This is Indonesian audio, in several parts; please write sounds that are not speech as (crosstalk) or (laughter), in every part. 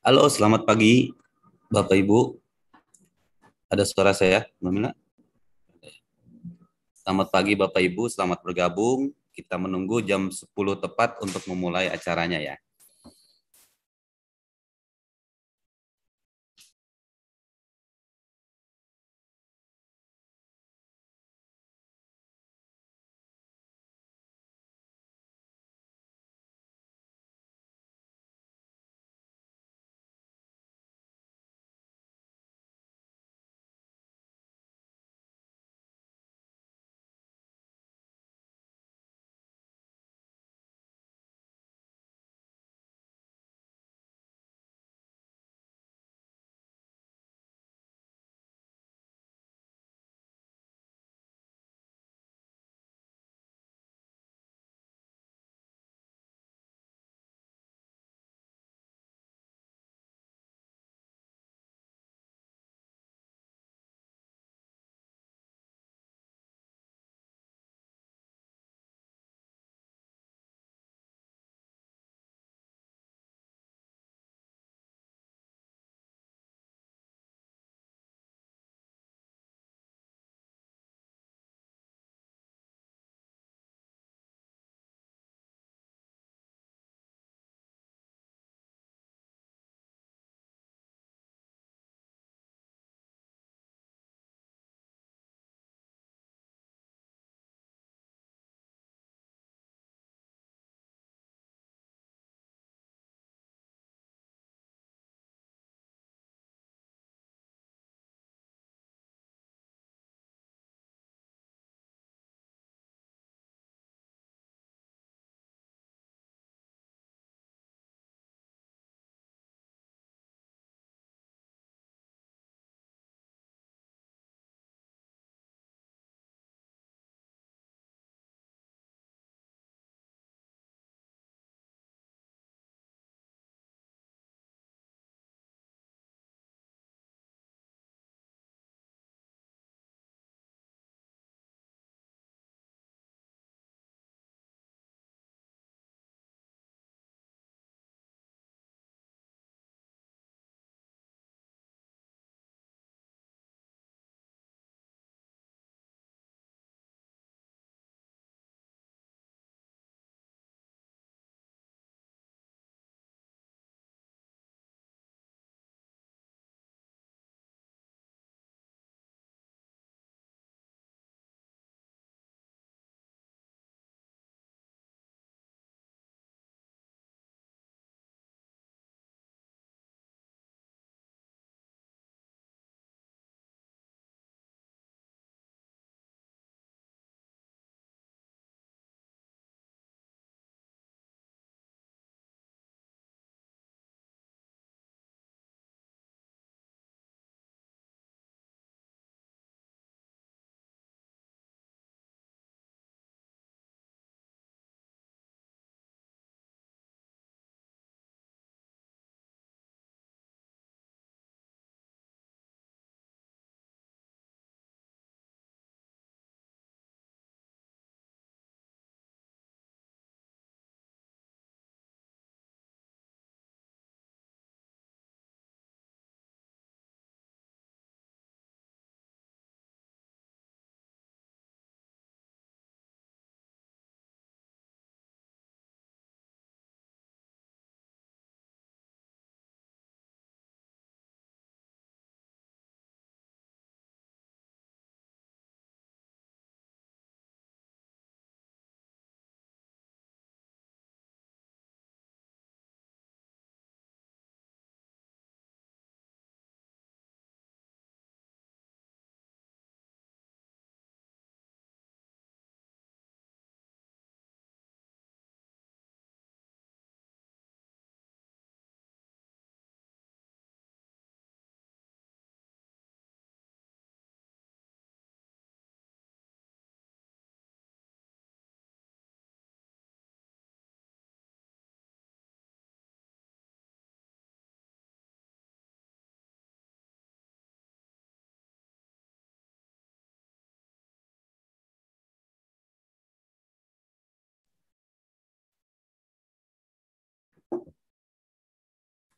Halo, selamat pagi Bapak Ibu. Ada suara saya, Mbak Selamat pagi Bapak Ibu, selamat bergabung. Kita menunggu jam 10 tepat untuk memulai acaranya ya.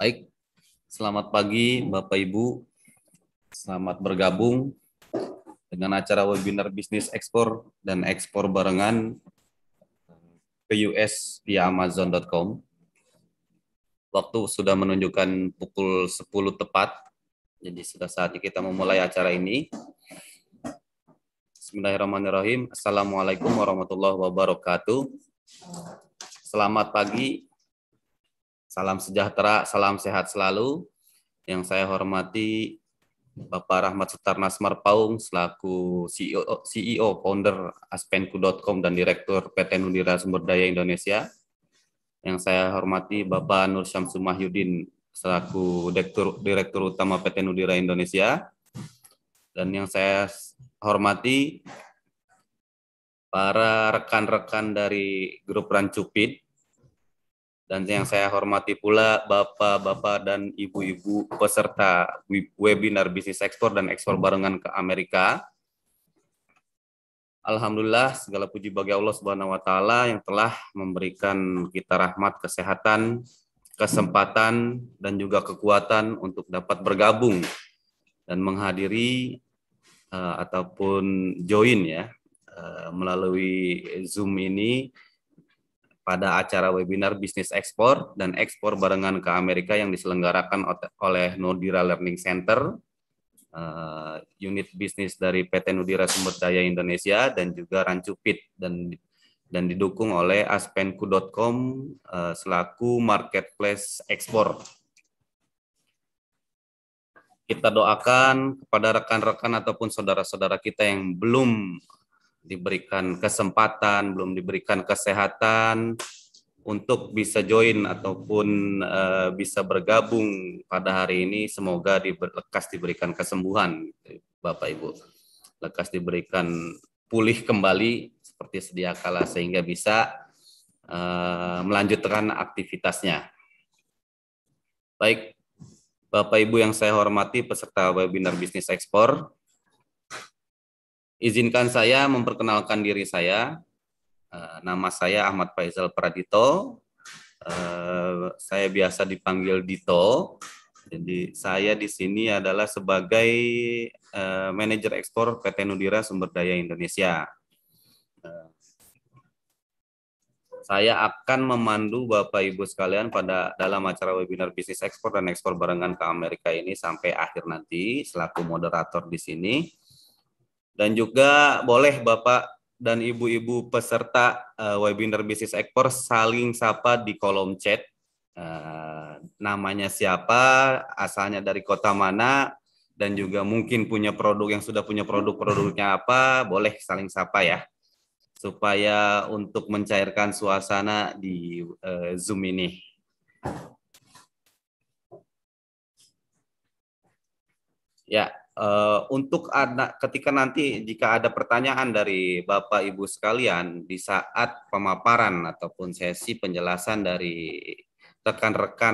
Baik, selamat pagi Bapak Ibu. Selamat bergabung dengan acara webinar bisnis ekspor dan ekspor barengan ke US via amazon.com. Waktu sudah menunjukkan pukul 10 tepat. Jadi sudah saatnya kita memulai acara ini. Bismillahirrahmanirrahim. Assalamualaikum warahmatullahi wabarakatuh. Selamat pagi Salam sejahtera, salam sehat selalu. Yang saya hormati Bapak Rahmat Sutarnas Marpaung selaku CEO, CEO founder aspenku.com dan Direktur PT Nudira Sumber Daya Indonesia. Yang saya hormati Bapak Nur Syamsu Mahyudin selaku Direktur, Direktur Utama PT Nudira Indonesia. Dan yang saya hormati para rekan-rekan dari grup Rancupit dan yang saya hormati pula bapak-bapak dan ibu-ibu peserta webinar bisnis ekspor dan ekspor barengan ke Amerika. Alhamdulillah segala puji bagi Allah Subhanahu wa taala yang telah memberikan kita rahmat kesehatan, kesempatan dan juga kekuatan untuk dapat bergabung dan menghadiri uh, ataupun join ya uh, melalui Zoom ini pada acara webinar bisnis ekspor dan ekspor barengan ke Amerika yang diselenggarakan oleh Nordira Learning Center, eh, unit bisnis dari PT Nordira Sumber Daya Indonesia dan juga Rancupit dan dan didukung oleh aspenku.com eh, selaku marketplace ekspor kita doakan kepada rekan-rekan ataupun saudara-saudara kita yang belum diberikan kesempatan, belum diberikan kesehatan untuk bisa join ataupun uh, bisa bergabung pada hari ini semoga diber, lekas diberikan kesembuhan Bapak Ibu. Lekas diberikan pulih kembali seperti sedia kala sehingga bisa uh, melanjutkan aktivitasnya. Baik, Bapak Ibu yang saya hormati peserta webinar bisnis ekspor, Izinkan saya memperkenalkan diri saya. Eh, nama saya Ahmad Faisal Pradito. Eh, saya biasa dipanggil Dito. Jadi saya di sini adalah sebagai eh, manajer ekspor PT Nudira Sumber Daya Indonesia. Saya akan memandu Bapak Ibu sekalian pada dalam acara webinar bisnis ekspor dan ekspor barengan ke Amerika ini sampai akhir nanti selaku moderator di sini dan juga boleh Bapak dan Ibu-Ibu peserta uh, webinar bisnis ekspor saling sapa di kolom chat. Uh, namanya siapa, asalnya dari kota mana, dan juga mungkin punya produk yang sudah punya produk-produknya apa, boleh saling sapa ya. Supaya untuk mencairkan suasana di uh, Zoom ini. Ya, Uh, untuk ada ketika nanti jika ada pertanyaan dari Bapak Ibu sekalian di saat pemaparan ataupun sesi penjelasan dari rekan-rekan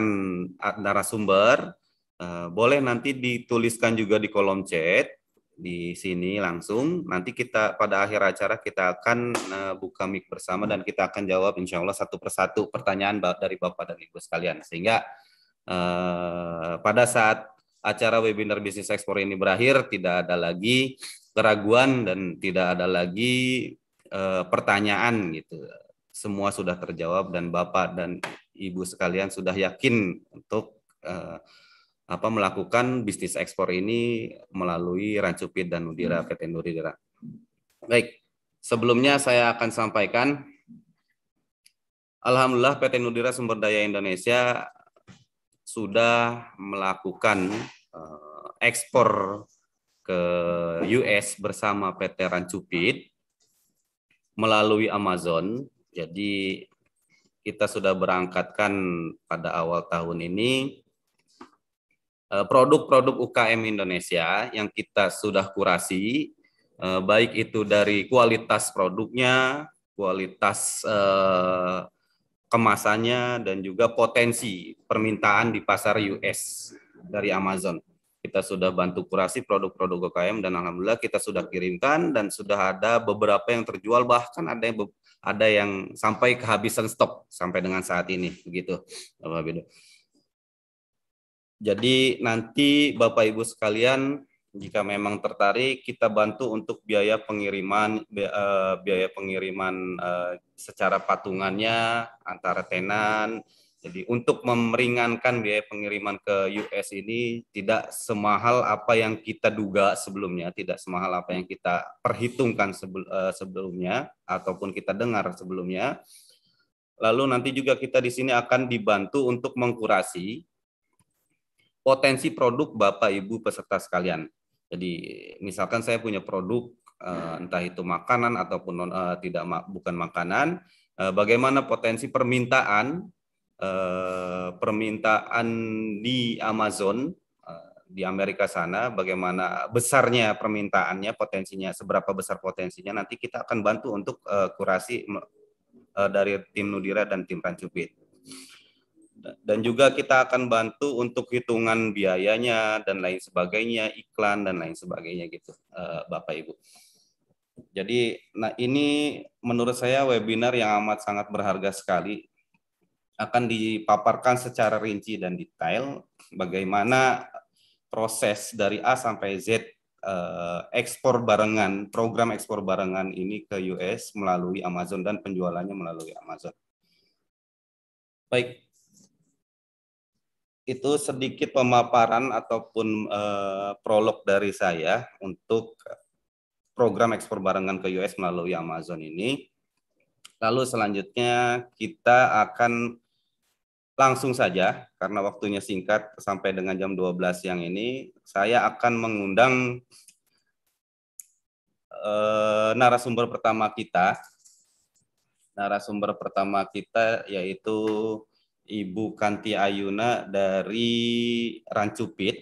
narasumber uh, boleh nanti dituliskan juga di kolom chat di sini langsung nanti kita pada akhir acara kita akan uh, buka mic bersama dan kita akan jawab insya Allah satu persatu pertanyaan dari Bapak dan Ibu sekalian sehingga pada saat acara webinar bisnis ekspor ini berakhir, tidak ada lagi keraguan dan tidak ada lagi e, pertanyaan gitu. Semua sudah terjawab dan Bapak dan Ibu sekalian sudah yakin untuk e, apa melakukan bisnis ekspor ini melalui Rancupit dan Nudira PT hmm. Nuridira. Baik, sebelumnya saya akan sampaikan Alhamdulillah PT Nudira Sumber Daya Indonesia sudah melakukan uh, ekspor ke US bersama PT Rancupit melalui Amazon. Jadi kita sudah berangkatkan pada awal tahun ini eh, produk-produk UKM Indonesia yang kita sudah kurasi eh, baik itu dari kualitas produknya, kualitas uh, kemasannya dan juga potensi permintaan di pasar US dari Amazon. Kita sudah bantu kurasi produk-produk UKM dan alhamdulillah kita sudah kirimkan dan sudah ada beberapa yang terjual bahkan ada yang ada yang sampai kehabisan stok sampai dengan saat ini begitu Bapak Bido. Jadi nanti Bapak Ibu sekalian jika memang tertarik, kita bantu untuk biaya pengiriman eh, biaya pengiriman eh, secara patungannya antara tenan. Jadi untuk memeringankan biaya pengiriman ke US ini tidak semahal apa yang kita duga sebelumnya, tidak semahal apa yang kita perhitungkan eh, sebelumnya ataupun kita dengar sebelumnya. Lalu nanti juga kita di sini akan dibantu untuk mengkurasi potensi produk Bapak Ibu peserta sekalian. Jadi misalkan saya punya produk eh, entah itu makanan ataupun non, uh, tidak bukan makanan, uh, bagaimana potensi permintaan uh, permintaan di Amazon uh, di Amerika sana, bagaimana besarnya permintaannya, potensinya, seberapa besar potensinya, nanti kita akan bantu untuk uh, kurasi uh, dari tim Nudira dan tim Rancubit dan juga kita akan bantu untuk hitungan biayanya dan lain sebagainya, iklan dan lain sebagainya gitu, eh, Bapak Ibu. Jadi, nah ini menurut saya webinar yang amat sangat berharga sekali akan dipaparkan secara rinci dan detail bagaimana proses dari A sampai Z eh, ekspor barengan, program ekspor barengan ini ke US melalui Amazon dan penjualannya melalui Amazon. Baik, itu sedikit pemaparan ataupun uh, prolog dari saya untuk program ekspor barengan ke US melalui Amazon ini. Lalu selanjutnya kita akan langsung saja karena waktunya singkat sampai dengan jam 12 siang ini saya akan mengundang uh, narasumber pertama kita. Narasumber pertama kita yaitu Ibu Kanti Ayuna dari Rancupit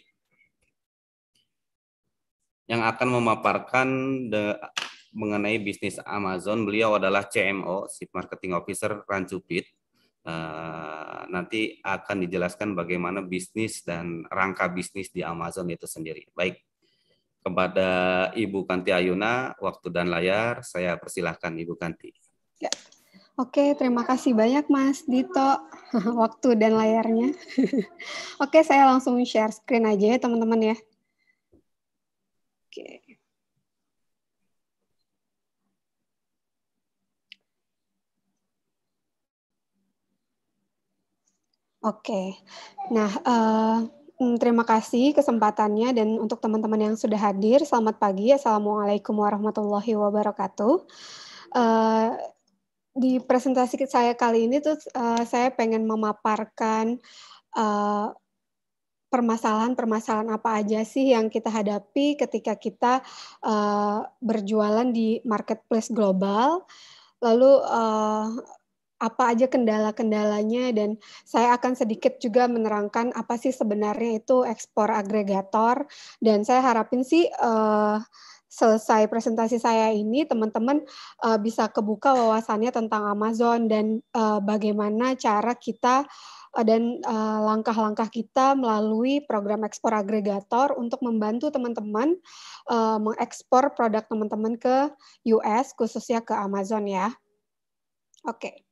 yang akan memaparkan the, mengenai bisnis Amazon. Beliau adalah CMO, Chief Marketing Officer Rancupit. Uh, eh, nanti akan dijelaskan bagaimana bisnis dan rangka bisnis di Amazon itu sendiri. Baik, kepada Ibu Kanti Ayuna, waktu dan layar, saya persilahkan Ibu Kanti. Ya. Oke, terima kasih banyak Mas Dito (laughs) waktu dan layarnya. (laughs) Oke, saya langsung share screen aja ya teman-teman ya. Oke. Oke, nah uh, terima kasih kesempatannya dan untuk teman-teman yang sudah hadir, selamat pagi, assalamualaikum warahmatullahi wabarakatuh. Uh, di presentasi saya kali ini tuh uh, saya pengen memaparkan permasalahan permasalahan-permasalahan apa aja sih yang kita hadapi ketika kita uh, berjualan di marketplace global, lalu uh, apa aja kendala-kendalanya dan saya akan sedikit juga menerangkan apa sih sebenarnya itu ekspor agregator dan saya harapin sih uh, selesai presentasi saya ini teman-teman uh, bisa kebuka wawasannya tentang Amazon dan uh, bagaimana cara kita eh, dan langkah-langkah kita melalui program ekspor agregator untuk membantu teman-teman mengekspor produk teman-teman ke US khususnya ke Amazon ya. Oke.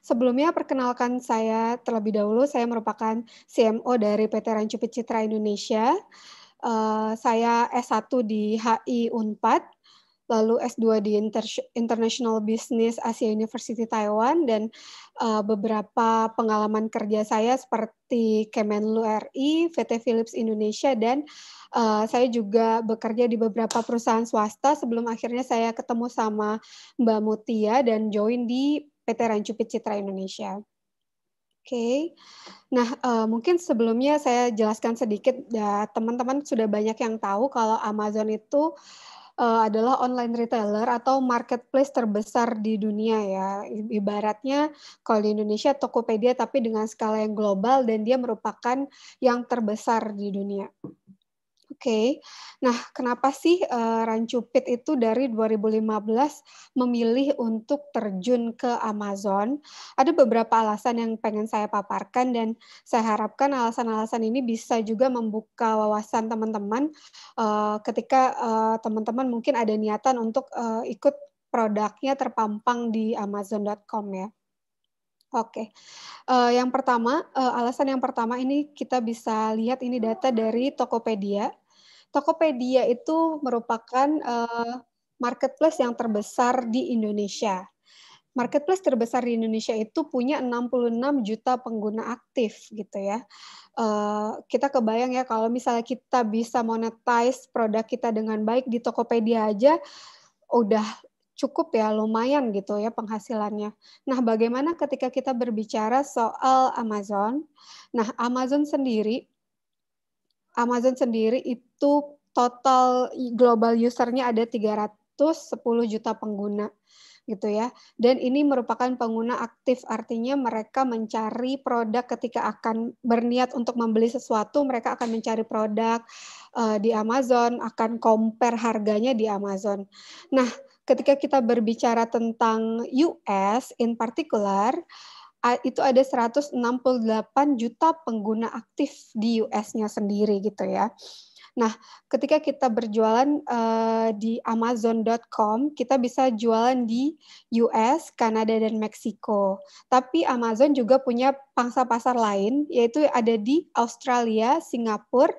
Sebelumnya perkenalkan saya terlebih dahulu saya merupakan CMO dari PT Rancu Pecitra Indonesia. Eh, saya S1 di HI Unpad, lalu S2 di Inter International Business Asia University Taiwan dan uh, beberapa pengalaman kerja saya seperti Kemenlu RI, PT Philips Indonesia dan uh, saya juga bekerja di beberapa perusahaan swasta sebelum akhirnya saya ketemu sama Mbak Mutia dan join di PT Rancu Citra Indonesia okay. nah uh, mungkin sebelumnya saya jelaskan sedikit ya teman-teman sudah banyak yang tahu kalau Amazon itu uh, adalah online retailer atau marketplace terbesar di dunia ya. Ibaratnya kalau di Indonesia Tokopedia tapi dengan skala yang global dan dia merupakan yang terbesar di dunia. Oke. Nah, kenapa sih uh, eh, Rancupit itu dari 2015 memilih untuk terjun ke Amazon? Ada beberapa alasan yang pengen saya paparkan dan saya harapkan alasan-alasan ini bisa juga membuka wawasan teman-teman uh, ketika eh, teman-teman uh, mungkin ada niatan untuk uh, ikut produknya terpampang di amazon.com ya. Oke, okay. uh, yang pertama, uh, alasan yang pertama ini kita bisa lihat ini data dari Tokopedia. Tokopedia itu merupakan uh, marketplace yang terbesar di Indonesia. Marketplace terbesar di Indonesia itu punya 66 juta pengguna aktif gitu ya. Uh, kita kebayang ya kalau misalnya kita bisa monetize produk kita dengan baik di Tokopedia aja udah cukup ya lumayan gitu ya penghasilannya. Nah, bagaimana ketika kita berbicara soal Amazon? Nah, Amazon sendiri Amazon sendiri itu total global usernya ada 310 juta pengguna gitu ya. Dan ini merupakan pengguna aktif, artinya mereka mencari produk ketika akan berniat untuk membeli sesuatu, mereka akan mencari produk uh, di Amazon, akan compare harganya di Amazon. Nah, ketika kita berbicara tentang US in particular, uh, itu ada 168 juta pengguna aktif di US-nya sendiri gitu ya. Nah, ketika kita berjualan uh, di Amazon.com, kita bisa jualan di US, Kanada, dan Meksiko. Tapi Amazon juga punya pangsa pasar lain, yaitu ada di Australia, Singapura,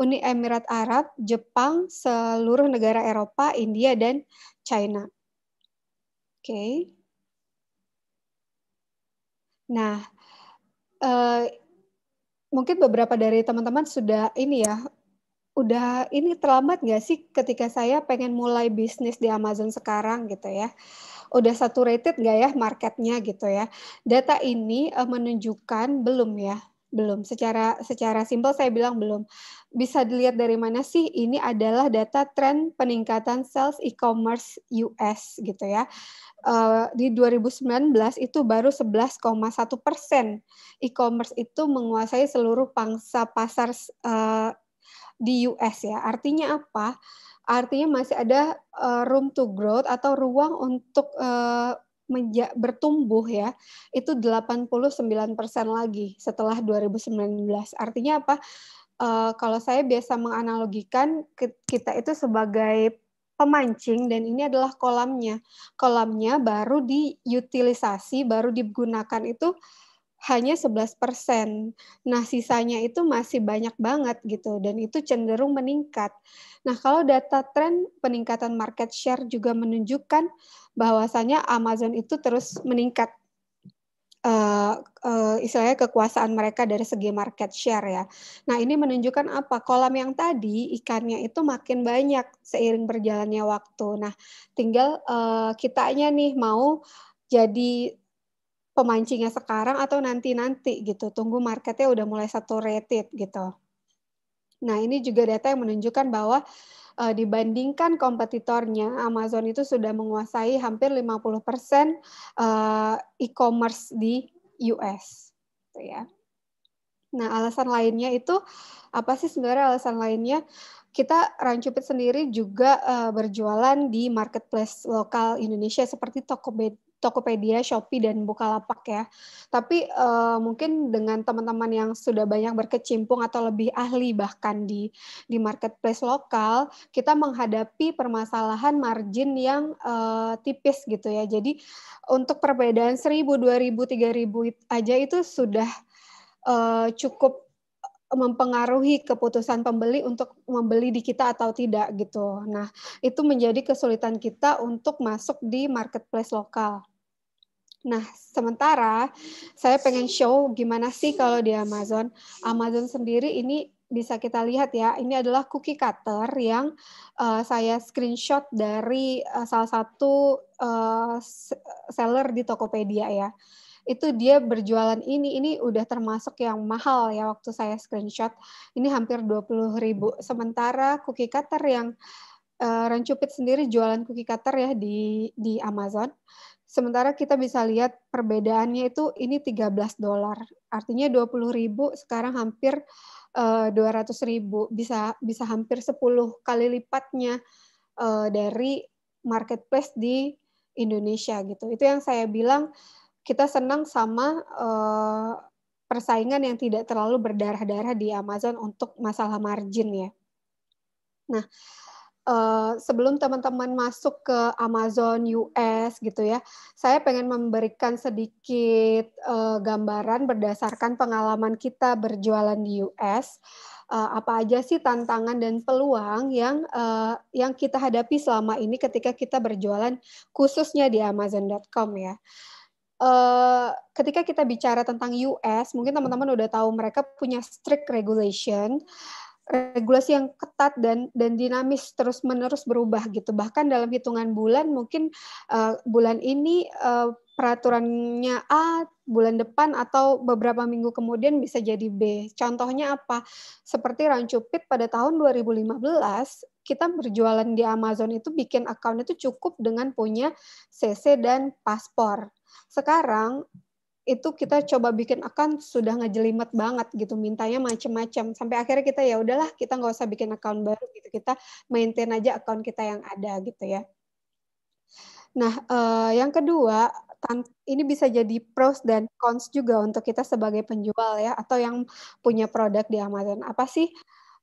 Uni Emirat Arab, Jepang, seluruh negara Eropa, India, dan China. Oke. Okay. Nah, uh, mungkin beberapa dari teman-teman sudah ini ya, udah ini terlambat nggak sih ketika saya pengen mulai bisnis di Amazon sekarang gitu ya? Udah saturated nggak ya marketnya gitu ya? Data ini uh, menunjukkan belum ya belum secara secara simpel saya bilang belum bisa dilihat dari mana sih ini adalah data tren peningkatan sales e-commerce US gitu ya uh, di 2019 itu baru 11,1 persen e-commerce itu menguasai seluruh pangsa pasar uh, di US ya artinya apa artinya masih ada uh, room to growth atau ruang untuk uh, bertumbuh ya itu 89% lagi setelah 2019. Artinya apa? Uh, kalau saya biasa menganalogikan kita itu sebagai pemancing dan ini adalah kolamnya. Kolamnya baru diutilisasi, baru digunakan itu hanya 11 persen. Nah, sisanya itu masih banyak banget gitu, dan itu cenderung meningkat. Nah, kalau data tren peningkatan market share juga menunjukkan bahwasannya Amazon itu terus meningkat uh, uh, istilahnya kekuasaan mereka dari segi market share ya. Nah ini menunjukkan apa? Kolam yang tadi ikannya itu makin banyak seiring berjalannya waktu. Nah tinggal uh, kitanya nih mau jadi pemancingnya sekarang atau nanti-nanti gitu. Tunggu marketnya udah mulai saturated gitu. Nah, ini juga data yang menunjukkan bahwa eh, dibandingkan kompetitornya, Amazon itu sudah menguasai hampir 50% persen eh, e-commerce di US. Gitu ya. Nah, alasan lainnya itu apa sih sebenarnya alasan lainnya? Kita Rancupit sendiri juga eh, berjualan di marketplace lokal Indonesia seperti Tokopedia Tokopedia, Shopee, dan Bukalapak ya. Tapi uh, mungkin dengan teman-teman yang sudah banyak berkecimpung atau lebih ahli bahkan di di marketplace lokal, kita menghadapi permasalahan margin yang uh, tipis gitu ya. Jadi untuk perbedaan 1000, 2000, 3000 aja itu sudah uh, cukup mempengaruhi keputusan pembeli untuk membeli di kita atau tidak gitu. Nah, itu menjadi kesulitan kita untuk masuk di marketplace lokal. Nah, sementara saya pengen show gimana sih kalau di Amazon. Amazon sendiri ini bisa kita lihat ya, ini adalah cookie cutter yang uh, saya screenshot dari uh, salah satu uh, seller di Tokopedia ya. Itu dia berjualan ini, ini udah termasuk yang mahal ya waktu saya screenshot. Ini hampir dua puluh ribu. Sementara cookie cutter yang uh, Rancupit sendiri jualan cookie cutter ya di di Amazon Sementara kita bisa lihat perbedaannya itu ini 13 dolar. Artinya 20 ribu sekarang hampir uh, eh, 200 ribu. Bisa, bisa hampir 10 kali lipatnya uh, dari marketplace di Indonesia gitu. Itu yang saya bilang kita senang sama uh, persaingan yang tidak terlalu berdarah-darah di Amazon untuk masalah margin ya. Nah, uh, sebelum teman-teman masuk ke Amazon US gitu ya, saya pengen memberikan sedikit uh, gambaran berdasarkan pengalaman kita berjualan di US. Uh, eh, apa aja sih tantangan dan peluang yang uh, yang kita hadapi selama ini ketika kita berjualan khususnya di Amazon.com ya. Uh, ketika kita bicara tentang US, mungkin teman-teman udah tahu mereka punya strict regulation regulasi yang ketat dan dan dinamis terus menerus berubah gitu bahkan dalam hitungan bulan mungkin uh, bulan ini uh, peraturannya A bulan depan atau beberapa minggu kemudian bisa jadi B. Contohnya apa? Seperti Rancupit pada tahun 2015 kita berjualan di Amazon itu bikin account itu cukup dengan punya CC dan paspor. Sekarang itu kita coba bikin account sudah ngejelimet banget gitu mintanya macem-macem sampai akhirnya kita ya udahlah kita nggak usah bikin account baru gitu kita maintain aja account kita yang ada gitu ya nah eh, yang kedua ini bisa jadi pros dan cons juga untuk kita sebagai penjual ya atau yang punya produk di Amazon apa sih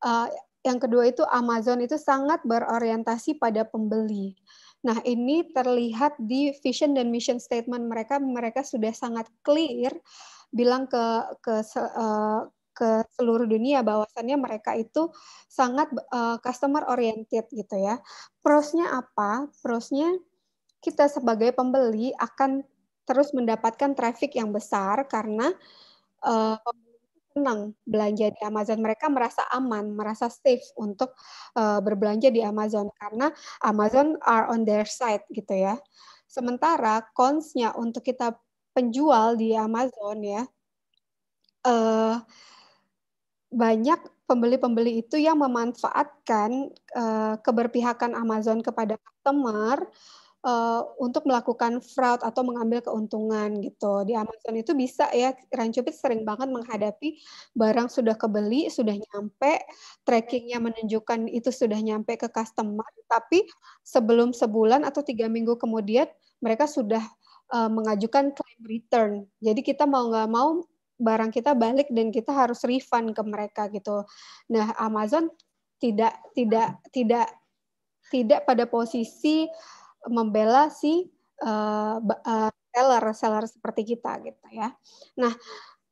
eh, yang kedua itu Amazon itu sangat berorientasi pada pembeli Nah, ini terlihat di vision dan mission statement mereka. Mereka sudah sangat clear bilang ke ke uh, ke seluruh dunia bahwasannya mereka itu sangat uh, customer oriented gitu ya. Prosnya apa? Prosnya kita sebagai pembeli akan terus mendapatkan traffic yang besar karena uh, senang belanja di Amazon. Mereka merasa aman, merasa safe untuk uh, berbelanja di Amazon karena Amazon are on their side gitu ya. Sementara consnya untuk kita penjual di Amazon ya uh, banyak pembeli-pembeli itu yang memanfaatkan uh, keberpihakan Amazon kepada customer uh, untuk melakukan fraud atau mengambil keuntungan gitu. Di Amazon itu bisa ya, Rancupit sering banget menghadapi barang sudah kebeli, sudah nyampe, trackingnya menunjukkan itu sudah nyampe ke customer, tapi sebelum sebulan atau tiga minggu kemudian mereka sudah uh, mengajukan claim return. Jadi kita mau nggak mau barang kita balik dan kita harus refund ke mereka gitu. Nah, Amazon tidak tidak tidak tidak pada posisi membela si uh, uh, seller seller seperti kita gitu ya. Nah,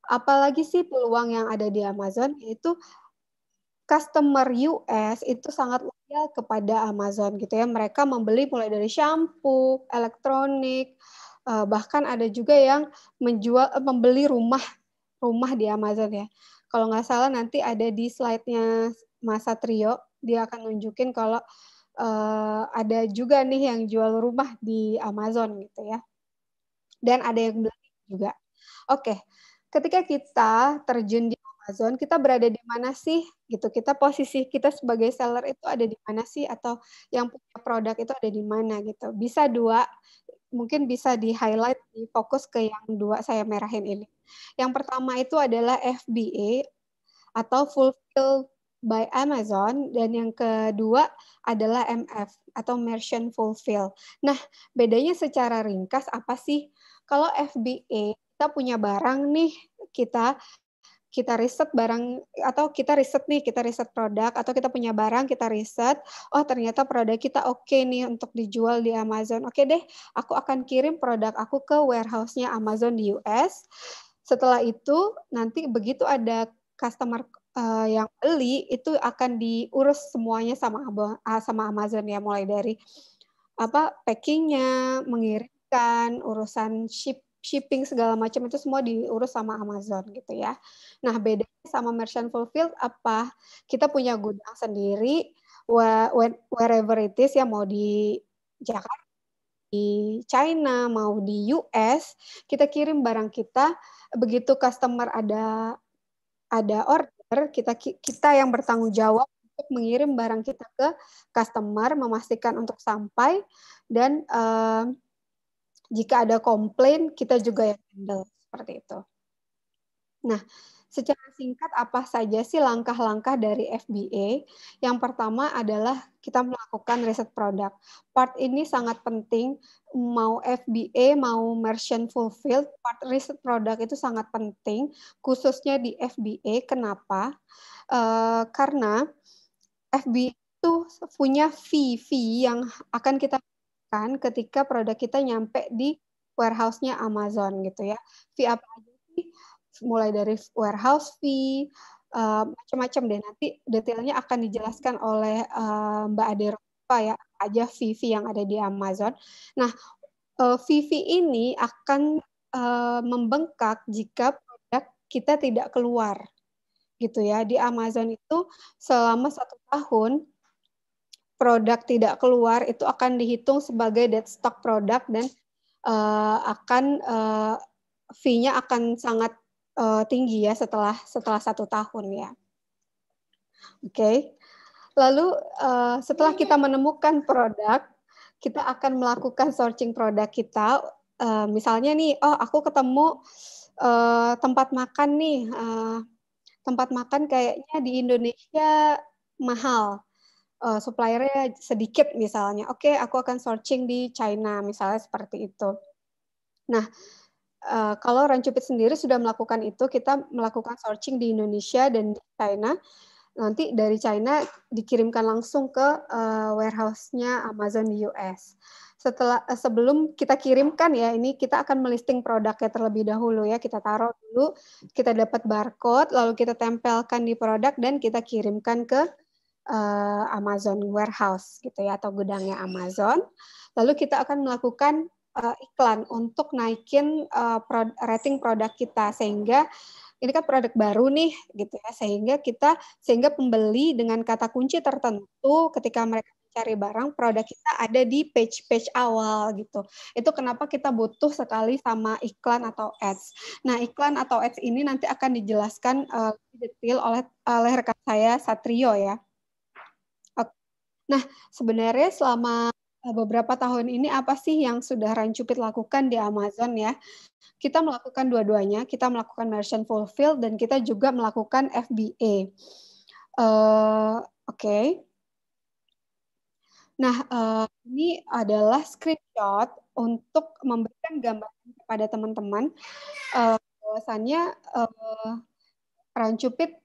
apalagi sih peluang yang ada di Amazon yaitu customer US itu sangat loyal kepada Amazon gitu ya. Mereka membeli mulai dari shampoo, elektronik, uh, bahkan ada juga yang menjual uh, membeli rumah rumah di Amazon ya. Kalau nggak salah nanti ada di slide-nya Mas Satrio, dia akan nunjukin kalau uh, ada juga nih yang jual rumah di Amazon gitu ya. Dan ada yang beli juga. Oke, okay. ketika kita terjun di Amazon, kita berada di mana sih? Gitu. Kita posisi kita sebagai seller itu ada di mana sih atau yang punya produk itu ada di mana gitu. Bisa dua mungkin bisa di highlight di fokus ke yang dua saya merahin ini. Yang pertama itu adalah FBA atau fulfill by Amazon dan yang kedua adalah MF atau Merchant Fulfill. Nah, bedanya secara ringkas apa sih? Kalau FBA kita punya barang nih kita kita riset barang atau kita riset nih kita riset produk atau kita punya barang kita riset oh ternyata produk kita oke okay nih untuk dijual di Amazon oke okay deh aku akan kirim produk aku ke warehouse-nya Amazon di US setelah itu nanti begitu ada customer uh, yang beli itu akan diurus semuanya sama ah, sama Amazon ya mulai dari apa packingnya, mengirimkan, urusan ship shipping segala macam itu semua diurus sama Amazon gitu ya. Nah beda sama merchant fulfilled apa? Kita punya gudang sendiri wherever it is ya mau di Jakarta, di China, mau di US, kita kirim barang kita begitu customer ada ada order provider, kita kita yang bertanggung jawab untuk mengirim barang kita ke customer, memastikan untuk sampai dan eh, jika ada komplain kita juga yang handle seperti itu. Nah, Secara singkat apa saja sih langkah-langkah dari FBA? Yang pertama adalah kita melakukan riset produk. Part ini sangat penting mau FBA mau merchant fulfilled part riset produk itu sangat penting khususnya di FBA. Kenapa? Uh, karena FBA itu punya fee fee yang akan kita kan ketika produk kita nyampe di warehouse-nya Amazon gitu ya. Fee apa aja mulai dari warehouse fee, uh, macam-macam deh. Nanti detailnya akan dijelaskan oleh uh, Mbak Ade Ropa ya, aja fee-fee yang ada di Amazon. Nah, uh, eh, fee-fee ini akan uh, membengkak jika produk kita tidak keluar gitu ya di Amazon itu selama satu tahun produk tidak keluar itu akan dihitung sebagai dead stock produk dan uh, akan uh, fee-nya akan sangat uh, tinggi ya setelah setelah satu tahun ya. Oke, okay. lalu uh, setelah kita menemukan produk, kita akan melakukan searching produk kita. Uh, misalnya nih, oh aku ketemu uh, tempat makan nih, uh, tempat makan kayaknya di Indonesia mahal, uh, suppliernya sedikit misalnya. Oke, okay, aku akan searching di China misalnya seperti itu. Nah, Uh, kalau Rancupit sendiri sudah melakukan itu, kita melakukan searching di Indonesia dan di China. Nanti dari China dikirimkan langsung ke uh, warehouse-nya Amazon di US. Setelah eh, sebelum kita kirimkan ya, ini kita akan melisting produknya terlebih dahulu ya. Kita taruh dulu, kita dapat barcode, lalu kita tempelkan di produk dan kita kirimkan ke uh, Amazon warehouse gitu ya atau gudangnya Amazon. Lalu kita akan melakukan uh, iklan untuk naikin uh, eh, pro rating produk kita sehingga ini kan produk baru nih gitu ya sehingga kita sehingga pembeli dengan kata kunci tertentu ketika mereka cari barang produk kita ada di page-page awal gitu. Itu kenapa kita butuh sekali sama iklan atau ads. Nah, iklan atau ads ini nanti akan dijelaskan uh, detail oleh oleh rekan saya Satrio ya. Nah, sebenarnya selama Eh, beberapa tahun ini apa sih yang sudah Rancupit lakukan di Amazon ya? Kita melakukan dua-duanya, kita melakukan merchant fulfill dan kita juga melakukan FBA. Uh, eh, Oke. Okay. Nah, eh, ini adalah screenshot untuk memberikan gambaran kepada teman-teman uh, bahwasannya uh, Rancupit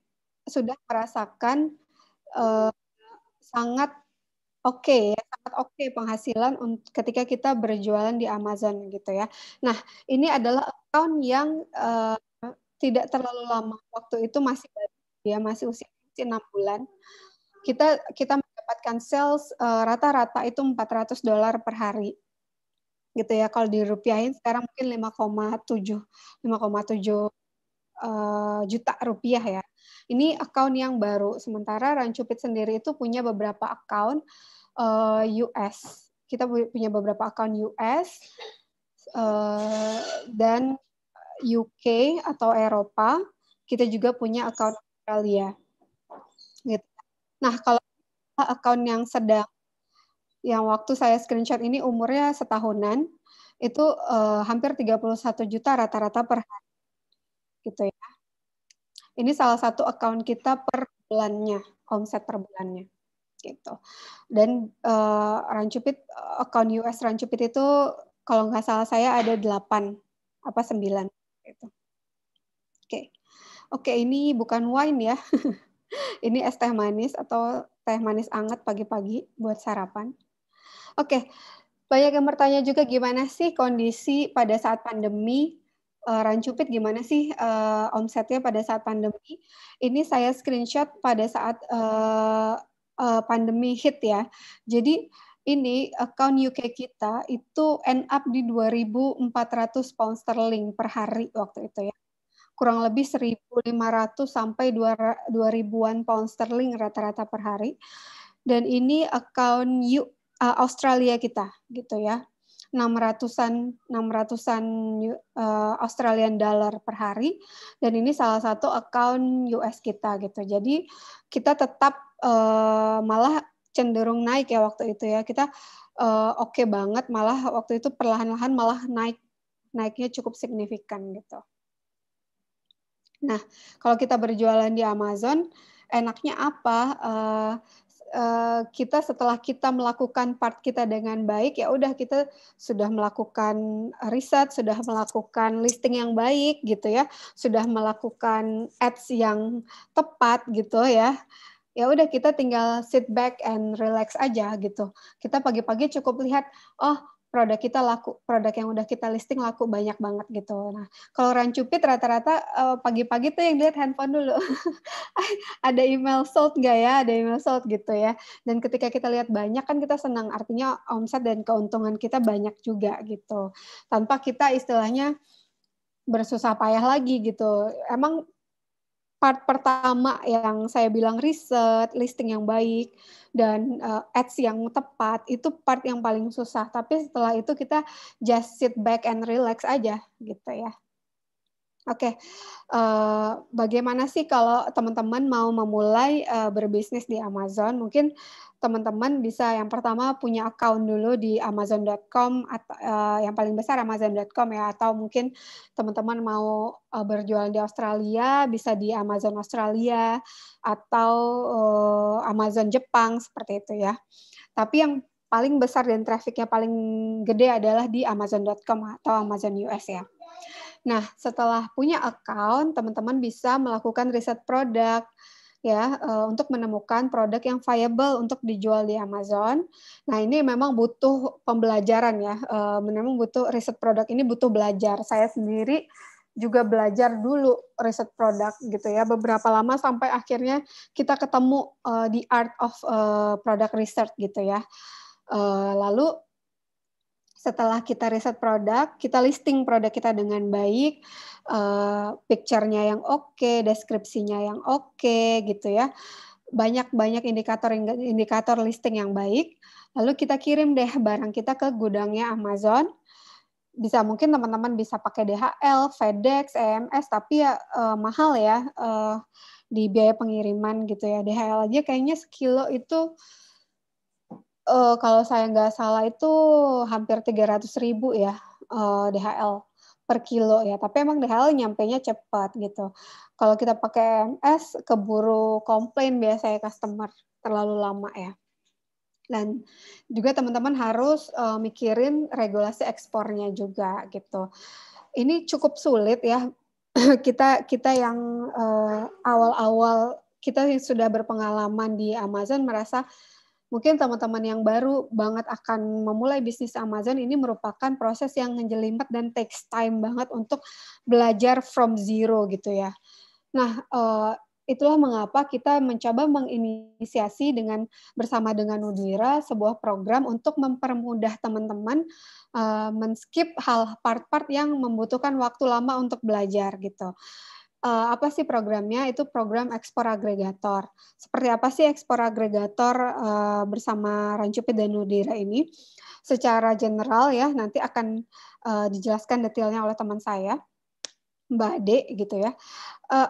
sudah merasakan sangat Oke, ya sangat oke penghasilan ketika kita berjualan di Amazon gitu ya. Nah, ini adalah account yang uh, tidak terlalu lama. Waktu itu masih baru ya, masih usia masih 6 bulan. Kita kita mendapatkan sales eh, rata-rata uh, empat ratus itu 400 dolar per hari. Gitu ya. Kalau dirupiahin sekarang mungkin 5,7 5,7 uh, juta rupiah ya ini account yang baru. Sementara Rancupit sendiri itu punya beberapa account uh, eh, US. Kita punya beberapa account US uh, eh, dan UK atau Eropa. Kita juga punya account Australia. Gitu. Nah, kalau account yang sedang yang waktu saya screenshot ini umurnya setahunan itu uh, hampir 31 juta rata-rata per hari. Gitu ya. Ini salah satu account kita per bulannya, omset per bulannya gitu. Dan uh, eh, Rancupit account US Rancupit itu kalau nggak salah saya ada 8 apa 9 gitu. Oke. Okay. Oke, okay, ini bukan wine ya. (laughs) ini es teh manis atau teh manis anget pagi-pagi buat sarapan. Oke. Okay. Banyak yang bertanya juga gimana sih kondisi pada saat pandemi uh, eh, Rancupit gimana sih uh, eh, omsetnya pada saat pandemi. Ini saya screenshot pada saat uh, uh, pandemi hit ya. Jadi ini account UK kita itu end up di 2.400 pound sterling per hari waktu itu ya. Kurang lebih 1.500 sampai 2.000-an pound sterling rata-rata per hari. Dan ini account U, Australia kita gitu ya enam ratusan enam ratusan eh, Australian dollar per hari dan ini salah satu account US kita gitu. Jadi kita tetap uh, malah cenderung naik ya waktu itu ya. Kita uh, oke okay banget malah waktu itu perlahan-lahan malah naik naiknya cukup signifikan gitu. Nah, kalau kita berjualan di Amazon enaknya apa? Uh, Eh, kita setelah kita melakukan part kita dengan baik ya udah kita sudah melakukan riset, sudah melakukan listing yang baik gitu ya, sudah melakukan ads yang tepat gitu ya ya udah kita tinggal sit back and relax aja gitu. Kita pagi-pagi cukup lihat, oh produk kita laku, produk yang udah kita listing laku banyak banget gitu. Nah, kalau rancupit rata-rata eh, pagi-pagi tuh yang lihat handphone dulu. (laughs) ada email sold nggak ya? Ada email sold gitu ya. Dan ketika kita lihat banyak kan kita senang, artinya omset dan keuntungan kita banyak juga gitu. Tanpa kita istilahnya bersusah payah lagi gitu. Emang part pertama yang saya bilang riset, listing yang baik dan uh, ads yang tepat itu part yang paling susah. Tapi setelah itu kita just sit back and relax aja gitu ya. Oke, okay. uh, eh, bagaimana sih kalau teman-teman mau memulai uh, berbisnis di Amazon? Mungkin teman-teman bisa yang pertama punya account dulu di Amazon.com atau uh, yang paling besar Amazon.com ya, atau mungkin teman-teman mau uh, berjualan di Australia bisa di Amazon Australia atau uh, Amazon Jepang seperti itu ya. Tapi yang paling besar dan trafiknya paling gede adalah di Amazon.com atau Amazon US ya. Nah, setelah punya account, teman-teman bisa melakukan riset produk ya eh, untuk menemukan produk yang viable untuk dijual di Amazon. Nah, ini memang butuh pembelajaran ya. Eh, memang butuh riset produk ini butuh belajar. Saya sendiri juga belajar dulu riset produk gitu ya beberapa lama sampai akhirnya kita ketemu uh, art of uh, product research gitu ya uh, lalu setelah kita riset produk, kita listing produk kita dengan baik, uh, picture-nya yang oke, okay, deskripsinya yang oke, okay, gitu ya. Banyak-banyak indikator-indikator listing yang baik. Lalu kita kirim deh barang kita ke gudangnya Amazon. Bisa mungkin teman-teman bisa pakai DHL, FedEx, EMS, tapi ya uh, mahal ya uh, di biaya pengiriman gitu ya. DHL aja kayaknya sekilo itu uh, kalau saya nggak salah itu hampir 300 ribu ya uh, eh, DHL per kilo ya. Tapi emang DHL nyampainya cepat gitu. Kalau kita pakai MS keburu komplain biasanya customer terlalu lama ya. Dan juga teman-teman harus uh, mikirin regulasi ekspornya juga gitu. Ini cukup sulit ya (clears throat) kita kita yang awal-awal uh, kita yang sudah berpengalaman di Amazon merasa mungkin teman-teman yang baru banget akan memulai bisnis Amazon ini merupakan proses yang menjelimet dan takes time banget untuk belajar from zero gitu ya. Nah, eh, itulah mengapa kita mencoba menginisiasi dengan bersama dengan Nudwira sebuah program untuk mempermudah teman-teman eh, men-skip hal part-part yang membutuhkan waktu lama untuk belajar gitu uh, apa sih programnya? Itu program ekspor agregator. Seperti apa sih ekspor agregator uh, bersama Rancupe dan Nudira ini? Secara general ya, nanti akan uh, dijelaskan detailnya oleh teman saya. Mbak Ade gitu ya.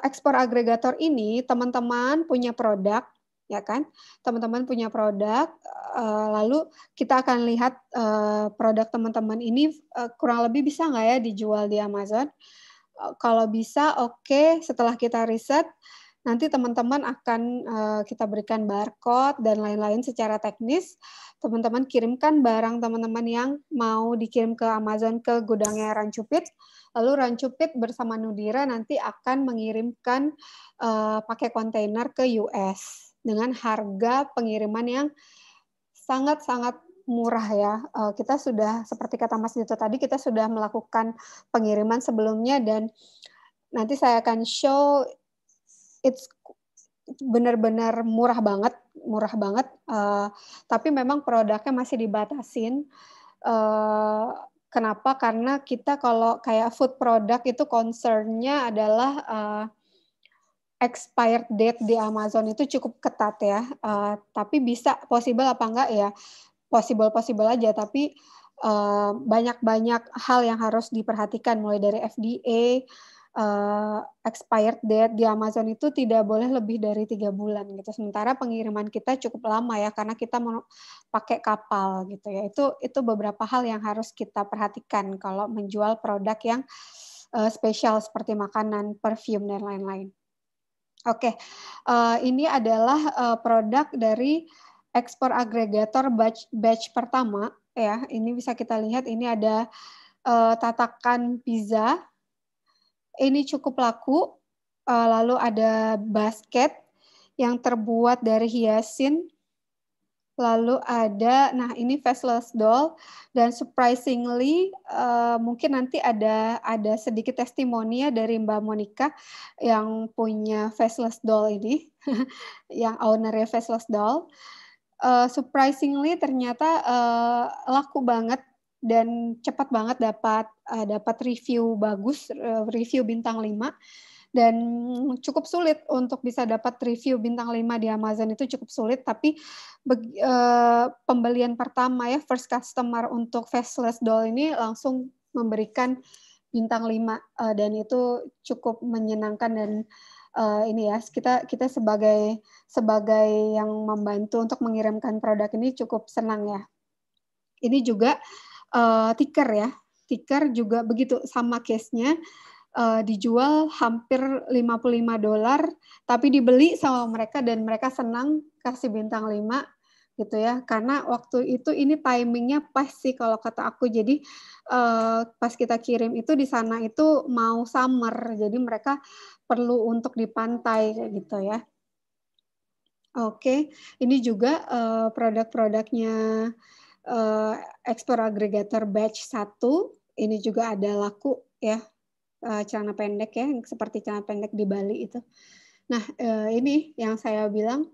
ekspor agregator ini teman-teman punya produk ya kan? Teman-teman punya produk, lalu kita akan lihat produk teman-teman ini kurang lebih bisa nggak ya dijual di Amazon kalau bisa oke okay, setelah kita riset nanti teman-teman akan uh, kita berikan barcode dan lain-lain secara teknis. Teman-teman kirimkan barang teman-teman yang mau dikirim ke Amazon ke gudangnya Rancupit. Lalu Rancupit bersama Nudira nanti akan mengirimkan uh, pakai kontainer ke US dengan harga pengiriman yang sangat-sangat murah ya. Uh, kita sudah seperti kata Mas Dito tadi kita sudah melakukan pengiriman sebelumnya dan nanti saya akan show it's benar-benar murah banget, murah banget. Uh, tapi memang produknya masih dibatasin. Uh, kenapa? Karena kita kalau kayak food product itu concernnya adalah uh, expired date di Amazon itu cukup ketat ya. Uh, tapi bisa possible apa enggak ya? possible-possible aja, tapi eh, banyak-banyak uh, hal yang harus diperhatikan mulai dari FDA uh, eh, expired date di Amazon itu tidak boleh lebih dari tiga bulan gitu sementara pengiriman kita cukup lama ya karena kita mau pakai kapal gitu ya itu itu beberapa hal yang harus kita perhatikan kalau menjual produk yang uh, spesial seperti makanan perfume dan lain-lain oke okay. uh, ini adalah uh, produk dari ekspor agregator batch batch pertama ya. Ini bisa kita lihat ini ada uh, tatakan pizza. Ini cukup laku. Uh, lalu ada basket yang terbuat dari hiasin. Lalu ada, nah ini faceless doll dan surprisingly uh, mungkin nanti ada ada sedikit testimoni ya dari Mbak Monica yang punya faceless doll ini, (laughs) yang ownernya faceless doll uh, surprisingly ternyata uh, laku banget dan cepat banget dapat uh, dapat review bagus, uh, review bintang 5 dan cukup sulit untuk bisa dapat review bintang 5 di Amazon itu cukup sulit tapi uh, pembelian pertama ya first customer untuk faceless doll ini langsung memberikan bintang 5 uh, dan itu cukup menyenangkan dan uh, ini ya kita kita sebagai sebagai yang membantu untuk mengirimkan produk ini cukup senang ya. Ini juga uh, tiker ya, tiker juga begitu sama case-nya uh, dijual hampir 55 dolar tapi dibeli sama mereka dan mereka senang kasih bintang 5 gitu ya karena waktu itu ini timingnya pas sih kalau kata aku jadi uh, pas kita kirim itu di sana itu mau summer jadi mereka perlu untuk di pantai gitu ya oke ini juga uh, produk-produknya uh, eh, ekspor agregator batch 1 ini juga ada laku ya uh, celana pendek ya seperti celana pendek di Bali itu nah uh, ini yang saya bilang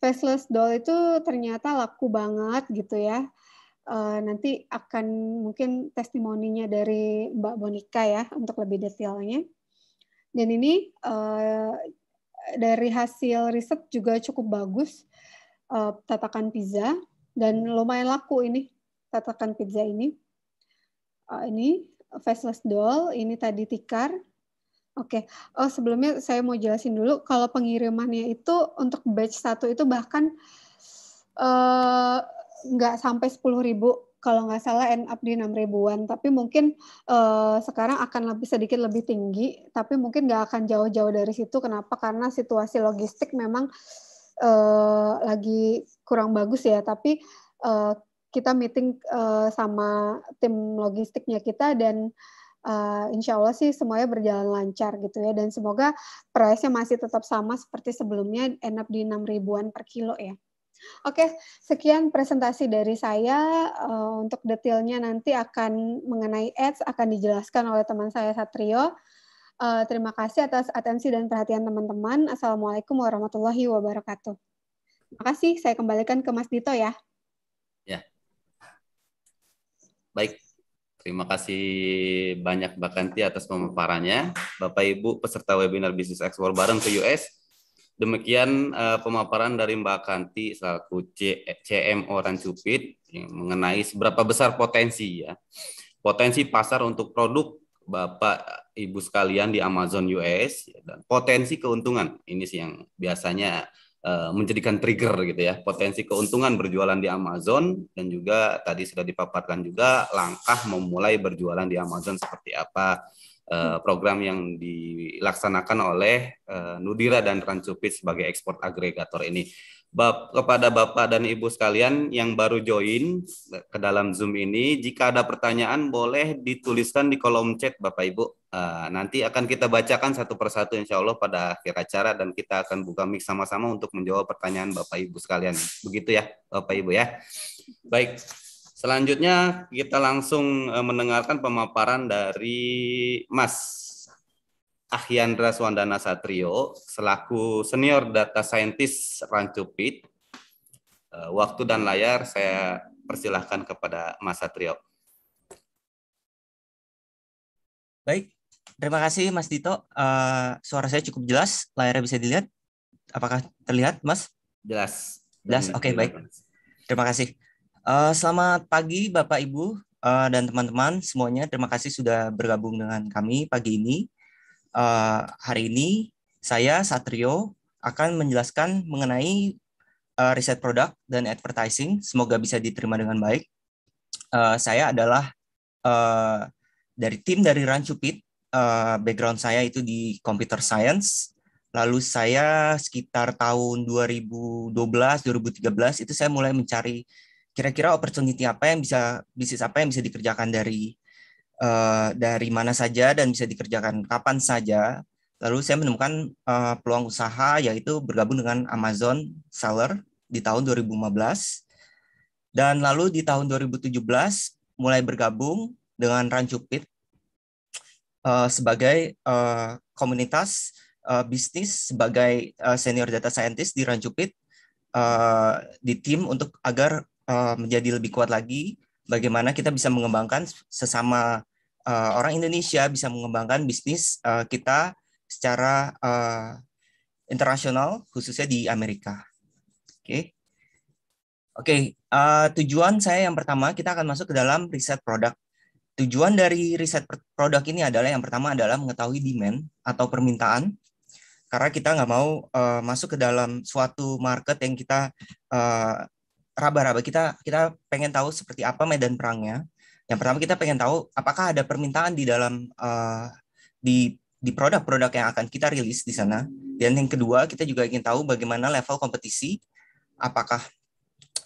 Faceless Doll itu ternyata laku banget gitu ya. Uh, nanti akan mungkin testimoninya dari Mbak Bonika ya untuk lebih detailnya. Dan ini uh, dari hasil riset juga cukup bagus uh, tatakan pizza dan lumayan laku ini tatakan pizza ini. Uh, ini faceless doll, ini tadi tikar, Oke, okay. oh, sebelumnya saya mau jelasin dulu kalau pengirimannya itu untuk batch satu itu bahkan uh, nggak sampai sepuluh ribu kalau nggak salah end up di enam ribuan tapi mungkin uh, sekarang akan lebih sedikit lebih tinggi tapi mungkin nggak akan jauh-jauh dari situ kenapa karena situasi logistik memang uh, lagi kurang bagus ya tapi uh, kita meeting uh, sama tim logistiknya kita dan uh, insya Allah sih semuanya berjalan lancar gitu ya dan semoga price-nya masih tetap sama seperti sebelumnya enak di 6 ribuan per kilo ya. Oke, sekian presentasi dari saya. Uh, untuk detailnya nanti akan mengenai ads akan dijelaskan oleh teman saya Satrio. Uh, terima kasih atas atensi dan perhatian teman-teman. Assalamualaikum warahmatullahi wabarakatuh. Terima kasih. Saya kembalikan ke Mas Dito ya. Ya. Baik. Terima kasih banyak Mbak Kanti atas pemaparannya. Bapak Ibu peserta webinar Business ekspor bareng ke US. Demikian uh, pemaparan dari Mbak Kanti selaku C eh, CM Orang Cupit mengenai seberapa besar potensi ya. Potensi pasar untuk produk Bapak Ibu sekalian di Amazon US ya, dan potensi keuntungan. Ini sih yang biasanya Eh, menjadikan trigger gitu ya potensi keuntungan berjualan di Amazon dan juga tadi sudah dipaparkan juga langkah memulai berjualan di Amazon seperti apa eh, program yang dilaksanakan oleh eh, Nudira dan Rancupit sebagai ekspor agregator ini. Bap kepada Bapak dan Ibu sekalian yang baru join ke dalam Zoom ini, jika ada pertanyaan boleh dituliskan di kolom chat Bapak Ibu. Uh, nanti akan kita bacakan satu persatu insya Allah pada akhir acara dan kita akan buka mic sama-sama untuk menjawab pertanyaan Bapak Ibu sekalian. Begitu ya Bapak Ibu ya. Baik, selanjutnya kita langsung eh, mendengarkan pemaparan dari Mas Ahyandra Swandana Satrio selaku senior data scientist Rancupit. Eh, waktu dan layar saya persilahkan kepada Mas Satrio. Baik, terima kasih Mas Dito. Uh, suara saya cukup jelas, layarnya bisa dilihat. Apakah terlihat, Mas? Jelas. Jelas, oke okay, baik. Terima kasih. Uh, selamat pagi Bapak Ibu uh, dan teman-teman semuanya. Terima kasih sudah bergabung dengan kami pagi ini uh, hari ini saya Satrio akan menjelaskan mengenai uh, riset produk dan advertising. Semoga bisa diterima dengan baik. Uh, saya adalah uh, dari tim dari Rancupit. Uh, background saya itu di computer science. Lalu saya sekitar tahun 2012, 2013 itu saya mulai mencari kira-kira opportunity apa yang bisa bisnis apa yang bisa dikerjakan dari Eh, dari mana saja dan bisa dikerjakan kapan saja. Lalu saya menemukan uh, peluang usaha yaitu bergabung dengan Amazon Seller di tahun 2015. Dan lalu di tahun 2017 mulai bergabung dengan Rancupit uh, eh, sebagai uh, komunitas uh, bisnis sebagai uh, senior data scientist di Rancupit uh, di tim untuk agar uh, menjadi lebih kuat lagi bagaimana kita bisa mengembangkan sesama uh, orang Indonesia bisa mengembangkan bisnis uh, kita secara uh, internasional khususnya di Amerika. Oke. Okay. Oke, okay, uh, tujuan saya yang pertama kita akan masuk ke dalam riset produk. Tujuan dari riset produk ini adalah yang pertama adalah mengetahui demand atau permintaan. Karena kita nggak mau uh, masuk ke dalam suatu market yang kita raba uh, raba -raba. kita kita pengen tahu seperti apa medan perangnya yang pertama kita pengen tahu apakah ada permintaan di dalam uh, di di produk-produk yang akan kita rilis di sana. Dan yang kedua kita juga ingin tahu bagaimana level kompetisi, apakah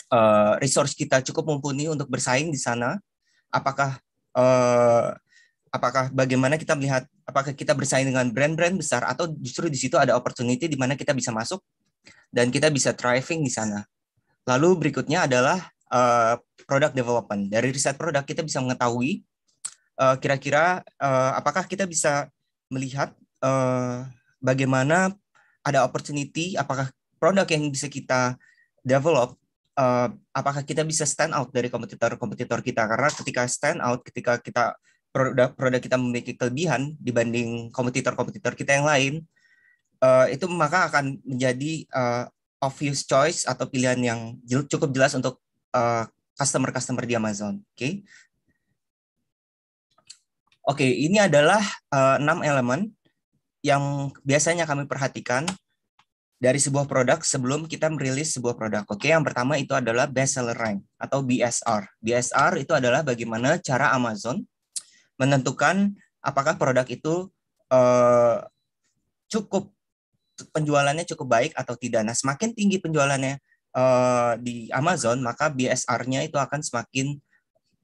uh, resource kita cukup mumpuni untuk bersaing di sana, apakah uh, apakah bagaimana kita melihat apakah kita bersaing dengan brand-brand besar atau justru di situ ada opportunity di mana kita bisa masuk dan kita bisa thriving di sana. Lalu berikutnya adalah Eh, product development. Dari riset produk kita bisa mengetahui eh, kira-kira uh, apakah kita bisa melihat uh, bagaimana ada opportunity, apakah produk yang bisa kita develop, uh, apakah kita bisa stand out dari kompetitor-kompetitor kita. Karena ketika stand out, ketika kita produk-produk kita memiliki kelebihan dibanding kompetitor-kompetitor kita yang lain, uh, itu maka akan menjadi uh, obvious choice atau pilihan yang cukup jelas untuk customer eh, customer-customer di Amazon. Oke. Okay? okay, ini adalah eh, enam elemen yang biasanya kami perhatikan dari sebuah produk sebelum kita merilis sebuah produk. Oke, okay? yang pertama itu adalah best seller rank atau BSR. BSR itu adalah bagaimana cara Amazon menentukan apakah produk itu uh, cukup penjualannya cukup baik atau tidak. Nah, semakin tinggi penjualannya Eh, di Amazon, maka BSR-nya itu akan semakin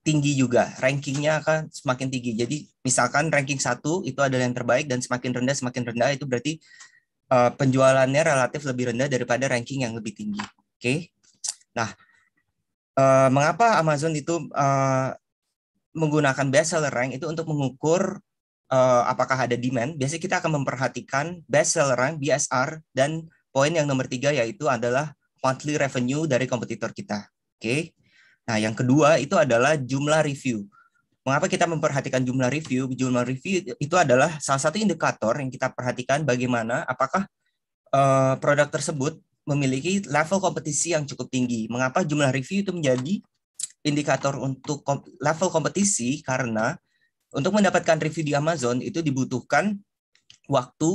tinggi juga. Rankingnya akan semakin tinggi. Jadi misalkan ranking satu itu adalah yang terbaik dan semakin rendah semakin rendah itu berarti uh, penjualannya relatif lebih rendah daripada ranking yang lebih tinggi. Oke. Okay? Nah, uh, mengapa Amazon itu uh, menggunakan bestseller rank itu untuk mengukur uh, apakah ada demand, biasanya kita akan memperhatikan best seller rank, BSR, dan poin yang nomor tiga yaitu adalah monthly revenue dari kompetitor kita. Oke. Okay? Nah, yang kedua itu adalah jumlah review. Mengapa kita memperhatikan jumlah review? Jumlah review itu adalah salah satu indikator yang kita perhatikan bagaimana apakah uh, produk tersebut memiliki level kompetisi yang cukup tinggi. Mengapa jumlah review itu menjadi indikator untuk kom level kompetisi? Karena untuk mendapatkan review di Amazon itu dibutuhkan waktu,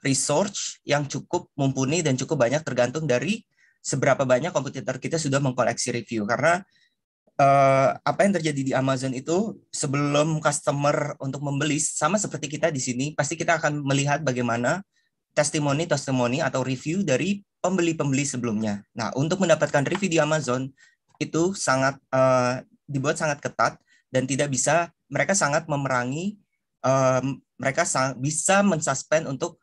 research yang cukup mumpuni dan cukup banyak tergantung dari seberapa banyak kompetitor kita sudah mengkoleksi review karena uh, apa yang terjadi di Amazon itu sebelum customer untuk membeli sama seperti kita di sini pasti kita akan melihat bagaimana testimoni testimoni atau review dari pembeli-pembeli sebelumnya. Nah, untuk mendapatkan review di Amazon itu sangat uh, dibuat sangat ketat dan tidak bisa mereka sangat memerangi uh, mereka sang, bisa mensuspend untuk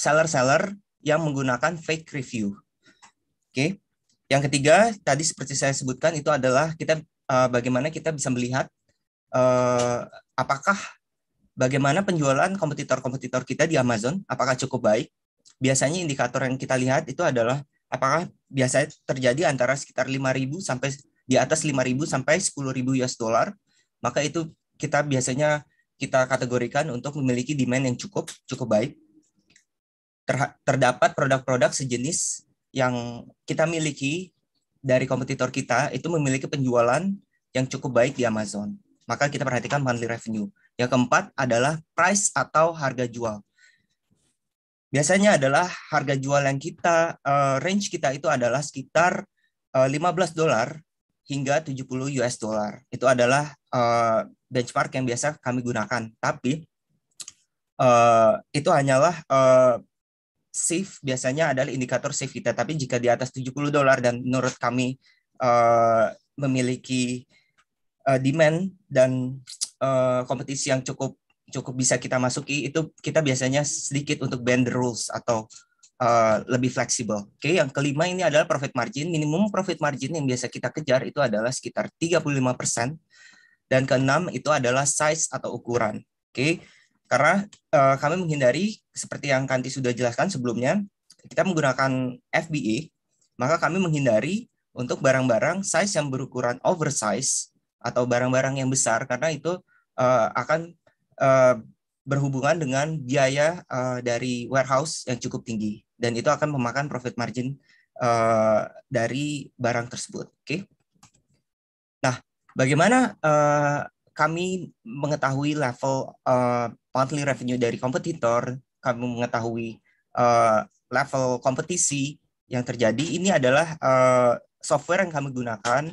seller-seller yang menggunakan fake review. Oke. Yang ketiga tadi seperti saya sebutkan itu adalah kita uh, bagaimana kita bisa melihat uh, apakah bagaimana penjualan kompetitor-kompetitor kita di Amazon apakah cukup baik. Biasanya indikator yang kita lihat itu adalah apakah biasanya terjadi antara sekitar 5.000 sampai di atas 5.000 sampai 10.000 US dollar, maka itu kita biasanya kita kategorikan untuk memiliki demand yang cukup cukup baik. terdapat produk-produk sejenis yang kita miliki dari kompetitor kita itu memiliki penjualan yang cukup baik di Amazon. Maka kita perhatikan monthly revenue. Yang keempat adalah price atau harga jual. Biasanya adalah harga jual yang kita uh, range kita itu adalah sekitar 15 eh, dolar hingga 70 US dollar. Itu adalah uh, benchmark yang biasa kami gunakan. Tapi uh, itu hanyalah uh, safe biasanya adalah indikator safe kita. Tapi jika di atas 70 dolar dan menurut kami uh, memiliki uh, demand dan uh, kompetisi yang cukup cukup bisa kita masuki itu kita biasanya sedikit untuk bend rules atau uh, lebih fleksibel. Oke, okay, yang kelima ini adalah profit margin. Minimum profit margin yang biasa kita kejar itu adalah sekitar 35% dan keenam itu adalah size atau ukuran. Oke. Okay karena uh, kami menghindari seperti yang Kanti sudah jelaskan sebelumnya, kita menggunakan FBA maka kami menghindari untuk barang-barang size yang berukuran oversize atau barang-barang yang besar karena itu uh, akan uh, berhubungan dengan biaya uh, dari warehouse yang cukup tinggi dan itu akan memakan profit margin uh, dari barang tersebut. Oke. Okay? Nah, bagaimana uh, kami mengetahui level uh, monthly revenue dari kompetitor, kamu mengetahui uh, level kompetisi yang terjadi, ini adalah uh, software yang kami gunakan.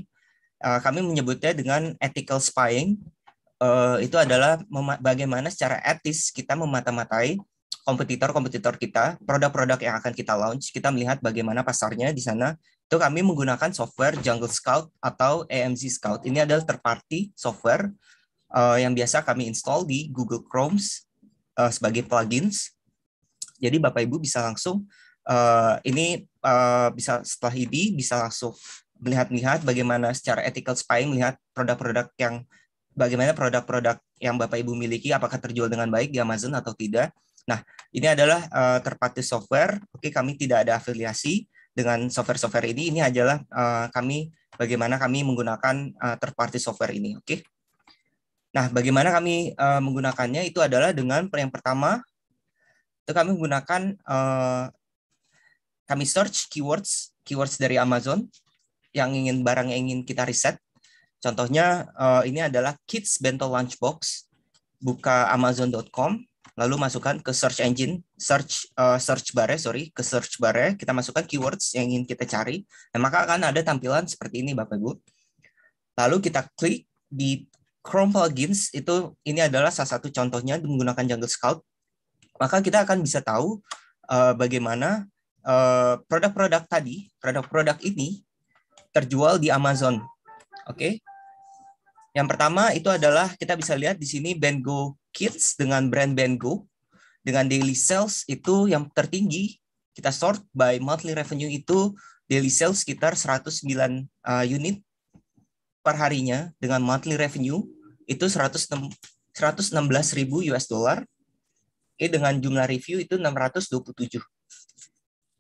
Uh, kami menyebutnya dengan ethical spying. Uh, itu adalah bagaimana secara etis kita memata-matai kompetitor-kompetitor kita, produk-produk yang akan kita launch, kita melihat bagaimana pasarnya di sana. Itu kami menggunakan software Jungle Scout atau AMZ Scout. Ini adalah third party software uh, yang biasa kami install di Google Chrome uh, sebagai plugins. Jadi Bapak Ibu bisa langsung uh, ini uh, bisa setelah ini bisa langsung melihat-lihat bagaimana secara ethical spying melihat produk-produk yang bagaimana produk-produk yang Bapak Ibu miliki apakah terjual dengan baik di Amazon atau tidak. Nah, ini adalah uh, terpati software. Oke, kami tidak ada afiliasi dengan software-software ini. Ini adalah uh, kami bagaimana kami menggunakan uh, terpati software ini. Oke. Okay? Nah, bagaimana kami uh, menggunakannya itu adalah dengan yang pertama itu kami menggunakan uh, kami search keywords keywords dari Amazon yang ingin barang yang ingin kita riset. Contohnya uh, ini adalah kids bento lunchbox. Buka amazon.com lalu masukkan ke search engine search uh, search bar sorry ke search bar kita masukkan keywords yang ingin kita cari. Nah, maka akan ada tampilan seperti ini Bapak Ibu. Lalu kita klik di Chrome Games itu ini adalah salah satu contohnya menggunakan Jungle Scout. Maka kita akan bisa tahu uh, bagaimana eh, produk-produk uh, tadi, produk-produk ini terjual di Amazon. Oke. Okay? Yang pertama itu adalah kita bisa lihat di sini Bengo Kids dengan brand Bengo dengan daily sales itu yang tertinggi kita sort by monthly revenue itu daily sales sekitar 109 uh, eh, unit per harinya dengan monthly revenue itu 116 ribu US dollar. Oke, dengan jumlah review itu 627.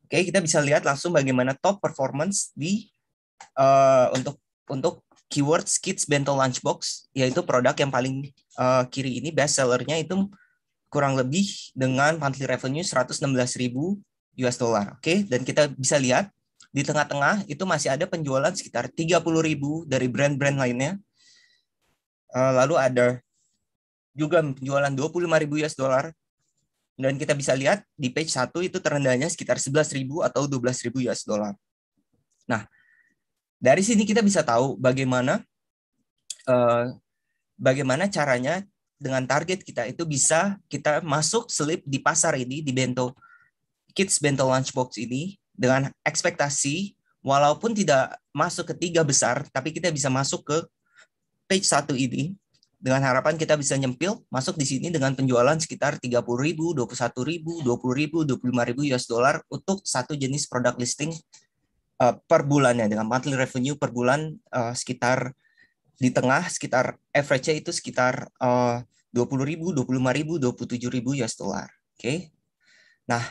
Oke, kita bisa lihat langsung bagaimana top performance di uh, untuk untuk keyword kids bento lunchbox yaitu produk yang paling uh, kiri ini best sellernya itu kurang lebih dengan monthly revenue 116.000 US dollar. Oke, okay? dan kita bisa lihat di tengah-tengah itu masih ada penjualan sekitar 30.000 dari brand-brand lainnya Eh, lalu ada juga penjualan ribu US dollar. Dan kita bisa lihat di page 1 itu terendahnya sekitar ribu atau ribu US dollar. Nah, dari sini kita bisa tahu bagaimana uh, bagaimana caranya dengan target kita itu bisa kita masuk slip di pasar ini di bento kids bento lunchbox ini dengan ekspektasi walaupun tidak masuk ke tiga besar tapi kita bisa masuk ke page 1 ini dengan harapan kita bisa nyempil masuk di sini dengan penjualan sekitar 30.000, 21.000, 20.000, 25.000 US dollar untuk satu jenis produk listing uh, per bulannya dengan monthly revenue per bulan uh, sekitar di tengah sekitar average-nya itu sekitar uh, 20.000, 25.000, 27.000 US dollar. Oke. Okay? Nah,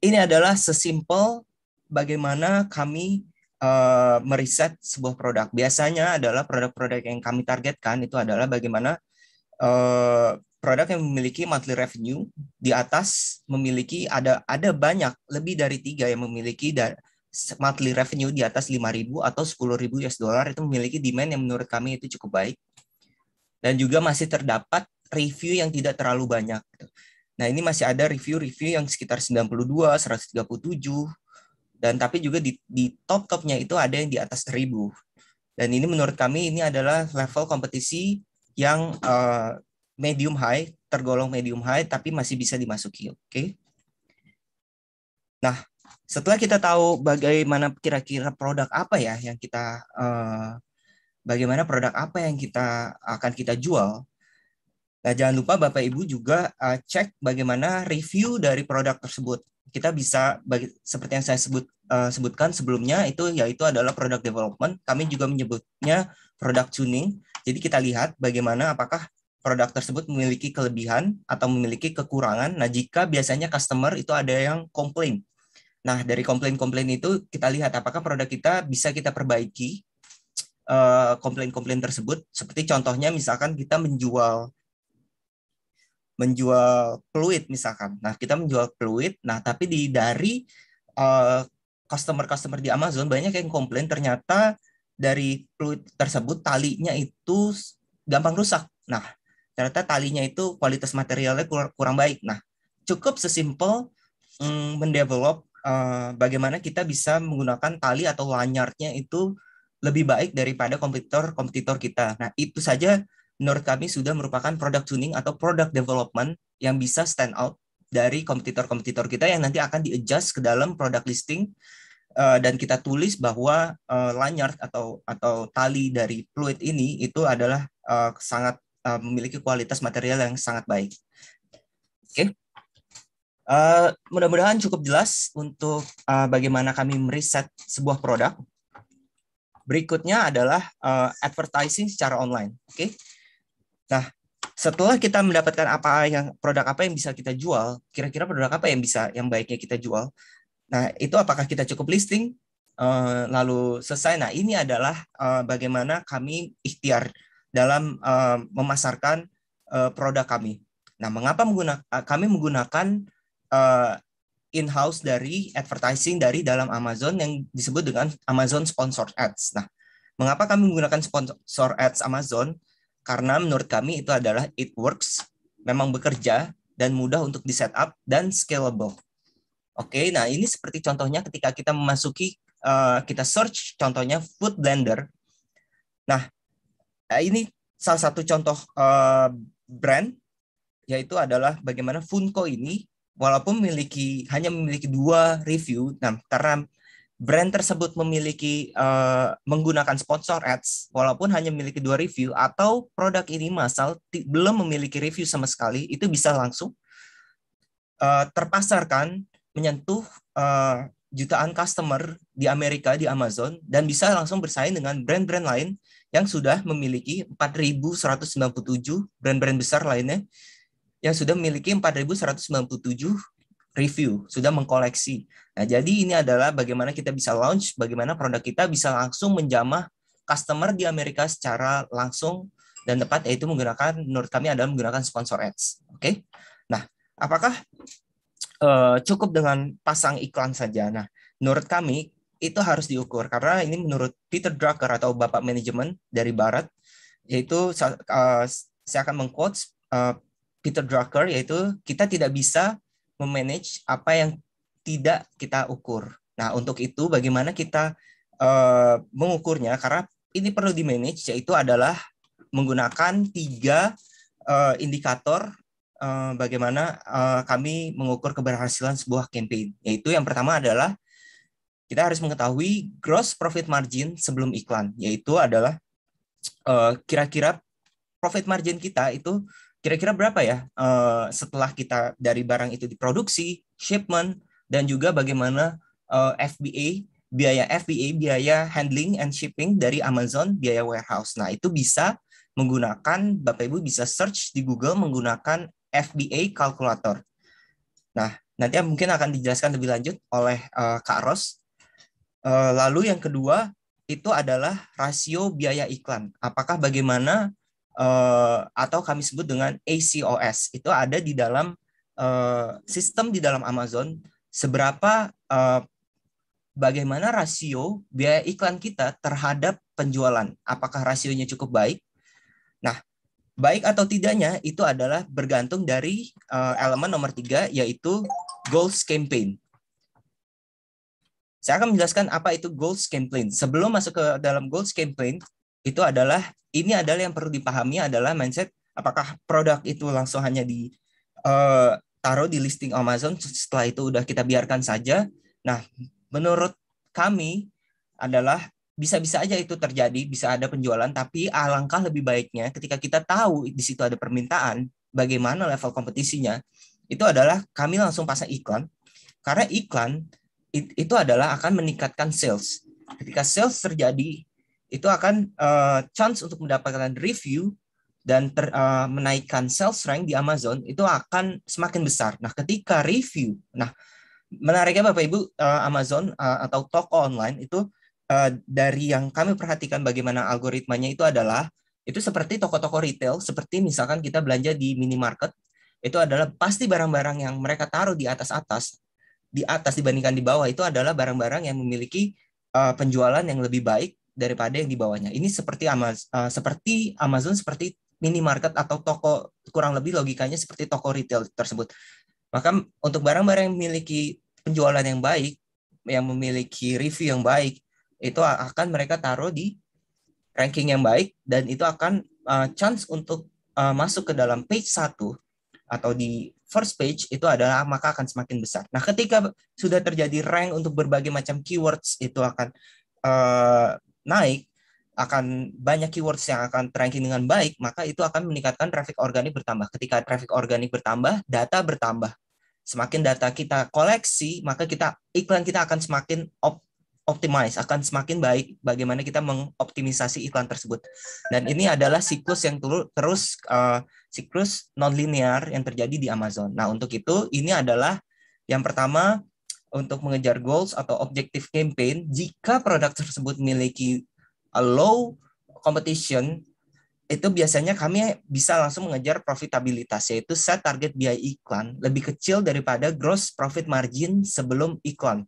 ini adalah sesimpel bagaimana kami uh, meriset sebuah produk. Biasanya adalah produk-produk yang kami targetkan itu adalah bagaimana uh, produk yang memiliki monthly revenue di atas memiliki ada ada banyak lebih dari tiga yang memiliki monthly revenue di atas 5.000 atau 10.000 US dollar itu memiliki demand yang menurut kami itu cukup baik. Dan juga masih terdapat review yang tidak terlalu banyak. Gitu. Nah, ini masih ada review-review yang sekitar 92, 137, dan tapi juga di, di top topnya itu ada yang di atas 1000 dan ini menurut kami ini adalah level kompetisi yang uh, medium high tergolong medium high tapi masih bisa dimasuki oke okay? nah setelah kita tahu bagaimana kira-kira produk apa ya yang kita uh, bagaimana produk apa yang kita akan kita jual Nah, jangan lupa Bapak Ibu juga uh, cek bagaimana review dari produk tersebut kita bisa bagi, seperti yang saya sebut uh, sebutkan sebelumnya itu yaitu adalah product development. Kami juga menyebutnya product tuning. Jadi kita lihat bagaimana apakah produk tersebut memiliki kelebihan atau memiliki kekurangan. Nah, jika biasanya customer itu ada yang komplain. Nah, dari komplain-komplain itu kita lihat apakah produk kita bisa kita perbaiki eh, komplain-komplain komplain -komplain tersebut. Seperti contohnya misalkan kita menjual menjual peluit misalkan. Nah, kita menjual peluit. Nah, tapi di dari eh, customer-customer uh, di Amazon banyak yang komplain ternyata dari peluit tersebut talinya itu gampang rusak. Nah, ternyata talinya itu kualitas materialnya kurang, kurang baik. Nah, cukup sesimpel mm, mendevelop uh, bagaimana kita bisa menggunakan tali atau lanyardnya itu lebih baik daripada kompetitor kompetitor kita. Nah, itu saja menurut kami sudah merupakan product tuning atau product development yang bisa stand out dari kompetitor-kompetitor kita yang nanti akan di-adjust ke dalam product listing eh, dan kita tulis bahwa eh, lanyard atau atau tali dari fluid ini itu adalah eh, sangat memiliki kualitas material yang sangat baik. Oke. Okay. mudah-mudahan cukup jelas untuk bagaimana kami meriset sebuah produk. Berikutnya adalah advertising secara online, oke? Okay? Nah, setelah kita mendapatkan apa yang produk apa yang bisa kita jual, kira-kira produk apa yang bisa yang baiknya kita jual. Nah, itu apakah kita cukup listing uh, lalu selesai. Nah, ini adalah uh, bagaimana kami ikhtiar dalam uh, memasarkan uh, produk kami. Nah, mengapa menggunakan kami menggunakan uh, in-house dari advertising dari dalam Amazon yang disebut dengan Amazon Sponsored Ads. Nah, mengapa kami menggunakan sponsor ads Amazon? karena menurut kami itu adalah it works, memang bekerja dan mudah untuk di setup dan scalable. Oke, nah ini seperti contohnya ketika kita memasuki uh, kita search contohnya food blender. Nah, eh, ini salah satu contoh uh, brand yaitu adalah bagaimana Funko ini walaupun memiliki hanya memiliki dua review, nah karena brand tersebut memiliki uh, menggunakan sponsor ads walaupun hanya memiliki dua review atau produk ini masal belum memiliki review sama sekali itu bisa langsung uh, eh, terpasarkan menyentuh uh, jutaan customer di Amerika di Amazon dan bisa langsung bersaing dengan brand-brand lain yang sudah memiliki 4.197 brand-brand besar lainnya yang sudah memiliki 4.197 review, sudah mengkoleksi. Nah, jadi ini adalah bagaimana kita bisa launch, bagaimana produk kita bisa langsung menjamah customer di Amerika secara langsung dan tepat yaitu menggunakan menurut kami adalah menggunakan sponsor ads. Oke. Okay? Nah, apakah uh, cukup dengan pasang iklan saja? Nah, menurut kami itu harus diukur karena ini menurut Peter Drucker atau bapak manajemen dari barat yaitu uh, saya akan mengquotes uh, Peter Drucker yaitu kita tidak bisa memanage apa yang tidak kita ukur. Nah, untuk itu bagaimana kita uh, mengukurnya? Karena ini perlu di manage yaitu adalah menggunakan tiga uh, indikator uh, bagaimana uh, kami mengukur keberhasilan sebuah campaign. Yaitu yang pertama adalah kita harus mengetahui gross profit margin sebelum iklan, yaitu adalah kira-kira uh, kira -kira profit margin kita itu kira-kira berapa ya uh, setelah kita dari barang itu diproduksi, shipment, dan juga bagaimana uh, eh, FBA, biaya FBA, biaya handling and shipping dari Amazon, biaya warehouse. Nah, itu bisa menggunakan, Bapak Ibu bisa search di Google menggunakan FBA calculator. Nah, nanti mungkin akan dijelaskan lebih lanjut oleh uh, Kak Ros. lalu yang kedua itu adalah rasio biaya iklan. Apakah bagaimana uh, atau kami sebut dengan ACOS itu ada di dalam uh, sistem di dalam Amazon seberapa uh, bagaimana rasio biaya iklan kita terhadap penjualan apakah rasionya cukup baik nah baik atau tidaknya itu adalah bergantung dari uh, elemen nomor tiga yaitu goals campaign saya akan menjelaskan apa itu goals campaign sebelum masuk ke dalam goals campaign itu adalah ini adalah yang perlu dipahami adalah mindset apakah produk itu langsung hanya di uh, taruh di listing Amazon setelah itu udah kita biarkan saja. Nah, menurut kami adalah bisa-bisa aja itu terjadi, bisa ada penjualan, tapi alangkah lebih baiknya ketika kita tahu di situ ada permintaan, bagaimana level kompetisinya, itu adalah kami langsung pasang iklan. Karena iklan itu adalah akan meningkatkan sales. Ketika sales terjadi, itu akan uh, chance untuk mendapatkan review dan ter, uh, menaikkan sales rank di Amazon itu akan semakin besar. Nah, ketika review, nah menariknya Bapak Ibu uh, Amazon uh, atau toko online itu uh, dari yang kami perhatikan bagaimana algoritmanya itu adalah itu seperti toko-toko retail, seperti misalkan kita belanja di minimarket, itu adalah pasti barang-barang yang mereka taruh di atas-atas, di atas dibandingkan di bawah itu adalah barang-barang yang memiliki uh, penjualan yang lebih baik daripada yang di bawahnya. Ini seperti Amazon, uh, eh, seperti Amazon seperti minimarket atau toko kurang lebih logikanya seperti toko retail tersebut. Maka untuk barang-barang yang memiliki penjualan yang baik, yang memiliki review yang baik, itu akan mereka taruh di ranking yang baik dan itu akan uh, chance untuk uh, masuk ke dalam page 1 atau di first page itu adalah maka akan semakin besar. Nah, ketika sudah terjadi rank untuk berbagai macam keywords itu akan uh, naik akan banyak keywords yang akan ranking dengan baik, maka itu akan meningkatkan traffic organik bertambah. Ketika traffic organik bertambah, data bertambah. Semakin data kita koleksi, maka kita iklan kita akan semakin op optimize, akan semakin baik bagaimana kita mengoptimisasi iklan tersebut. Dan ini adalah siklus yang terus uh, siklus non linear yang terjadi di Amazon. Nah, untuk itu ini adalah yang pertama untuk mengejar goals atau objektif campaign jika produk tersebut memiliki a low competition itu biasanya kami bisa langsung mengejar profitabilitas yaitu set target biaya iklan lebih kecil daripada gross profit margin sebelum iklan.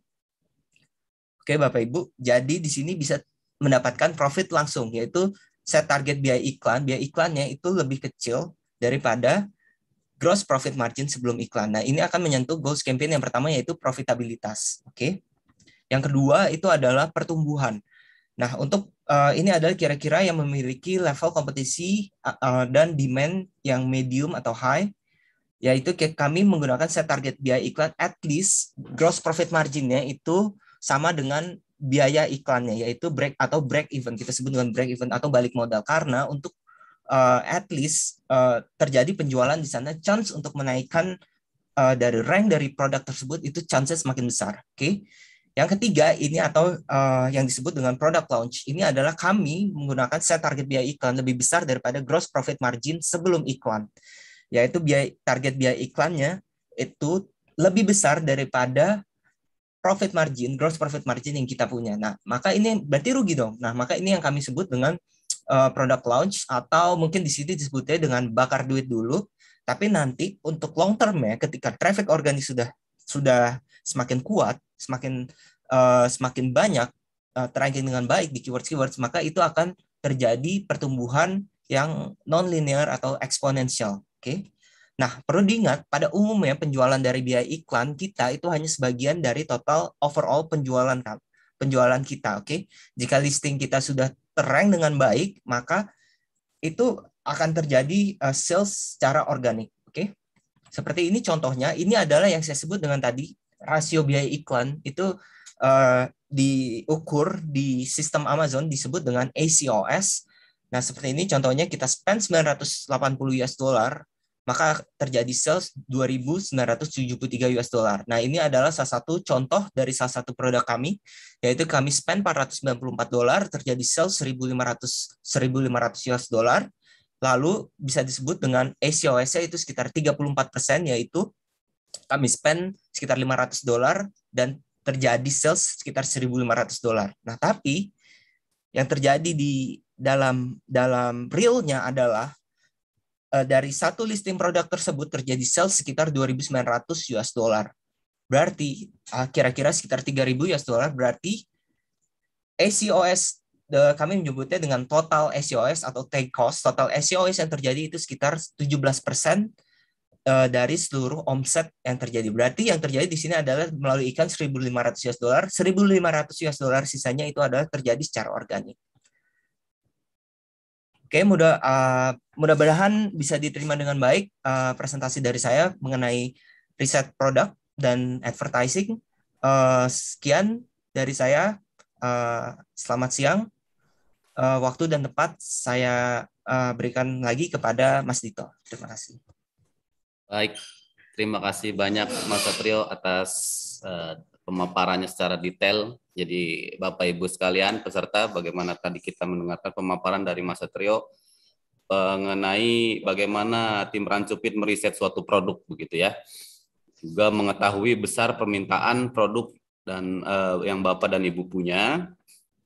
Oke Bapak Ibu, jadi di sini bisa mendapatkan profit langsung yaitu set target biaya iklan, biaya iklannya itu lebih kecil daripada gross profit margin sebelum iklan. Nah, ini akan menyentuh goals campaign yang pertama yaitu profitabilitas. Oke. Okay? Yang kedua itu adalah pertumbuhan. Nah, untuk uh, ini adalah kira-kira yang memiliki level kompetisi uh, dan demand yang medium atau high yaitu kami menggunakan set target biaya iklan at least gross profit marginnya itu sama dengan biaya iklannya yaitu break atau break even kita sebut dengan break even atau balik modal karena untuk uh, at least uh, terjadi penjualan di sana, chance untuk menaikkan uh, dari rank dari produk tersebut itu chances semakin besar. Oke. Okay? Yang ketiga ini atau uh, yang disebut dengan product launch ini adalah kami menggunakan set target biaya iklan lebih besar daripada gross profit margin sebelum iklan, yaitu biaya target biaya iklannya itu lebih besar daripada profit margin, gross profit margin yang kita punya. Nah, maka ini berarti rugi dong. Nah, maka ini yang kami sebut dengan uh, product launch atau mungkin di sini disebutnya dengan bakar duit dulu. Tapi nanti untuk long term ya ketika traffic organik sudah sudah semakin kuat, semakin uh, semakin banyak uh, eh, teranking dengan baik di keyword keywords maka itu akan terjadi pertumbuhan yang non-linear atau eksponensial. Oke. Okay? Nah, perlu diingat pada umumnya penjualan dari biaya iklan kita itu hanya sebagian dari total overall penjualan kan? penjualan kita, oke. Okay? Jika listing kita sudah terrank dengan baik, maka itu akan terjadi uh, sales secara organik. Oke, okay? seperti ini contohnya. Ini adalah yang saya sebut dengan tadi rasio biaya iklan itu uh, diukur di sistem Amazon disebut dengan ACOS. Nah, seperti ini contohnya kita spend 980 US dollar maka terjadi sales 2.973 US dollar. Nah, ini adalah salah satu contoh dari salah satu produk kami, yaitu kami spend 494 dolar, terjadi sales 1.500 1.500 US dollar. Lalu bisa disebut dengan ACOS itu sekitar 34% yaitu kami spend sekitar 500 dolar dan terjadi sales sekitar 1.500 dolar. Nah, tapi yang terjadi di dalam dalam realnya adalah Eh, dari satu listing produk tersebut terjadi sales sekitar 2.900 US dollar. Berarti eh, kira-kira sekitar 3.000 US dollar berarti SEOS kami menyebutnya dengan total SEOS atau take cost. Total SEOS yang terjadi itu sekitar 17% eh, dari seluruh omset yang terjadi. Berarti yang terjadi di sini adalah melalui ikan 1.500 US dollar, 1.500 US dollar sisanya itu adalah terjadi secara organik. Oke, mudah uh, mudah-mudahan bisa diterima dengan baik uh, presentasi dari saya mengenai riset produk dan advertising. Uh, sekian dari saya. Uh, selamat siang. Uh, waktu dan tempat saya uh, berikan lagi kepada Mas Dito. Terima kasih. Baik, terima kasih banyak Mas Satrio atas uh, pemaparannya secara detail. Jadi Bapak Ibu sekalian peserta bagaimana tadi kita mendengarkan pemaparan dari Mas Satrio mengenai bagaimana tim Rancupit meriset suatu produk begitu ya. Juga mengetahui besar permintaan produk dan uh, yang Bapak dan Ibu punya.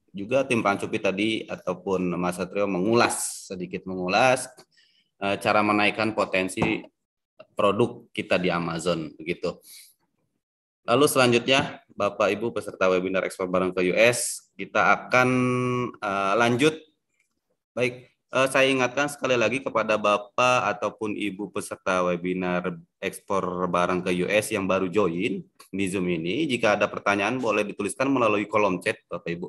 Juga tim Rancupit tadi ataupun Mas Satrio mengulas sedikit mengulas uh, cara menaikkan potensi produk kita di Amazon begitu. Lalu selanjutnya, Bapak Ibu peserta webinar ekspor barang ke US, kita akan uh, lanjut. Baik, uh, saya ingatkan sekali lagi kepada Bapak ataupun Ibu peserta webinar ekspor barang ke US yang baru join di Zoom ini, jika ada pertanyaan boleh dituliskan melalui kolom chat, Bapak Ibu.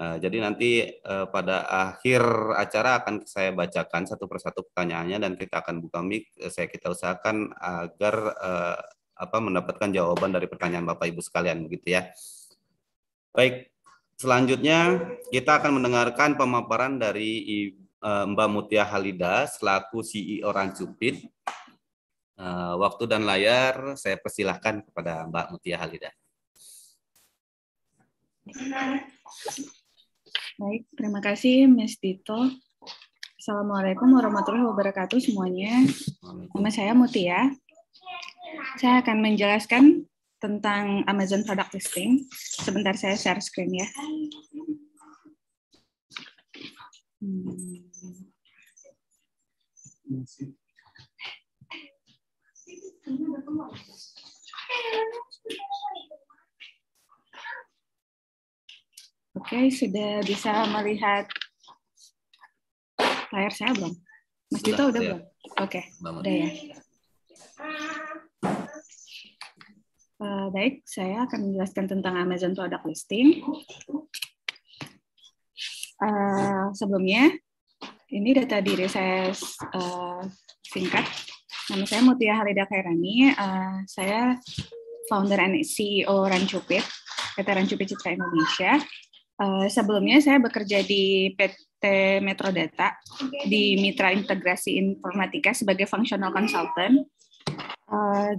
Uh, jadi nanti uh, pada akhir acara akan saya bacakan satu persatu pertanyaannya dan kita akan buka mic. Saya kita usahakan agar uh, apa mendapatkan jawaban dari pertanyaan Bapak Ibu sekalian begitu ya. Baik, selanjutnya kita akan mendengarkan pemaparan dari eh, Mbak Mutia Halida selaku CEO Rancupit. Eh, waktu dan layar saya persilahkan kepada Mbak Mutia Halida. Baik, terima kasih Mas Tito Assalamualaikum warahmatullahi wabarakatuh semuanya. Nama saya Mutia. Saya akan menjelaskan tentang Amazon Product Listing. Sebentar saya share screen ya. Hmm. Oke, okay, sudah bisa melihat layar saya belum? Mas Dito udah iya. belum? Oke, okay, udah iya. ya. Eh, baik, saya akan menjelaskan tentang Amazon Product Listing. Uh, sebelumnya, ini data diri saya uh, singkat. Nama saya Mutia Halida Khairani. Uh, saya founder and CEO Rancupit, PT Rancupit Citra Indonesia. Uh, sebelumnya saya bekerja di PT Metro Data di Mitra Integrasi Informatika sebagai functional consultant. Uh,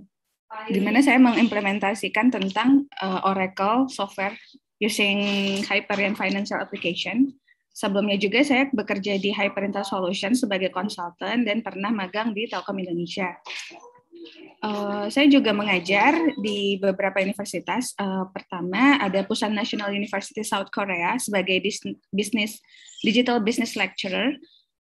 di mana saya mengimplementasikan tentang uh, Oracle software using Hyperion Financial Application. Sebelumnya juga saya bekerja di Hyperintel Solution sebagai konsultan dan pernah magang di Telkom Indonesia. Uh, saya juga mengajar di beberapa universitas. Uh, pertama ada Pusan National University South Korea sebagai business digital business lecturer,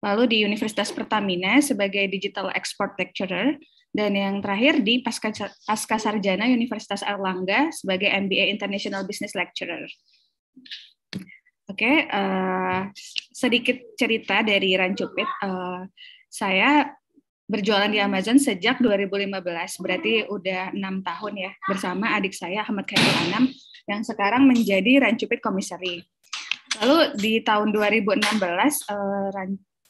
lalu di Universitas Pertamina sebagai digital export lecturer, dan yang terakhir di pasca, pasca sarjana Universitas Erlangga sebagai MBA International Business Lecturer. Oke, okay, uh, eh, sedikit cerita dari Rancupit. Uh, eh, saya berjualan di Amazon sejak 2015, berarti udah enam tahun ya, bersama adik saya Ahmad Khairul Anam yang sekarang menjadi Rancupit Komisari. Lalu di tahun 2016 uh,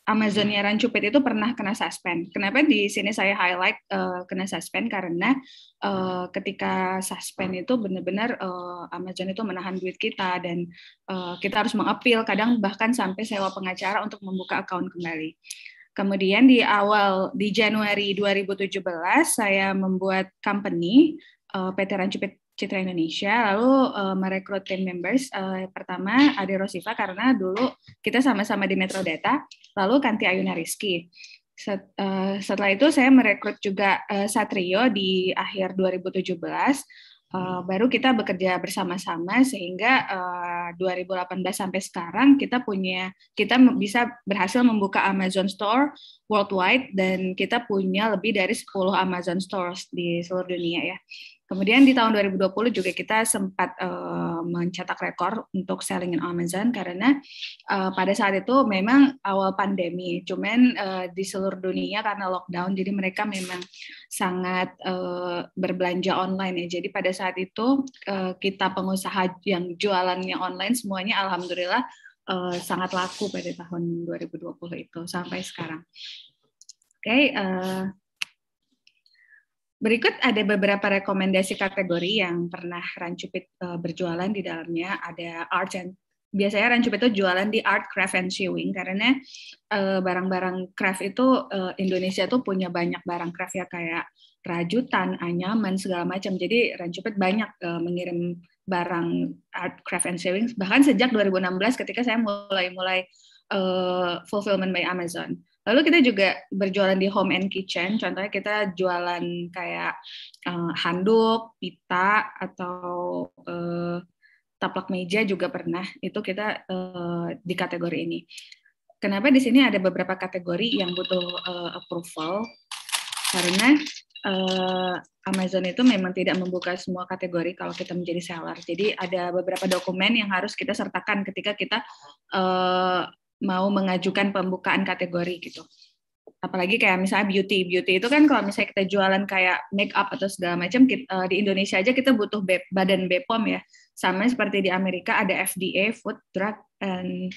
Amazonia hmm. ya, Rancupet itu pernah kena suspend. Kenapa di sini saya highlight uh, kena suspend karena uh, ketika suspend itu benar-benar uh, Amazon itu menahan duit kita dan uh, kita harus mengapil kadang bahkan sampai sewa pengacara untuk membuka akun kembali. Kemudian di awal di Januari 2017 saya membuat company PT Rancupet. Citra Indonesia lalu uh, merekrut team members uh, pertama Ade Rosiva karena dulu kita sama-sama di Metro Data lalu Kanti Ayuna Rizky Set, uh, setelah itu saya merekrut juga uh, Satrio di akhir 2017 uh, baru kita bekerja bersama-sama sehingga uh, 2018 sampai sekarang kita punya kita bisa berhasil membuka Amazon Store worldwide dan kita punya lebih dari 10 Amazon Stores di seluruh dunia ya. Kemudian di tahun 2020 juga kita sempat uh, mencetak rekor untuk selling in Amazon karena uh, pada saat itu memang awal pandemi, cuman uh, di seluruh dunia karena lockdown, jadi mereka memang sangat uh, berbelanja online ya. Jadi pada saat itu uh, kita pengusaha yang jualannya online semuanya alhamdulillah uh, sangat laku pada tahun 2020 itu sampai sekarang. Oke, okay, uh, Berikut ada beberapa rekomendasi kategori yang pernah Rancupit eh, berjualan di dalamnya. Ada art and biasanya Rancupit itu jualan di art, craft, and sewing karena barang eh, barang-barang craft itu uh, Indonesia tuh punya banyak barang craft ya kayak rajutan, anyaman segala macam. Jadi Rancupit banyak uh, mengirim barang art, craft, and sewing bahkan sejak 2016 ketika saya mulai-mulai uh, fulfillment by Amazon. Lalu kita juga berjualan di home and kitchen. Contohnya kita jualan kayak uh, handuk, pita atau uh, taplak meja juga pernah. Itu kita uh, di kategori ini. Kenapa di sini ada beberapa kategori yang butuh uh, approval? Karena uh, Amazon itu memang tidak membuka semua kategori kalau kita menjadi seller. Jadi ada beberapa dokumen yang harus kita sertakan ketika kita uh, mau mengajukan pembukaan kategori gitu. Apalagi kayak misalnya beauty, beauty itu kan kalau misalnya kita jualan kayak make up atau segala macam eh, di Indonesia aja kita butuh badan BPOM ya. Sama seperti di Amerika ada FDA, Food Drug and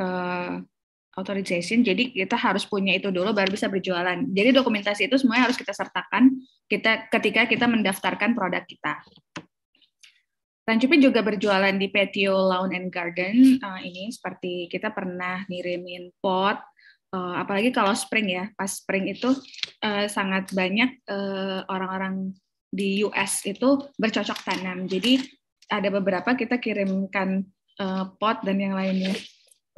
uh, authorization. Jadi kita harus punya itu dulu baru bisa berjualan. Jadi dokumentasi itu semuanya harus kita sertakan kita ketika kita mendaftarkan produk kita. Tancupi juga berjualan di patio lawn and garden uh, ini seperti kita pernah ngirimin pot uh, apalagi kalau spring ya pas spring itu uh, sangat banyak orang orang-orang di US itu bercocok tanam jadi ada beberapa kita kirimkan uh, pot dan yang lainnya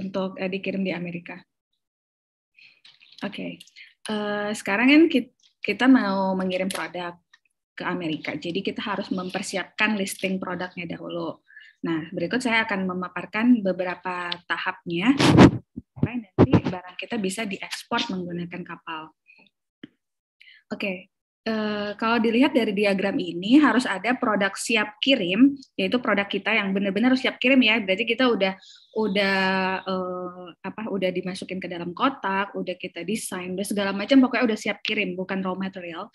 untuk uh, dikirim di Amerika. Oke, okay. uh, sekarang kan kita mau mengirim produk ke Amerika. Jadi kita harus mempersiapkan listing produknya dahulu. Nah, berikut saya akan memaparkan beberapa tahapnya supaya nanti barang kita bisa diekspor menggunakan kapal. Oke, okay. Eh, kalau dilihat dari diagram ini harus ada produk siap kirim yaitu produk kita yang benar-benar siap kirim ya berarti kita udah udah uh, apa udah dimasukin ke dalam kotak udah kita desain udah segala macam pokoknya udah siap kirim bukan raw material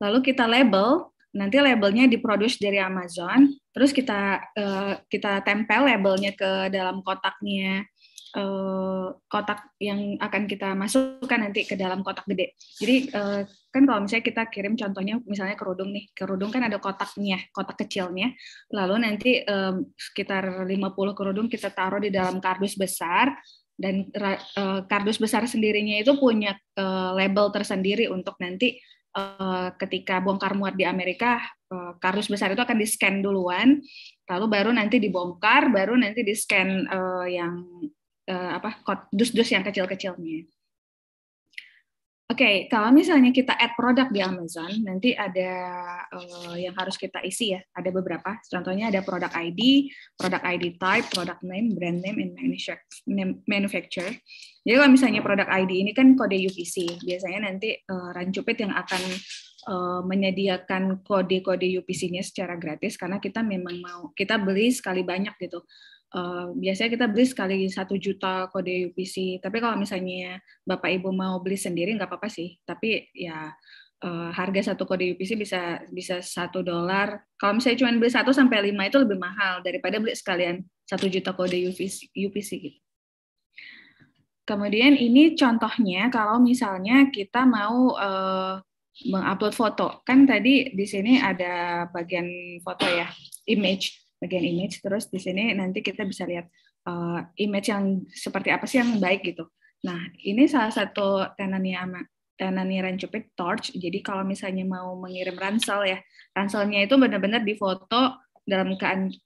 lalu kita label nanti labelnya diproduksi dari Amazon terus kita uh, kita tempel labelnya ke dalam kotaknya uh, kotak yang akan kita masukkan nanti ke dalam kotak gede. Jadi uh, kan kalau misalnya kita kirim contohnya misalnya kerudung nih, kerudung kan ada kotaknya, kotak kecilnya. Lalu nanti um, sekitar 50 kerudung kita taruh di dalam kardus besar dan uh, kardus besar sendirinya itu punya uh, label tersendiri untuk nanti uh, ketika bongkar muat di Amerika uh, kardus besar itu akan di scan duluan lalu baru nanti dibongkar baru nanti di scan uh, eh, yang uh, apa dus-dus yang kecil-kecilnya okay, kalau misalnya kita add produk di Amazon, nanti ada uh, yang harus kita isi ya. Ada beberapa. Contohnya ada produk ID, produk ID type, product name, brand name, and manufacturer. Jadi kalau misalnya produk ID ini kan kode UPC. Biasanya nanti uh, Rancupit yang akan uh, menyediakan kode-kode UPC-nya secara gratis karena kita memang mau kita beli sekali banyak gitu. Eh, biasanya kita beli sekali satu juta kode UPC. Tapi kalau misalnya bapak ibu mau beli sendiri nggak apa-apa sih. Tapi ya uh, harga satu kode UPC bisa bisa satu dolar. Kalau misalnya cuma beli satu sampai lima itu lebih mahal daripada beli sekalian satu juta kode UPC, UPC gitu. Kemudian ini contohnya kalau misalnya kita mau uh, mengupload foto, kan tadi di sini ada bagian foto ya, image bagian image terus di sini nanti kita bisa lihat uh, image yang seperti apa sih yang baik gitu nah ini salah satu tenannya tenani Rancupit Torch jadi kalau misalnya mau mengirim ransel ya ranselnya itu benar-benar difoto dalam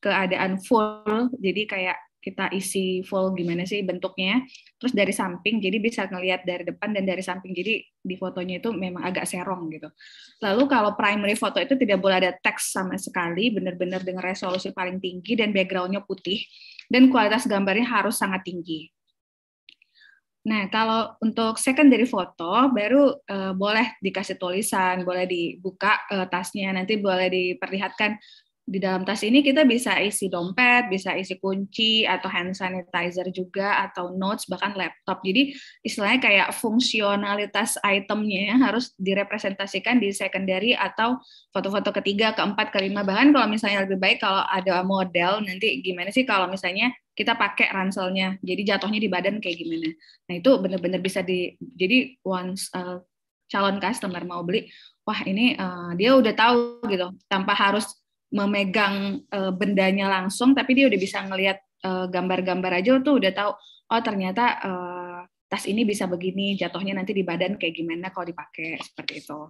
keadaan full jadi kayak kita isi full gimana sih bentuknya. Terus dari samping, jadi bisa ngelihat dari depan dan dari samping. Jadi di fotonya itu memang agak serong gitu. Lalu kalau primary foto itu tidak boleh ada teks sama sekali, benar-benar dengan resolusi paling tinggi dan backgroundnya putih. Dan kualitas gambarnya harus sangat tinggi. Nah, kalau untuk secondary foto, baru uh, boleh dikasih tulisan, boleh dibuka uh, tasnya, nanti boleh diperlihatkan di dalam tas ini kita bisa isi dompet, bisa isi kunci atau hand sanitizer juga atau notes bahkan laptop. Jadi istilahnya kayak fungsionalitas itemnya harus direpresentasikan di secondary atau foto-foto ketiga, keempat, kelima. Bahkan kalau misalnya lebih baik kalau ada model nanti gimana sih kalau misalnya kita pakai ranselnya. Jadi jatuhnya di badan kayak gimana. Nah, itu benar-benar bisa di jadi once uh, calon customer mau beli, wah ini uh, dia udah tahu gitu tanpa harus memegang uh, bendanya langsung tapi dia udah bisa ngelihat uh, gambar-gambar aja tuh udah tahu oh ternyata uh, tas ini bisa begini jatuhnya nanti di badan kayak gimana kalau dipakai seperti itu.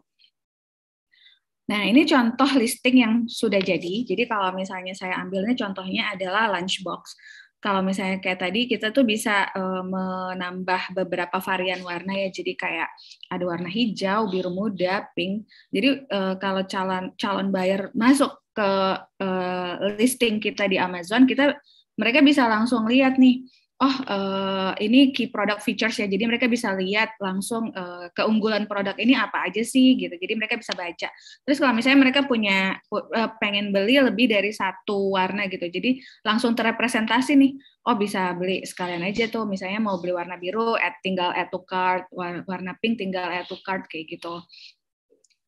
Nah, ini contoh listing yang sudah jadi. Jadi kalau misalnya saya ambilnya contohnya adalah lunchbox. Kalau misalnya kayak tadi kita tuh bisa uh, menambah beberapa varian warna ya. Jadi kayak ada warna hijau, biru muda, pink. Jadi uh, kalau calon calon buyer masuk ke uh, listing kita di Amazon, kita mereka bisa langsung lihat nih, oh uh, ini key product features ya. Jadi mereka bisa lihat langsung uh, keunggulan produk ini apa aja sih gitu. Jadi mereka bisa baca. Terus kalau misalnya mereka punya uh, pengen beli lebih dari satu warna gitu. Jadi langsung terrepresentasi nih. Oh bisa beli sekalian aja tuh misalnya mau beli warna biru add, tinggal add to cart, warna pink tinggal add to cart kayak gitu.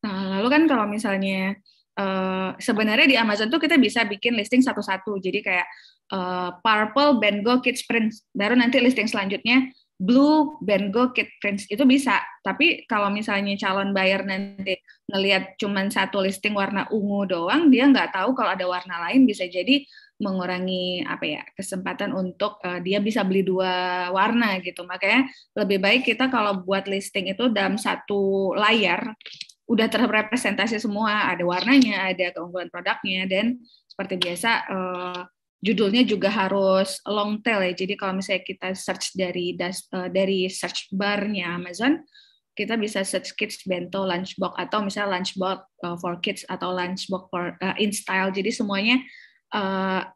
Nah, lalu kan kalau misalnya Eh, sebenarnya di Amazon tuh kita bisa bikin listing satu-satu. Jadi kayak uh, purple Bengal Kids Prints, baru nanti listing selanjutnya blue Bengal Kids Prints itu bisa. Tapi kalau misalnya calon buyer nanti ngelihat cuman satu listing warna ungu doang, dia nggak tahu kalau ada warna lain bisa jadi mengurangi apa ya kesempatan untuk uh, dia bisa beli dua warna gitu makanya lebih baik kita kalau buat listing itu dalam satu layar udah terrepresentasi semua, ada warnanya, ada keunggulan produknya, dan seperti biasa uh, judulnya juga harus long tail ya. Jadi kalau misalnya kita search dari das, uh, dari search barnya Amazon, kita bisa search kids bento lunchbox atau misalnya lunchbox uh, for kids atau lunchbox for uh, in style. Jadi semuanya uh,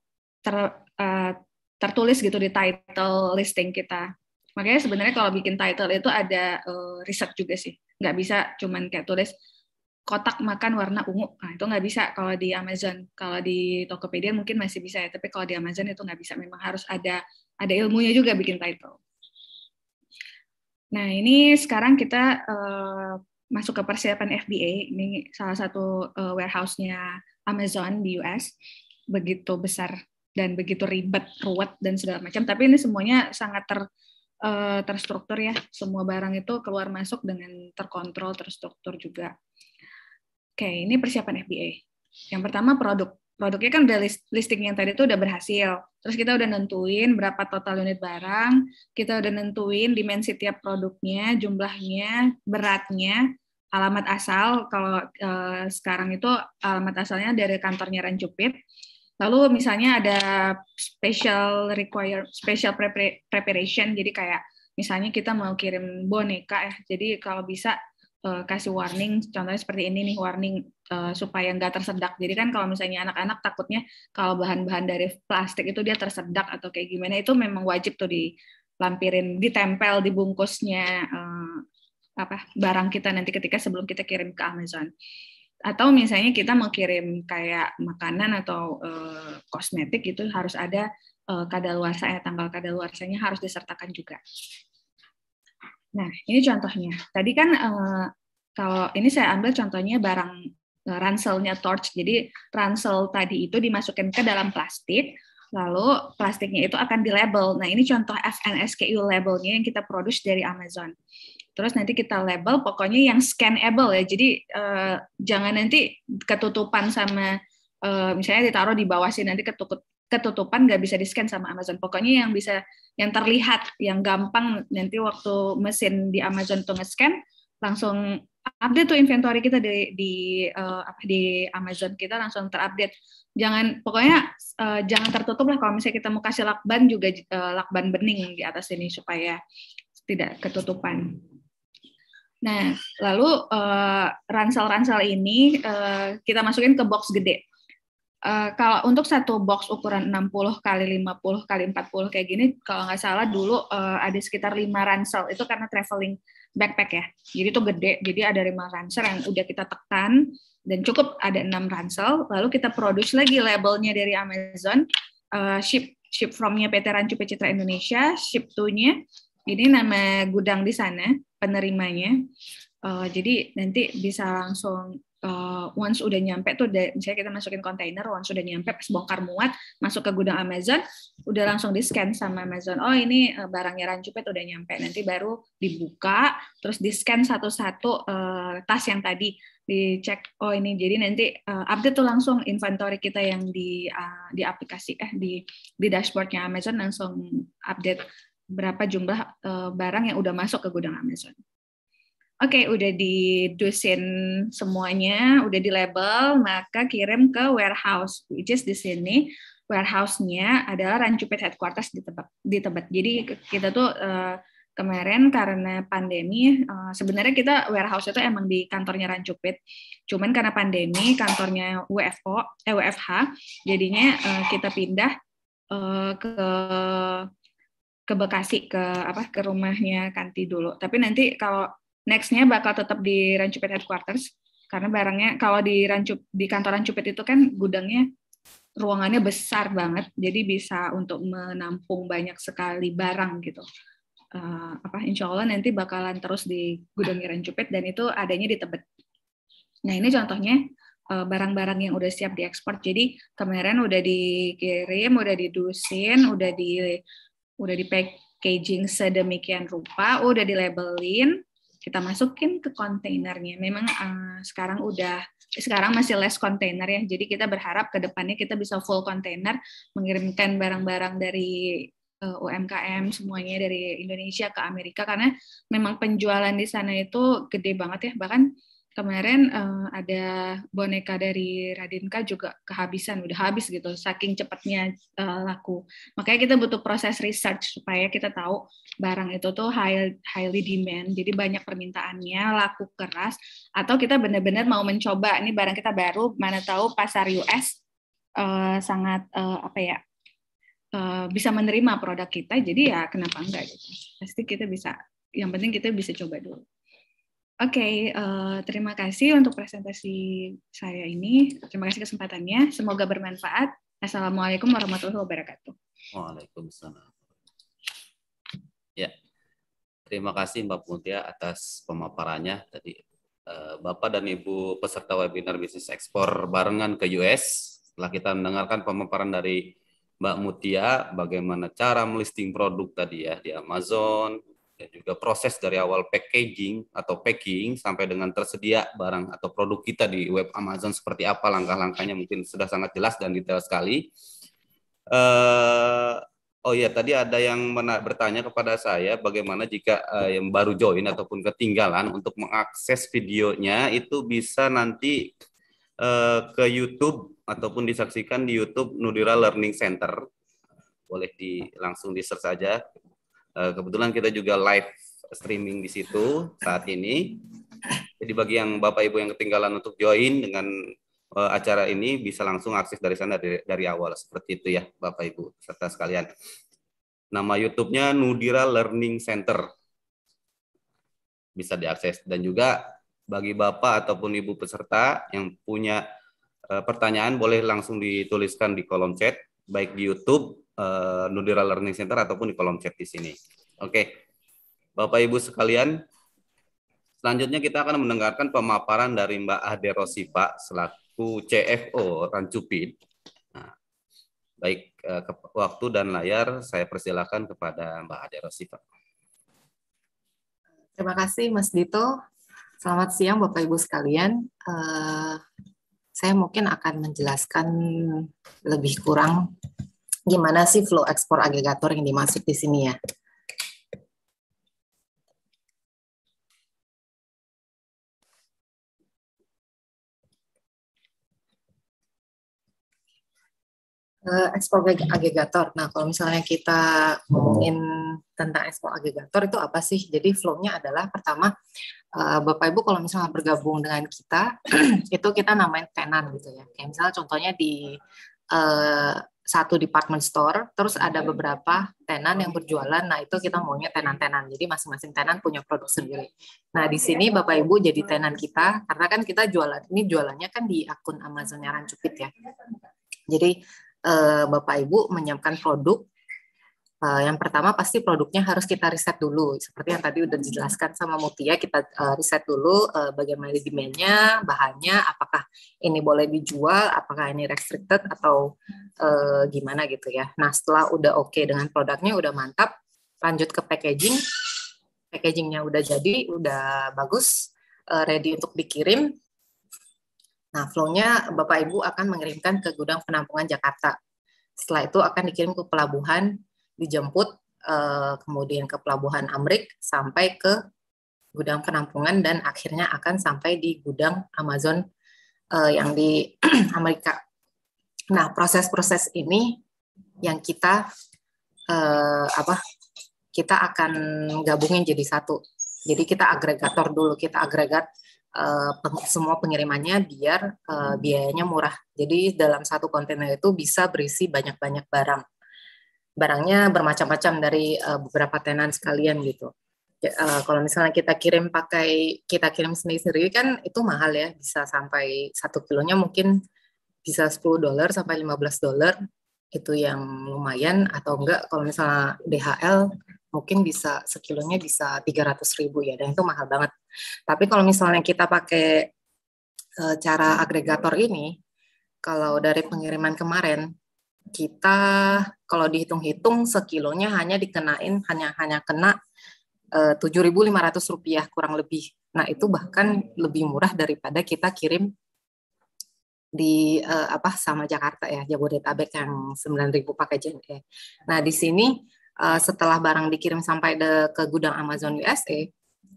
ter, uh, tertulis gitu di title listing kita. Makanya sebenarnya kalau bikin title itu ada uh, riset juga sih nggak bisa cuman kayak tulis kotak makan warna ungu. Nah, itu nggak bisa kalau di Amazon. Kalau di Tokopedia mungkin masih bisa ya, tapi kalau di Amazon itu nggak bisa. Memang harus ada ada ilmunya juga bikin title. Nah, ini sekarang kita uh, masuk ke persiapan FBA. Ini salah satu uh, warehouse-nya Amazon di US. Begitu besar dan begitu ribet, ruwet, dan segala macam. Tapi ini semuanya sangat ter Eh, terstruktur ya. Semua barang itu keluar masuk dengan terkontrol, terstruktur juga. Oke, ini persiapan FBA. Yang pertama produk. Produknya kan udah list, listing yang tadi itu udah berhasil. Terus kita udah nentuin berapa total unit barang, kita udah nentuin dimensi tiap produknya, jumlahnya, beratnya, alamat asal kalau uh, sekarang itu alamat asalnya dari kantornya Ranjupit Lalu misalnya ada special require special preparation jadi kayak misalnya kita mau kirim boneka ya. Jadi kalau bisa eh, kasih warning contohnya seperti ini nih warning eh, supaya nggak tersedak. Jadi kan kalau misalnya anak-anak takutnya kalau bahan-bahan dari plastik itu dia tersedak atau kayak gimana itu memang wajib tuh dilampirin, ditempel di bungkusnya eh, apa barang kita nanti ketika sebelum kita kirim ke Amazon atau misalnya kita mau kirim kayak makanan atau e, kosmetik itu harus ada uh, kadaluarsa ya tanggal kadaluarsanya harus disertakan juga. Nah ini contohnya. Tadi kan e, kalau ini saya ambil contohnya barang e, ranselnya torch. Jadi ransel tadi itu dimasukkan ke dalam plastik, lalu plastiknya itu akan di label Nah ini contoh FNSKU labelnya yang kita produce dari Amazon. Terus nanti kita label, pokoknya yang scanable ya. Jadi uh, jangan nanti ketutupan sama uh, misalnya ditaruh di bawah sih nanti ketutup ketutupan nggak bisa di scan sama Amazon. Pokoknya yang bisa yang terlihat, yang gampang nanti waktu mesin di Amazon tuh nge-scan langsung update tuh inventory kita di di uh, apa di Amazon kita langsung terupdate. Jangan pokoknya uh, jangan tertutup lah kalau misalnya kita mau kasih lakban juga uh, lakban bening di atas ini supaya tidak ketutupan. Nah, lalu eh, ransel-ransel uh, ini uh, kita masukin ke box gede. Uh, kalau untuk satu box ukuran 60 kali 50 kali 40 kayak gini, kalau nggak salah dulu uh, ada sekitar lima ransel. Itu karena traveling backpack ya. Jadi itu gede. Jadi ada lima ransel yang udah kita tekan dan cukup ada enam ransel. Lalu kita produce lagi labelnya dari Amazon, uh, ship ship from-nya PT Rancu Pecitra Indonesia, ship to-nya ini nama gudang di sana penerimanya. Uh, jadi nanti bisa langsung uh, once udah nyampe tuh misalnya kita masukin kontainer once udah nyampe pas bongkar muat masuk ke gudang Amazon udah langsung di scan sama Amazon oh ini uh, barangnya rancupet udah nyampe nanti baru dibuka terus di scan satu-satu uh, tas yang tadi dicek oh ini jadi nanti uh, update tuh langsung inventory kita yang di uh, di aplikasi eh di di dashboardnya Amazon langsung update berapa jumlah uh, barang yang udah masuk ke gudang Amazon. Oke, okay, udah didusin semuanya, udah di label, maka kirim ke warehouse, which is di sini warehouse-nya adalah Rancupet Headquarters di Tebet. Di Tebet. Jadi kita tuh uh, kemarin karena pandemi, uh, sebenarnya kita warehouse itu emang di kantornya Rancupet. cuman karena pandemi kantornya WFO, eh, WFH, jadinya uh, kita pindah uh, ke ke Bekasi ke apa ke rumahnya Kanti dulu. Tapi nanti kalau nextnya bakal tetap di Rancupet headquarters karena barangnya kalau di Rancup di kantoran Rancupet itu kan gudangnya ruangannya besar banget, jadi bisa untuk menampung banyak sekali barang gitu. Uh, apa Insya Allah nanti bakalan terus di gudang Cupet dan itu adanya di Tebet. Nah ini contohnya eh, barang-barang yang udah siap diekspor. Jadi kemarin udah dikirim, udah didusin, udah di udah di packaging sedemikian rupa, udah di labelin, kita masukin ke kontainernya. Memang uh, sekarang udah sekarang masih less container ya. Jadi kita berharap ke depannya kita bisa full container mengirimkan barang-barang dari uh, eh, UMKM semuanya dari Indonesia ke Amerika karena memang penjualan di sana itu gede banget ya. Bahkan kemarin uh, ada boneka dari Radinka juga kehabisan, udah habis gitu, saking cepatnya uh, laku. Makanya kita butuh proses research supaya kita tahu barang itu tuh high, highly demand, jadi banyak permintaannya, laku keras, atau kita benar-benar mau mencoba, ini barang kita baru, mana tahu pasar US uh, eh, sangat uh, apa ya, uh, bisa menerima produk kita, jadi ya kenapa enggak gitu. Pasti kita bisa, yang penting kita bisa coba dulu. Oke, okay, uh, eh, terima kasih untuk presentasi saya ini. Terima kasih kesempatannya. Semoga bermanfaat. Assalamualaikum warahmatullahi wabarakatuh. Waalaikumsalam. Ya, terima kasih Mbak Putia atas pemaparannya tadi. Eh, Bapak dan Ibu peserta webinar bisnis ekspor barengan ke US. Setelah kita mendengarkan pemaparan dari Mbak Mutia bagaimana cara melisting produk tadi ya di Amazon, dan ya, juga proses dari awal packaging atau packing sampai dengan tersedia barang atau produk kita di web Amazon seperti apa langkah-langkahnya mungkin sudah sangat jelas dan detail sekali. Uh, oh iya tadi ada yang bertanya kepada saya bagaimana jika uh, yang baru join ataupun ketinggalan untuk mengakses videonya itu bisa nanti uh, ke YouTube ataupun disaksikan di YouTube Nudira Learning Center boleh di langsung di search saja Eh, kebetulan kita juga live streaming di situ saat ini. Jadi bagi yang Bapak Ibu yang ketinggalan untuk join dengan eh, acara ini bisa langsung akses dari sana dari, dari awal seperti itu ya Bapak Ibu serta sekalian. Nama YouTube-nya Nudira Learning Center. Bisa diakses dan juga bagi Bapak ataupun Ibu peserta yang punya eh, pertanyaan boleh langsung dituliskan di kolom chat baik di YouTube uh, Nudira Learning Center ataupun di kolom chat di sini. Oke, okay. Bapak Ibu sekalian, selanjutnya kita akan mendengarkan pemaparan dari Mbak Ade Rosipa selaku CFO Rancupin. Nah, baik uh, waktu dan layar saya persilakan kepada Mbak Ade Rosipa. Terima kasih Mas Dito. Selamat siang Bapak Ibu sekalian. Uh, saya mungkin akan menjelaskan lebih kurang gimana sih flow ekspor agregator yang dimaksud di sini ya. Eh, ekspor agregator. Nah, kalau misalnya kita ngomongin tentang ekspor agregator itu apa sih? Jadi flow-nya adalah pertama eh, Bapak Ibu kalau misalnya bergabung dengan kita (clears throat) itu kita namain tenan gitu ya. Kayak misalnya contohnya di eh, satu department store, terus ada beberapa tenan yang berjualan. Nah, itu kita maunya tenan-tenan. Jadi masing-masing tenan punya produk sendiri. Nah, di sini Bapak Ibu jadi tenan kita karena kan kita jualan ini jualannya kan di akun Amazonnya Rancupit ya. Jadi eh, Bapak Ibu menyiapkan produk Uh, yang pertama pasti produknya harus kita riset dulu, seperti yang tadi udah dijelaskan sama Mutia, kita uh, riset dulu uh, bagaimana demandnya, bahannya, apakah ini boleh dijual, apakah ini restricted atau uh, gimana gitu ya. Nah setelah udah oke okay dengan produknya, udah mantap, lanjut ke packaging, packagingnya udah jadi, udah bagus, uh, ready untuk dikirim. Nah flow-nya Bapak Ibu akan mengirimkan ke gudang penampungan Jakarta. Setelah itu akan dikirim ke pelabuhan dijemput uh, kemudian ke pelabuhan Amrik sampai ke gudang penampungan dan akhirnya akan sampai di gudang Amazon uh, yang di (clears throat) Amerika. Nah, proses-proses ini yang kita uh, apa? Kita akan gabungin jadi satu. Jadi kita agregator dulu, kita agregat uh, semua pengirimannya biar uh, biayanya murah. Jadi dalam satu kontainer itu bisa berisi banyak-banyak barang barangnya bermacam-macam dari uh, beberapa tenan sekalian gitu. Uh, kalau misalnya kita kirim pakai kita kirim sendiri-sendiri kan itu mahal ya bisa sampai satu kilonya mungkin bisa 10 dolar sampai 15 dolar itu yang lumayan atau enggak kalau misalnya DHL mungkin bisa sekilonya bisa 300 ribu ya dan itu mahal banget tapi kalau misalnya kita pakai uh, cara agregator ini kalau dari pengiriman kemarin kita kalau dihitung-hitung sekilonya hanya dikenain hanya hanya kena eh, Rp7.500 lima kurang lebih. Nah itu bahkan lebih murah daripada kita kirim di uh, apa sama Jakarta ya Jabodetabek yang 9.000 pakai JNE. Nah di sini uh, setelah barang dikirim sampai de, ke gudang Amazon USA,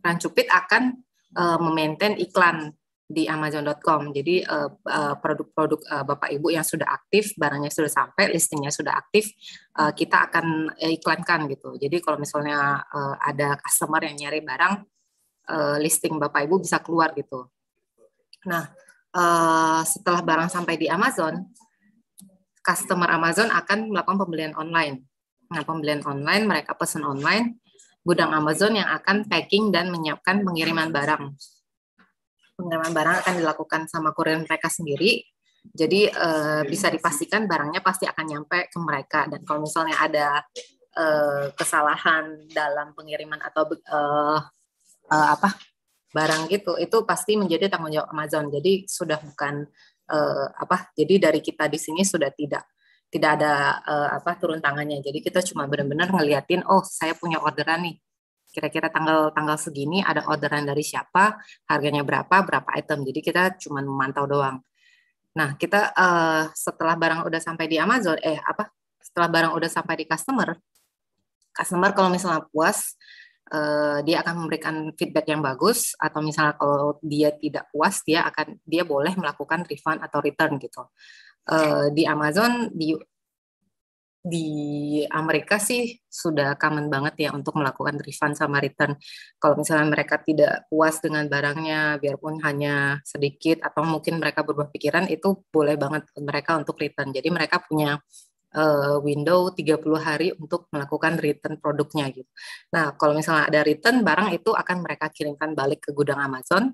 Rancupit akan uh, memaintain iklan di Amazon.com. Jadi eh, eh, produk-produk uh, uh, Bapak Ibu yang sudah aktif, barangnya sudah sampai, listingnya sudah aktif, uh, kita akan iklankan gitu. Jadi kalau misalnya uh, ada customer yang nyari barang, uh, listing Bapak Ibu bisa keluar gitu. Nah, uh, setelah barang sampai di Amazon, customer Amazon akan melakukan pembelian online. Nah, pembelian online, mereka pesan online, gudang Amazon yang akan packing dan menyiapkan pengiriman barang Pengiriman barang akan dilakukan sama kurir mereka sendiri. Jadi uh, bisa dipastikan barangnya pasti akan nyampe ke mereka dan kalau misalnya ada uh, kesalahan dalam pengiriman atau uh, uh, apa barang gitu itu pasti menjadi tanggung jawab Amazon. Jadi sudah bukan uh, apa jadi dari kita di sini sudah tidak tidak ada uh, apa turun tangannya. Jadi kita cuma benar-benar ngeliatin, oh saya punya orderan nih, kira-kira tanggal tanggal segini ada orderan dari siapa, harganya berapa, berapa item. Jadi kita cuma memantau doang. Nah, kita uh, setelah barang udah sampai di Amazon, eh apa? Setelah barang udah sampai di customer, customer kalau misalnya puas, uh, dia akan memberikan feedback yang bagus atau misalnya kalau dia tidak puas, dia akan dia boleh melakukan refund atau return gitu. Uh, di Amazon di di Amerika sih sudah common banget ya untuk melakukan refund sama return. Kalau misalnya mereka tidak puas dengan barangnya, biarpun hanya sedikit atau mungkin mereka berubah pikiran, itu boleh banget mereka untuk return. Jadi mereka punya uh, window 30 hari untuk melakukan return produknya gitu. Nah, kalau misalnya ada return barang itu akan mereka kirimkan balik ke gudang Amazon.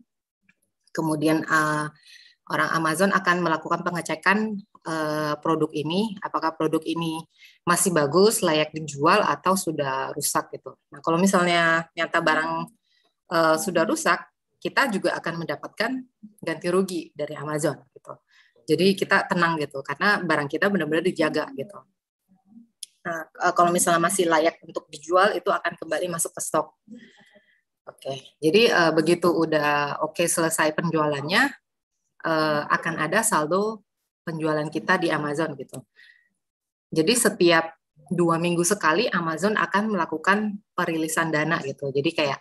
Kemudian uh, orang Amazon akan melakukan pengecekan Eh, produk ini, apakah produk ini masih bagus, layak dijual atau sudah rusak gitu. Nah, kalau misalnya nyata barang uh, sudah rusak, kita juga akan mendapatkan ganti rugi dari Amazon gitu. Jadi kita tenang gitu karena barang kita benar-benar dijaga gitu. Nah, eh, kalau misalnya masih layak untuk dijual itu akan kembali masuk ke stok. Oke, okay. jadi uh, begitu udah oke okay, selesai penjualannya uh, akan ada saldo penjualan kita di Amazon gitu. Jadi setiap dua minggu sekali Amazon akan melakukan perilisan dana gitu. Jadi kayak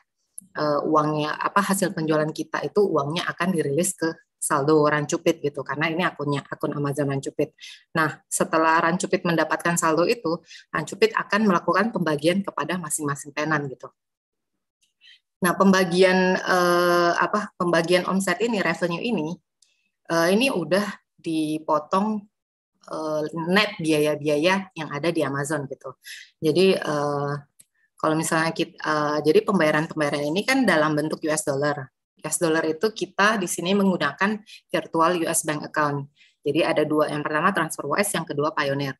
uh, uangnya apa hasil penjualan kita itu uangnya akan dirilis ke saldo Rancupit gitu karena ini akunnya akun Amazon Rancupit. Nah, setelah Rancupit mendapatkan saldo itu, Rancupit akan melakukan pembagian kepada masing-masing tenan gitu. Nah, pembagian uh, apa pembagian omset ini revenue ini uh, ini udah dipotong uh, net biaya-biaya yang ada di Amazon gitu. Jadi uh, kalau misalnya kita uh, eh, jadi pembayaran-pembayaran ini kan dalam bentuk US dollar. US dollar itu kita di sini menggunakan virtual US bank account. Jadi ada dua yang pertama transfer TransferWise, yang kedua Pioneer.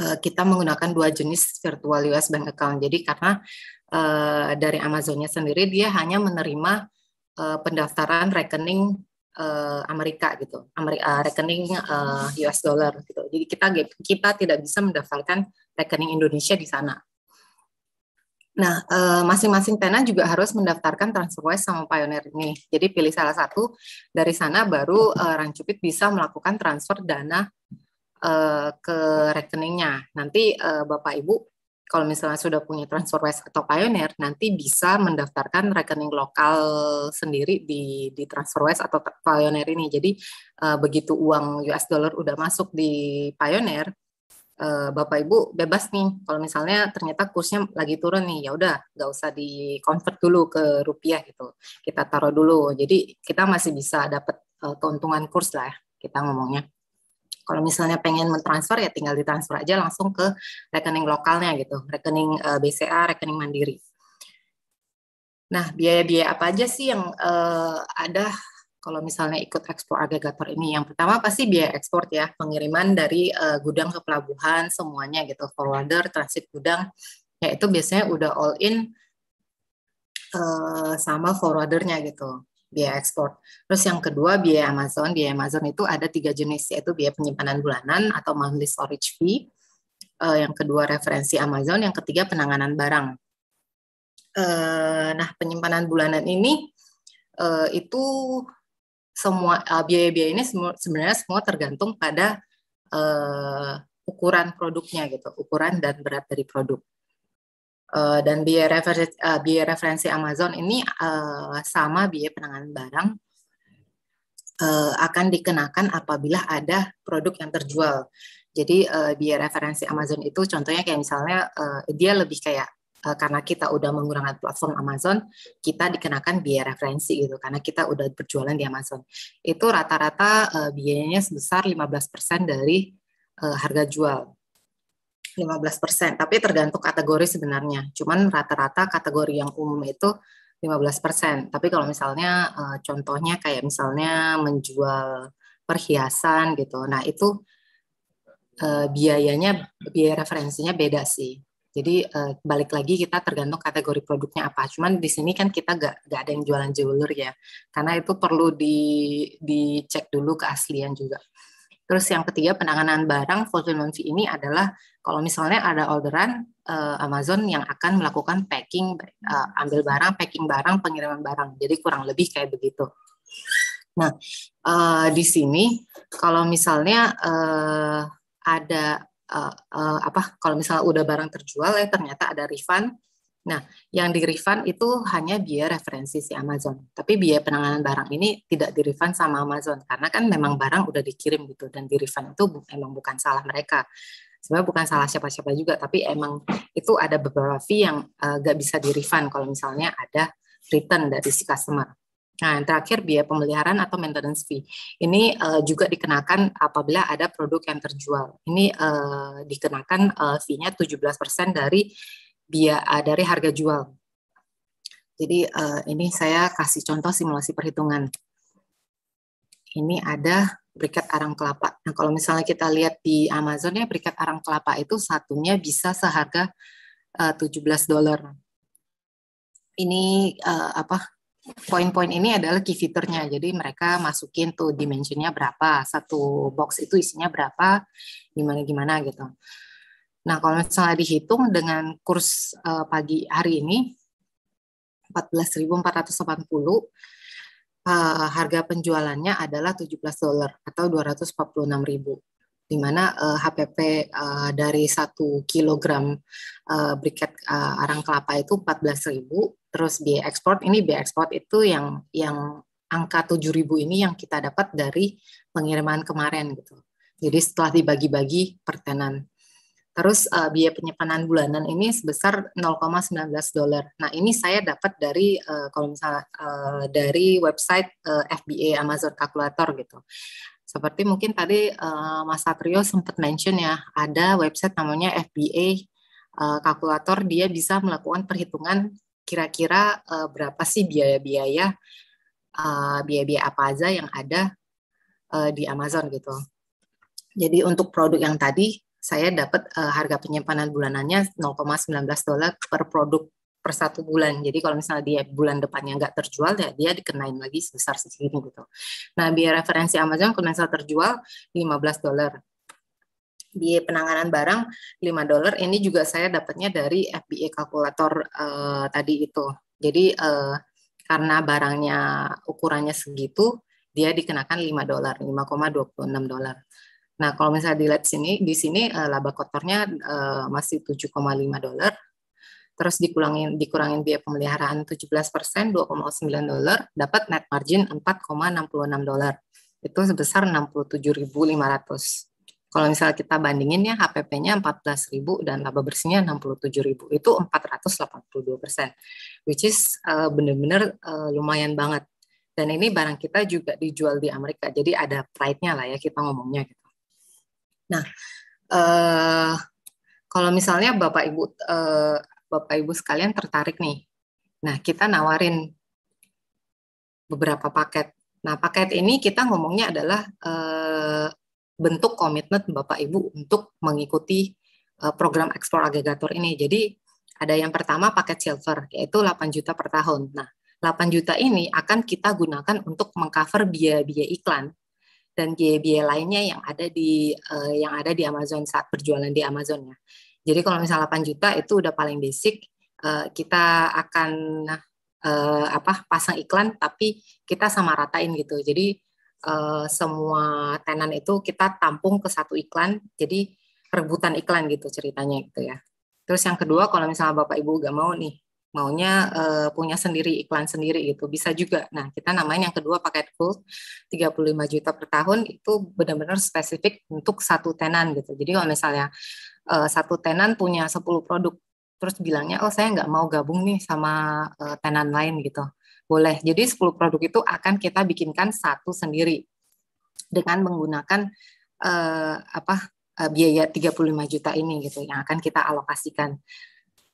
Uh, kita menggunakan dua jenis virtual US bank account. Jadi karena uh, dari Amazonnya sendiri dia hanya menerima pendaftaran rekening uh, Amerika gitu, Amerika, uh, eh, rekening uh, eh, US dollar gitu. Jadi kita kita tidak bisa mendaftarkan rekening Indonesia di sana. Nah, masing-masing uh, tenan juga harus mendaftarkan TransferWise sama Pioneer ini. Jadi pilih salah satu dari sana baru uh, Rancupit bisa melakukan transfer dana uh, ke rekeningnya. Nanti uh, Bapak Ibu kalau misalnya sudah punya TransferWise atau Pioneer, nanti bisa mendaftarkan rekening lokal sendiri di, di TransferWise atau Pioneer ini. Jadi uh, begitu uang US dollar udah masuk di Pioneer, eh, Bapak Ibu bebas nih. Kalau misalnya ternyata kursnya lagi turun nih, ya udah nggak usah di convert dulu ke rupiah gitu. Kita taruh dulu. Jadi kita masih bisa dapat eh, keuntungan kurs lah ya, kita ngomongnya. Kalau misalnya pengen mentransfer ya tinggal ditransfer aja langsung ke rekening lokalnya gitu, rekening uh, eh, BCA, rekening Mandiri. Nah, biaya-biaya apa aja sih yang uh, ada kalau misalnya ikut ekspor agregator ini? Yang pertama pasti biaya ekspor ya, pengiriman dari uh, gudang ke pelabuhan semuanya gitu, forwarder, transit gudang, ya itu biasanya udah all in uh, sama forwardernya gitu biaya ekspor. Terus yang kedua biaya Amazon, biaya Amazon itu ada tiga jenis yaitu biaya penyimpanan bulanan atau monthly storage fee, eh, yang kedua referensi Amazon, yang ketiga penanganan barang. Eh, nah penyimpanan bulanan ini eh, itu semua biaya-biaya ini sebenarnya semua tergantung pada ukuran produknya gitu, ukuran dan berat dari produk. Eh, dan biaya referensi, uh, biaya referensi Amazon ini uh, sama biaya penanganan barang uh, akan dikenakan apabila ada produk yang terjual. Jadi uh, biaya referensi Amazon itu contohnya kayak misalnya uh, dia lebih kayak uh, karena kita udah menggunakan platform Amazon, kita dikenakan biaya referensi gitu karena kita udah berjualan di Amazon. Itu rata-rata uh, biayanya sebesar 15% dari uh, harga jual. 15%, tapi tergantung kategori sebenarnya. Cuman rata-rata kategori yang umum itu 15%. Tapi kalau misalnya eh, contohnya kayak misalnya menjual perhiasan gitu. Nah, itu eh, biayanya biaya referensinya beda sih. Jadi eh, balik lagi kita tergantung kategori produknya apa. Cuman di sini kan kita gak, gak ada yang jualan jewelry ya, karena itu perlu di dicek dulu keaslian juga. Terus yang ketiga penanganan barang fraudulence ini adalah kalau misalnya ada orderan uh, Amazon yang akan melakukan packing uh, ambil barang, packing barang, pengiriman barang. Jadi kurang lebih kayak begitu. Nah, uh, di sini kalau misalnya uh, ada uh, uh, apa kalau misalnya udah barang terjual ya ternyata ada refund Nah, yang di refund itu hanya biaya referensi si Amazon. Tapi biaya penanganan barang ini tidak di refund sama Amazon karena kan memang barang udah dikirim gitu dan di refund itu emang bukan salah mereka. Sebenarnya bukan salah siapa-siapa juga, tapi emang itu ada beberapa fee yang uh, eh, gak bisa di refund kalau misalnya ada return dari si customer. Nah, yang terakhir biaya pemeliharaan atau maintenance fee. Ini uh, juga dikenakan apabila ada produk yang terjual. Ini uh, dikenakan uh, fee-nya 17% dari biaya eh, dari harga jual. Jadi uh, ini saya kasih contoh simulasi perhitungan. Ini ada briket arang kelapa. Nah, kalau misalnya kita lihat di Amazon ya briket arang kelapa itu satunya bisa seharga eh, uh, 17 dolar. Ini uh, apa? Poin-poin ini adalah key fiturnya. Jadi mereka masukin tuh dimensionnya berapa, satu box itu isinya berapa, gimana gimana gitu. Nah, kalau misalnya dihitung dengan kurs uh, pagi hari ini 14.480 uh, eh, harga penjualannya adalah 17 dolar atau 246.000 di mana uh, eh, HPP uh, dari 1 kilogram uh, briket uh, arang kelapa itu 14.000, terus biaya ekspor ini biaya ekspor itu yang yang angka 7.000 ini yang kita dapat dari pengiriman kemarin gitu. Jadi setelah dibagi-bagi pertenan. Terus uh, biaya penyimpanan bulanan ini sebesar 0,19 dolar. Nah, ini saya dapat dari uh, kalau misalnya uh, dari website uh, FBA Amazon Calculator gitu. Seperti mungkin tadi uh, Mas Satrio sempat mention ya, ada website namanya FBA uh, Calculator, dia bisa melakukan perhitungan kira-kira uh, berapa sih biaya-biaya uh, biaya-biaya apa aja yang ada uh, di Amazon gitu. Jadi untuk produk yang tadi saya dapat uh, harga penyimpanan bulanannya 0,19 dolar per produk per satu bulan. Jadi kalau misalnya dia bulan depannya nggak terjual, ya dia dikenain lagi sebesar segini gitu. Nah, biaya referensi Amazon kalau misalnya terjual 15 dolar. Biaya penanganan barang 5 dolar. Ini juga saya dapatnya dari FBA kalkulator uh, tadi itu. Jadi uh, karena barangnya ukurannya segitu, dia dikenakan 5 dolar, 5,26 dolar. Nah, kalau misalnya dilihat sini, di sini uh, laba kotornya uh, masih 7,5 dolar. Terus dikurangin dikurangin biaya pemeliharaan 17 persen 2,9 dolar, dapat net margin 4,66 dolar. Itu sebesar 67.500. Kalau misalnya kita bandingin ya HPP-nya 14.000 dan laba bersihnya 67.000. Itu 482 persen, which is uh, eh, benar-benar uh, lumayan banget. Dan ini barang kita juga dijual di Amerika, jadi ada pride-nya lah ya kita ngomongnya. Gitu. Nah, uh, kalau misalnya Bapak Ibu uh, Bapak Ibu sekalian tertarik nih, nah kita nawarin beberapa paket. Nah, paket ini kita ngomongnya adalah uh, bentuk komitmen Bapak Ibu untuk mengikuti uh, program ekspor agregator ini. Jadi ada yang pertama paket silver yaitu 8 juta per tahun. Nah, 8 juta ini akan kita gunakan untuk mengcover biaya-biaya iklan dan biaya-biaya lainnya yang ada di uh, yang ada di Amazon saat berjualan di Amazon ya. Jadi kalau misalnya 8 juta itu udah paling basic uh, kita akan uh, apa pasang iklan tapi kita sama ratain gitu. Jadi uh, semua tenan itu kita tampung ke satu iklan. Jadi rebutan iklan gitu ceritanya gitu ya. Terus yang kedua kalau misalnya Bapak Ibu gak mau nih maunya uh, punya sendiri iklan sendiri itu bisa juga nah kita namain yang kedua paket full 35 juta per tahun itu benar-benar spesifik untuk satu tenan gitu jadi kalau misalnya uh, satu tenan punya 10 produk terus bilangnya oh saya nggak mau gabung nih sama uh, tenan lain gitu boleh jadi 10 produk itu akan kita bikinkan satu sendiri dengan menggunakan uh, apa uh, biaya 35 juta ini gitu yang akan kita alokasikan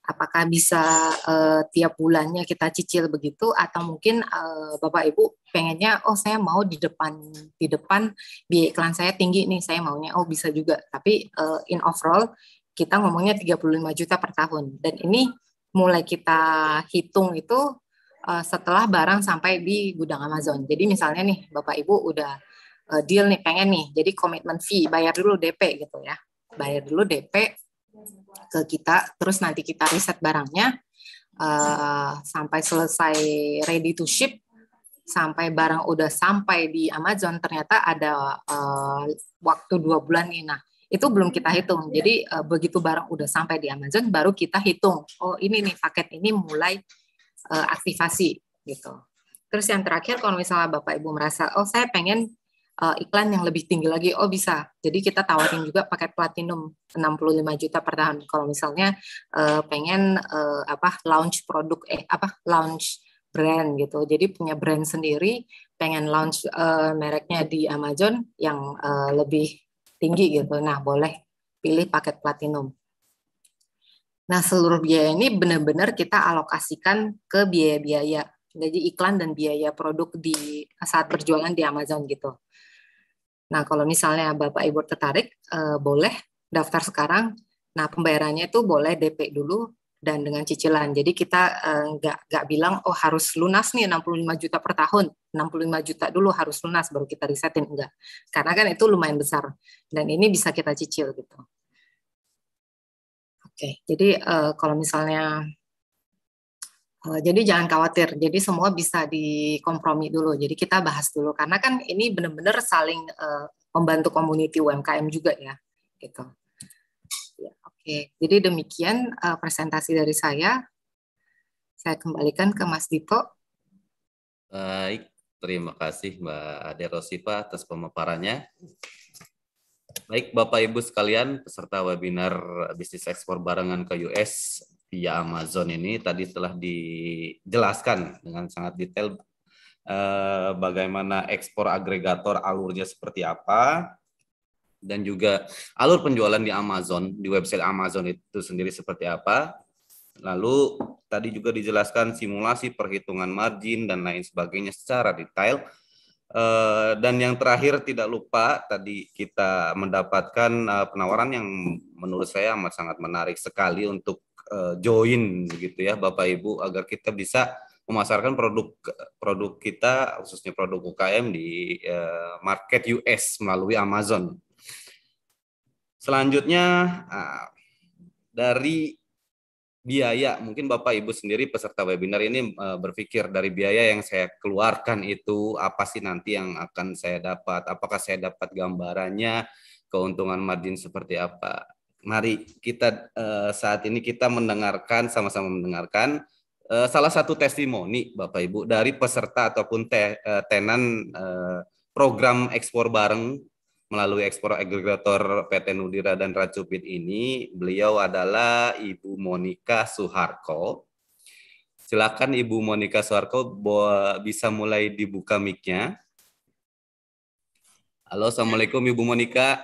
apakah bisa uh, tiap bulannya kita cicil begitu atau mungkin uh, Bapak Ibu pengennya oh saya mau di depan di depan biaya iklan saya tinggi nih saya maunya oh bisa juga tapi uh, in overall kita ngomongnya 35 juta per tahun dan ini mulai kita hitung itu uh, setelah barang sampai di gudang Amazon. Jadi misalnya nih Bapak Ibu udah uh, deal nih pengen nih jadi komitmen fee bayar dulu DP gitu ya. Bayar dulu DP ke kita, terus nanti kita riset barangnya uh, sampai selesai ready to ship, sampai barang udah sampai di Amazon ternyata ada uh, waktu dua bulan nih. Nah itu belum kita hitung. Iya. Jadi uh, begitu barang udah sampai di Amazon baru kita hitung. Oh ini nih paket ini mulai uh, aktivasi gitu. Terus yang terakhir kalau misalnya Bapak Ibu merasa oh saya pengen uh, iklan yang lebih tinggi lagi oh bisa jadi kita tawarin juga paket platinum 65 juta per tahun kalau misalnya uh, pengen uh, apa launch produk eh apa launch brand gitu jadi punya brand sendiri pengen launch uh, mereknya di Amazon yang uh, lebih tinggi gitu nah boleh pilih paket platinum nah seluruh biaya ini benar-benar kita alokasikan ke biaya-biaya jadi iklan dan biaya produk di saat berjualan di Amazon gitu. Nah, kalau misalnya Bapak Ibu tertarik, eh, boleh daftar sekarang. Nah, pembayarannya itu boleh DP dulu dan dengan cicilan. Jadi kita eh, nggak eh, nggak bilang oh harus lunas nih 65 juta per tahun, 65 juta dulu harus lunas baru kita risetin enggak. Karena kan itu lumayan besar dan ini bisa kita cicil gitu. Oke, jadi uh, kalau misalnya Eh, jadi jangan khawatir. Jadi semua bisa dikompromi dulu. Jadi kita bahas dulu karena kan ini benar-benar saling uh, membantu community UMKM juga ya, gitu. Ya, Oke. Okay. Jadi demikian uh, presentasi dari saya. Saya kembalikan ke Mas Dito. Baik, terima kasih Mbak Ade Rosipa atas pemaparannya. Baik Bapak Ibu sekalian, peserta webinar bisnis ekspor barengan ke US via Amazon ini tadi telah dijelaskan dengan sangat detail eh, bagaimana ekspor agregator alurnya seperti apa dan juga alur penjualan di Amazon di website Amazon itu sendiri seperti apa. Lalu tadi juga dijelaskan simulasi perhitungan margin dan lain sebagainya secara detail. Eh, dan yang terakhir tidak lupa tadi kita mendapatkan eh, penawaran yang menurut saya amat sangat menarik sekali untuk Eh, join begitu ya Bapak Ibu agar kita bisa memasarkan produk produk kita khususnya produk UKM di eh, market US melalui Amazon. Selanjutnya ah, dari biaya mungkin Bapak Ibu sendiri peserta webinar ini eh, berpikir dari biaya yang saya keluarkan itu apa sih nanti yang akan saya dapat? Apakah saya dapat gambarannya keuntungan margin seperti apa? mari kita uh, saat ini kita mendengarkan sama-sama mendengarkan uh, salah satu testimoni Bapak Ibu dari peserta ataupun te, uh, tenan uh, program ekspor bareng melalui ekspor agregator PT Nudira dan Racupit ini beliau adalah Ibu Monika Suharko. Silakan Ibu Monika Suharko bisa mulai dibuka mic-nya. Halo, Assalamualaikum Ibu Monika.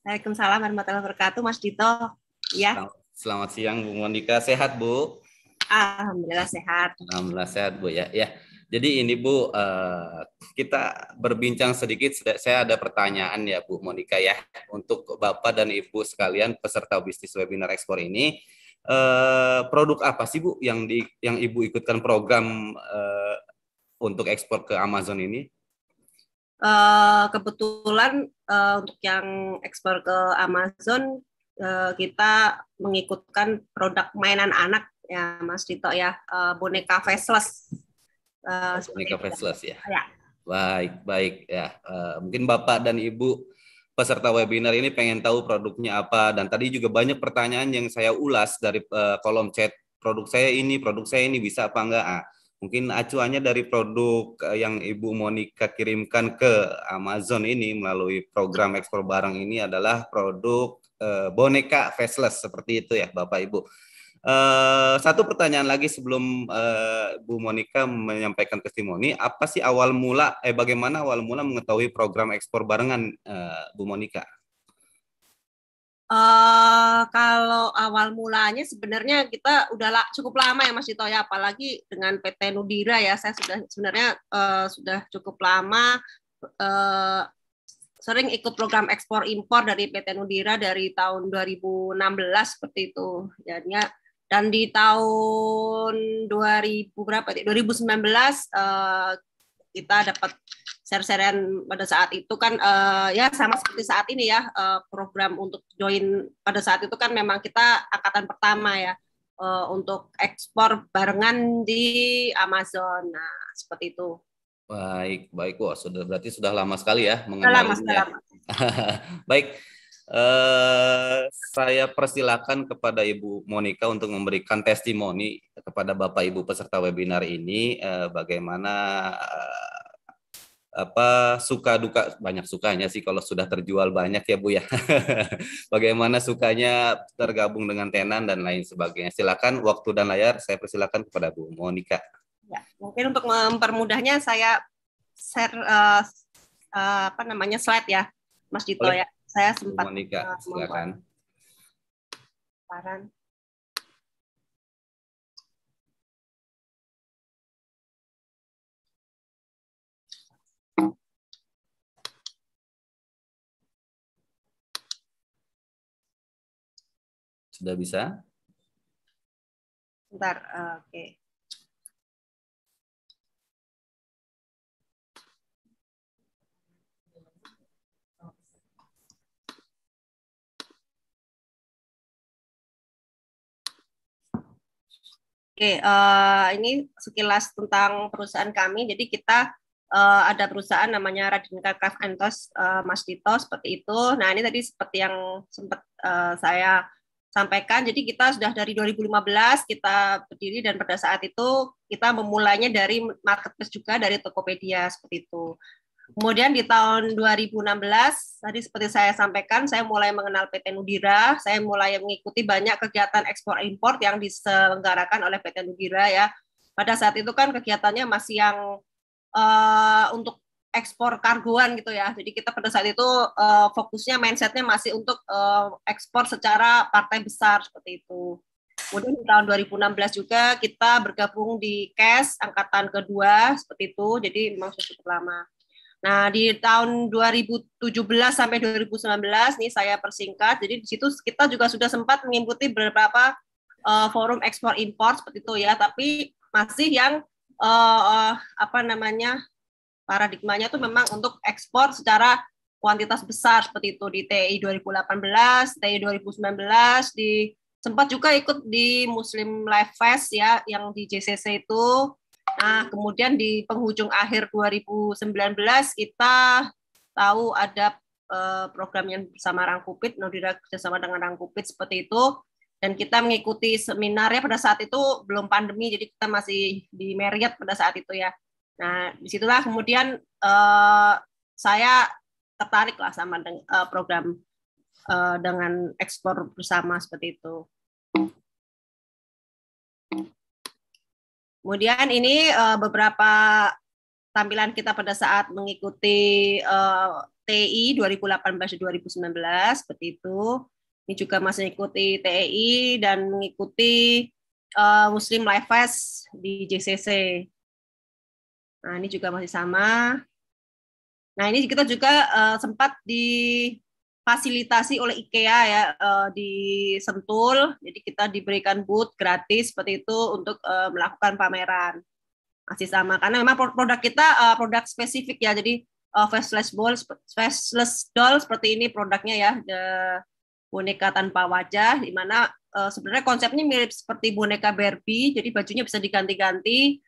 Waalaikumsalam warahmatullahi wabarakatuh, Mas Dito. Ya. Selamat, siang, Bu Monika. Sehat, Bu? Alhamdulillah sehat. Alhamdulillah sehat, Bu. Ya, ya. Jadi ini Bu, eh, kita berbincang sedikit. Saya ada pertanyaan ya Bu Monika ya untuk Bapak dan Ibu sekalian peserta bisnis webinar ekspor ini. Eh, produk apa sih Bu yang di yang Ibu ikutkan program eh, untuk ekspor ke Amazon ini? uh, kebetulan uh, untuk yang ekspor ke Amazon uh, kita mengikutkan produk mainan anak ya Mas Dito ya uh, boneka faceless. Uh, boneka faceless ya. ya. Baik baik ya uh, mungkin Bapak dan Ibu peserta webinar ini pengen tahu produknya apa dan tadi juga banyak pertanyaan yang saya ulas dari uh, kolom chat produk saya ini produk saya ini bisa apa enggak ah Mungkin acuannya dari produk eh, yang Ibu Monica kirimkan ke Amazon ini melalui program ekspor barang ini adalah produk eh, boneka faceless seperti itu ya Bapak Ibu. Eh, satu pertanyaan lagi sebelum e, Bu Monika menyampaikan testimoni, apa sih awal mula eh bagaimana awal mula mengetahui program ekspor barengan Bu Monica? Eh, kalau awal mulanya sebenarnya kita udah la, cukup lama ya Mas Dito ya, apalagi dengan PT Nudira ya, saya sudah sebenarnya uh, sudah cukup lama uh, sering ikut program ekspor impor dari PT Nudira dari tahun 2016 seperti itu. Jadinya dan di tahun 2000 berapa? 2019 uh, kita dapat share-sharean pada saat itu kan uh, ya sama seperti saat ini ya uh, program untuk join pada saat itu kan memang kita angkatan pertama ya uh, untuk ekspor barengan di Amazon. Nah, seperti itu. Baik, baik. Wah, sudah berarti sudah lama sekali ya mengenal. Lama, ya. lama. (laughs) baik. Uh, saya persilakan kepada Ibu Monika untuk memberikan testimoni kepada Bapak Ibu peserta webinar ini uh, bagaimana uh, apa suka duka banyak sukanya sih kalau sudah terjual banyak ya Bu ya. (laughs) Bagaimana sukanya tergabung dengan tenan dan lain sebagainya. Silakan waktu dan layar saya persilakan kepada Bu Monika. Ya, mungkin untuk mempermudahnya saya share uh, uh, apa namanya slide ya Mas Dito ya. Saya sempat Bu Monika, eh, silakan. Sudah bisa? Bentar, uh, oke. Okay. Oke, okay, uh, eh, ini sekilas tentang perusahaan kami. Jadi kita uh, ada perusahaan namanya Radinka Craft Antos uh, Mas Dito seperti itu. Nah ini tadi seperti yang sempat uh, saya sampaikan. Jadi kita sudah dari 2015 kita berdiri dan pada saat itu kita memulainya dari marketplace juga dari Tokopedia seperti itu. Kemudian di tahun 2016 tadi seperti saya sampaikan saya mulai mengenal PT Nudira, saya mulai mengikuti banyak kegiatan ekspor impor yang diselenggarakan oleh PT Nudira ya. Pada saat itu kan kegiatannya masih yang uh, untuk ekspor kargoan gitu ya. Jadi kita pada saat itu uh, fokusnya mindsetnya masih untuk uh, ekspor secara partai besar seperti itu. Kemudian di tahun 2016 juga kita bergabung di KES angkatan kedua seperti itu. Jadi memang sudah cukup lama. Nah, di tahun 2017 sampai 2019 nih saya persingkat. Jadi di situ kita juga sudah sempat mengikuti beberapa uh, forum ekspor impor seperti itu ya, tapi masih yang uh, uh, apa namanya? paradigmanya itu memang untuk ekspor secara kuantitas besar seperti itu di TI 2018, TI 2019, di sempat juga ikut di Muslim Life Fest ya yang di JCC itu. Nah, kemudian di penghujung akhir 2019 kita tahu ada eh, program yang bersama Rangkupit, Nodira bersama dengan Rangkupit seperti itu dan kita mengikuti seminarnya pada saat itu belum pandemi jadi kita masih di Marriott pada saat itu ya Nah, disitulah kemudian uh, saya tertarik lah sama deng- uh, program uh, dengan ekspor bersama seperti itu. Kemudian ini uh, beberapa tampilan kita pada saat mengikuti uh, TI 2018-2019 seperti itu. Ini juga masih mengikuti TI dan mengikuti uh, Muslim Life Fest di JCC Nah, ini juga masih sama. Nah, ini kita juga uh, sempat difasilitasi oleh IKEA ya uh, di Sentul. Jadi kita diberikan booth gratis seperti itu untuk uh, melakukan pameran. Masih sama karena memang produk kita uh, produk spesifik ya. Jadi uh, faceless doll faceless doll seperti ini produknya ya. The boneka tanpa wajah di mana uh, sebenarnya konsepnya mirip seperti boneka Barbie. Jadi bajunya bisa diganti-ganti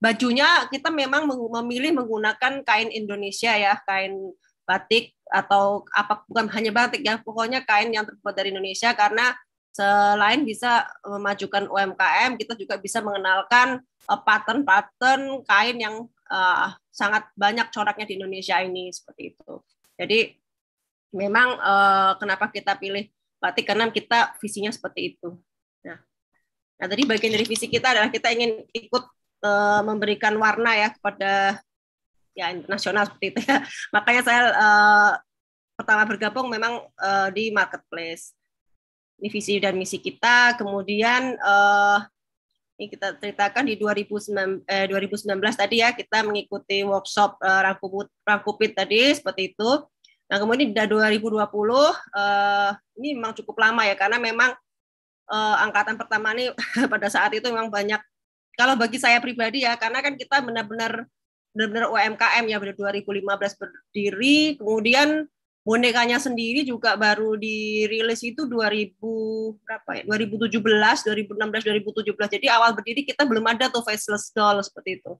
bajunya kita memang memilih menggunakan kain Indonesia ya, kain batik atau apa bukan hanya batik ya, pokoknya kain yang terbuat dari Indonesia karena selain bisa memajukan UMKM, kita juga bisa mengenalkan eh, pattern-pattern kain yang uh, sangat banyak coraknya di Indonesia ini seperti itu. Jadi memang uh, kenapa kita pilih batik karena kita visinya seperti itu. Nah, nah tadi bagian dari visi kita adalah kita ingin ikut uh, memberikan warna ya kepada ya internasional seperti itu ya. (laughs) Makanya saya uh, pertama bergabung memang uh, di marketplace. Ini visi dan misi kita. Kemudian uh, ini kita ceritakan di 2019, eh, 2019 tadi ya kita mengikuti workshop uh, rangkupit, rangkupit tadi seperti itu. Nah kemudian di 2020 uh, ini memang cukup lama ya karena memang uh, angkatan pertama ini (laughs) pada saat itu memang banyak kalau bagi saya pribadi ya, karena kan kita benar-benar benar-benar UMKM ya pada 2015 berdiri, kemudian bonekanya sendiri juga baru dirilis itu 2000 berapa ya? 2017, 2016, 2017. Jadi awal berdiri kita belum ada tuh faceless doll seperti itu.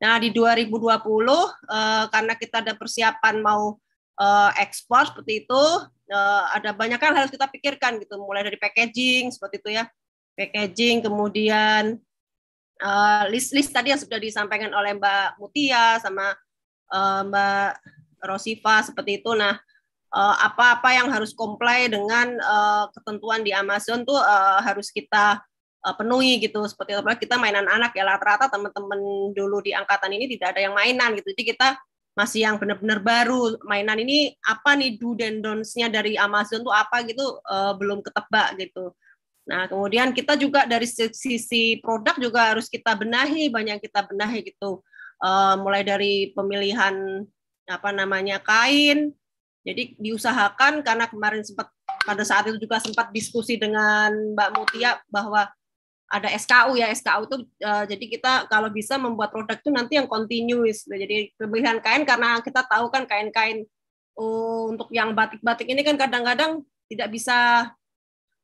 Nah, di 2020 eh, karena kita ada persiapan mau eh, ekspor seperti itu, eh, ada banyak hal harus kita pikirkan gitu, mulai dari packaging seperti itu ya. Packaging kemudian list eh, list list tadi yang sudah disampaikan oleh Mbak Mutia sama uh, Mbak Rosiva seperti itu. Nah, eh, apa-apa uh, yang harus comply dengan uh, ketentuan di Amazon tuh uh, harus kita uh, penuhi gitu. Seperti itu. kita mainan anak ya rata-rata teman-teman dulu di angkatan ini tidak ada yang mainan gitu. Jadi kita masih yang benar-benar baru mainan ini apa nih do dan donts dari Amazon tuh apa gitu uh, belum ketebak gitu. Nah, kemudian kita juga dari sisi produk juga harus kita benahi, banyak kita benahi gitu. Uh, mulai dari pemilihan apa namanya kain. Jadi diusahakan karena kemarin sempat pada saat itu juga sempat diskusi dengan Mbak Mutia bahwa ada SKU ya SKU itu uh, jadi kita kalau bisa membuat produk itu nanti yang continuous nah, jadi pemilihan kain karena kita tahu kan kain-kain uh, untuk yang batik-batik ini kan kadang-kadang tidak bisa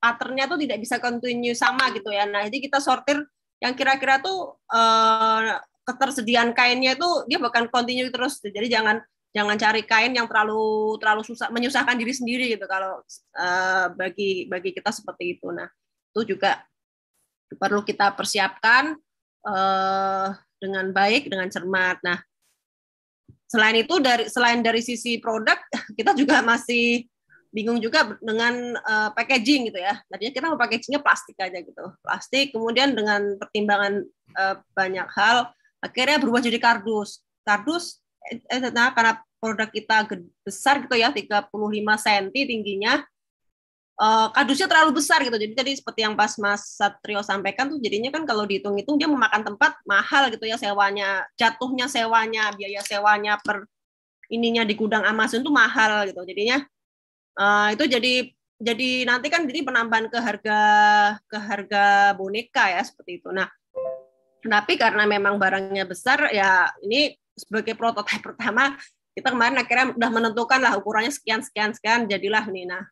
patternnya tuh tidak bisa continue sama gitu ya. Nah, jadi kita sortir yang kira-kira tuh eh, ketersediaan kainnya itu dia bahkan continue terus. Jadi jangan jangan cari kain yang terlalu terlalu susah menyusahkan diri sendiri gitu kalau eh, bagi bagi kita seperti itu. Nah, itu juga perlu kita persiapkan eh, dengan baik dengan cermat. Nah, selain itu dari selain dari sisi produk (laughs) kita juga masih bingung juga dengan uh, packaging gitu ya. Tadinya kita mau packagingnya plastik aja gitu, plastik. Kemudian dengan pertimbangan uh, banyak hal, akhirnya berubah jadi kardus. Kardus, eh, eh nah, karena produk kita besar gitu ya, 35 cm tingginya, uh, kardusnya terlalu besar gitu. Jadi tadi seperti yang pas Mas Satrio sampaikan tuh jadinya kan kalau dihitung-hitung dia memakan tempat mahal gitu ya sewanya, jatuhnya sewanya, biaya sewanya per ininya di gudang Amazon tuh mahal gitu. Jadinya uh, itu jadi jadi nanti kan jadi penambahan ke harga ke harga boneka ya seperti itu. Nah, tapi karena memang barangnya besar ya ini sebagai prototipe (laughs) pertama kita kemarin akhirnya sudah menentukan lah ukurannya sekian sekian sekian jadilah nih. Nah,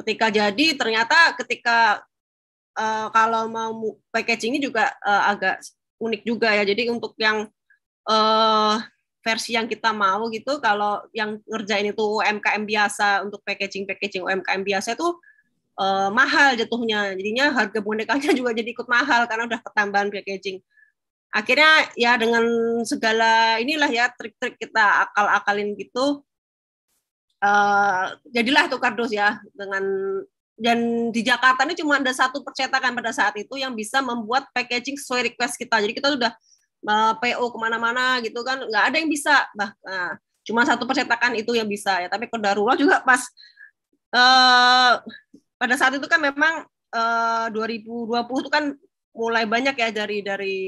ketika jadi ternyata ketika uh, kalau mau packagingnya juga uh, agak unik juga ya. Jadi untuk yang uh, versi yang kita mau gitu kalau yang ngerjain itu UMKM biasa untuk packaging packaging UMKM biasa itu eh, mahal jatuhnya jadinya harga bonekanya (laughs) juga jadi ikut mahal karena udah ketambahan packaging akhirnya ya dengan segala inilah ya trik-trik kita akal-akalin gitu eh, jadilah tuh kardus ya dengan dan di Jakarta ini cuma ada satu percetakan pada saat itu yang bisa membuat packaging sesuai request kita jadi kita sudah uh, eh, PO kemana-mana gitu kan nggak ada yang bisa bah nah, cuma satu percetakan itu yang bisa ya tapi ke darurat juga pas uh, pada saat itu kan memang eh, uh, 2020 itu kan mulai banyak ya dari dari